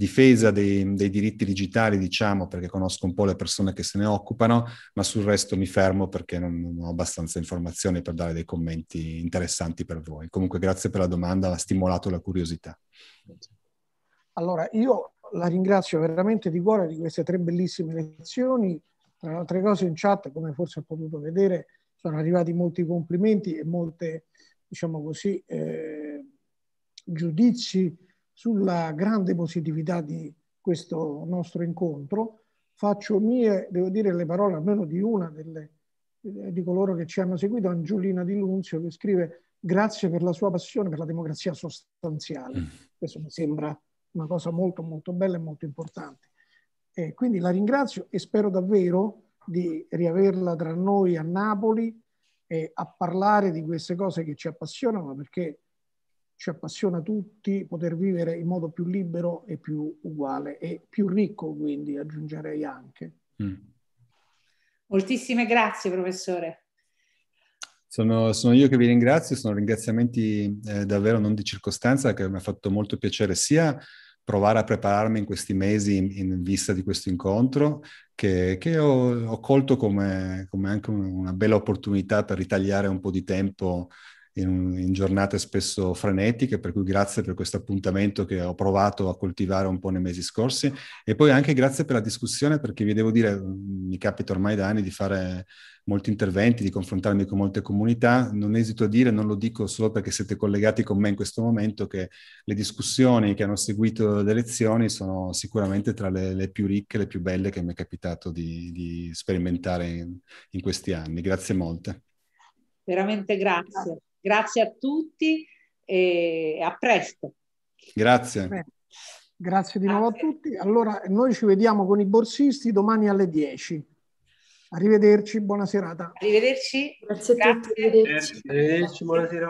difesa dei, dei, diritti digitali, diciamo, perché conosco un po' le persone che se ne occupano, ma sul resto mi fermo perché non, non ho abbastanza informazioni per dare dei commenti interessanti per voi. Comunque grazie per la domanda, ha stimolato la curiosità. Allora, io la ringrazio veramente di cuore di queste tre bellissime lezioni. Tra le altre cose in chat, come forse ho potuto vedere, sono arrivati molti complimenti e molte, diciamo così, eh, giudizi sulla grande positività di questo nostro incontro. Faccio mie, devo dire, le parole almeno di una delle, eh, di coloro che ci hanno seguito, Angiolina Di Lunzio, che scrive grazie per la sua passione per la democrazia sostanziale. Mm. Questo mi sembra una cosa molto molto bella e molto importante. E quindi la ringrazio e spero davvero di riaverla tra noi a Napoli a parlare di queste cose che ci appassionano perché ci appassiona tutti poter vivere in modo più libero e più uguale e più ricco, quindi aggiungerei anche. Mm. Moltissime grazie, professore. Sono, sono, io che vi ringrazio, sono ringraziamenti eh, davvero non di circostanza che mi ha fatto molto piacere sia provare a prepararmi in questi mesi in, in vista di questo incontro che, che ho, ho, colto come, come anche una bella opportunità per ritagliare un po' di tempo in, in giornate spesso frenetiche, per cui grazie per questo appuntamento che ho provato a coltivare un po' nei mesi scorsi e poi anche grazie per la discussione perché vi devo dire, mm, mi capita ormai da anni di fare molti interventi, di confrontarmi con molte comunità. Non esito a dire, non lo dico solo perché siete collegati con me in questo momento, che le discussioni che hanno seguito le lezioni sono sicuramente tra le, le più ricche, le più belle che mi è capitato di, di sperimentare in, in questi anni. Grazie molte. Veramente grazie. Grazie a tutti e a presto. Grazie. Beh, grazie di nuovo a tutti. Allora, noi ci vediamo con i borsisti domani alle 10. Arrivederci, buona serata. Arrivederci. Grazie a tutti. Arrivederci. Arrivederci, buonasera.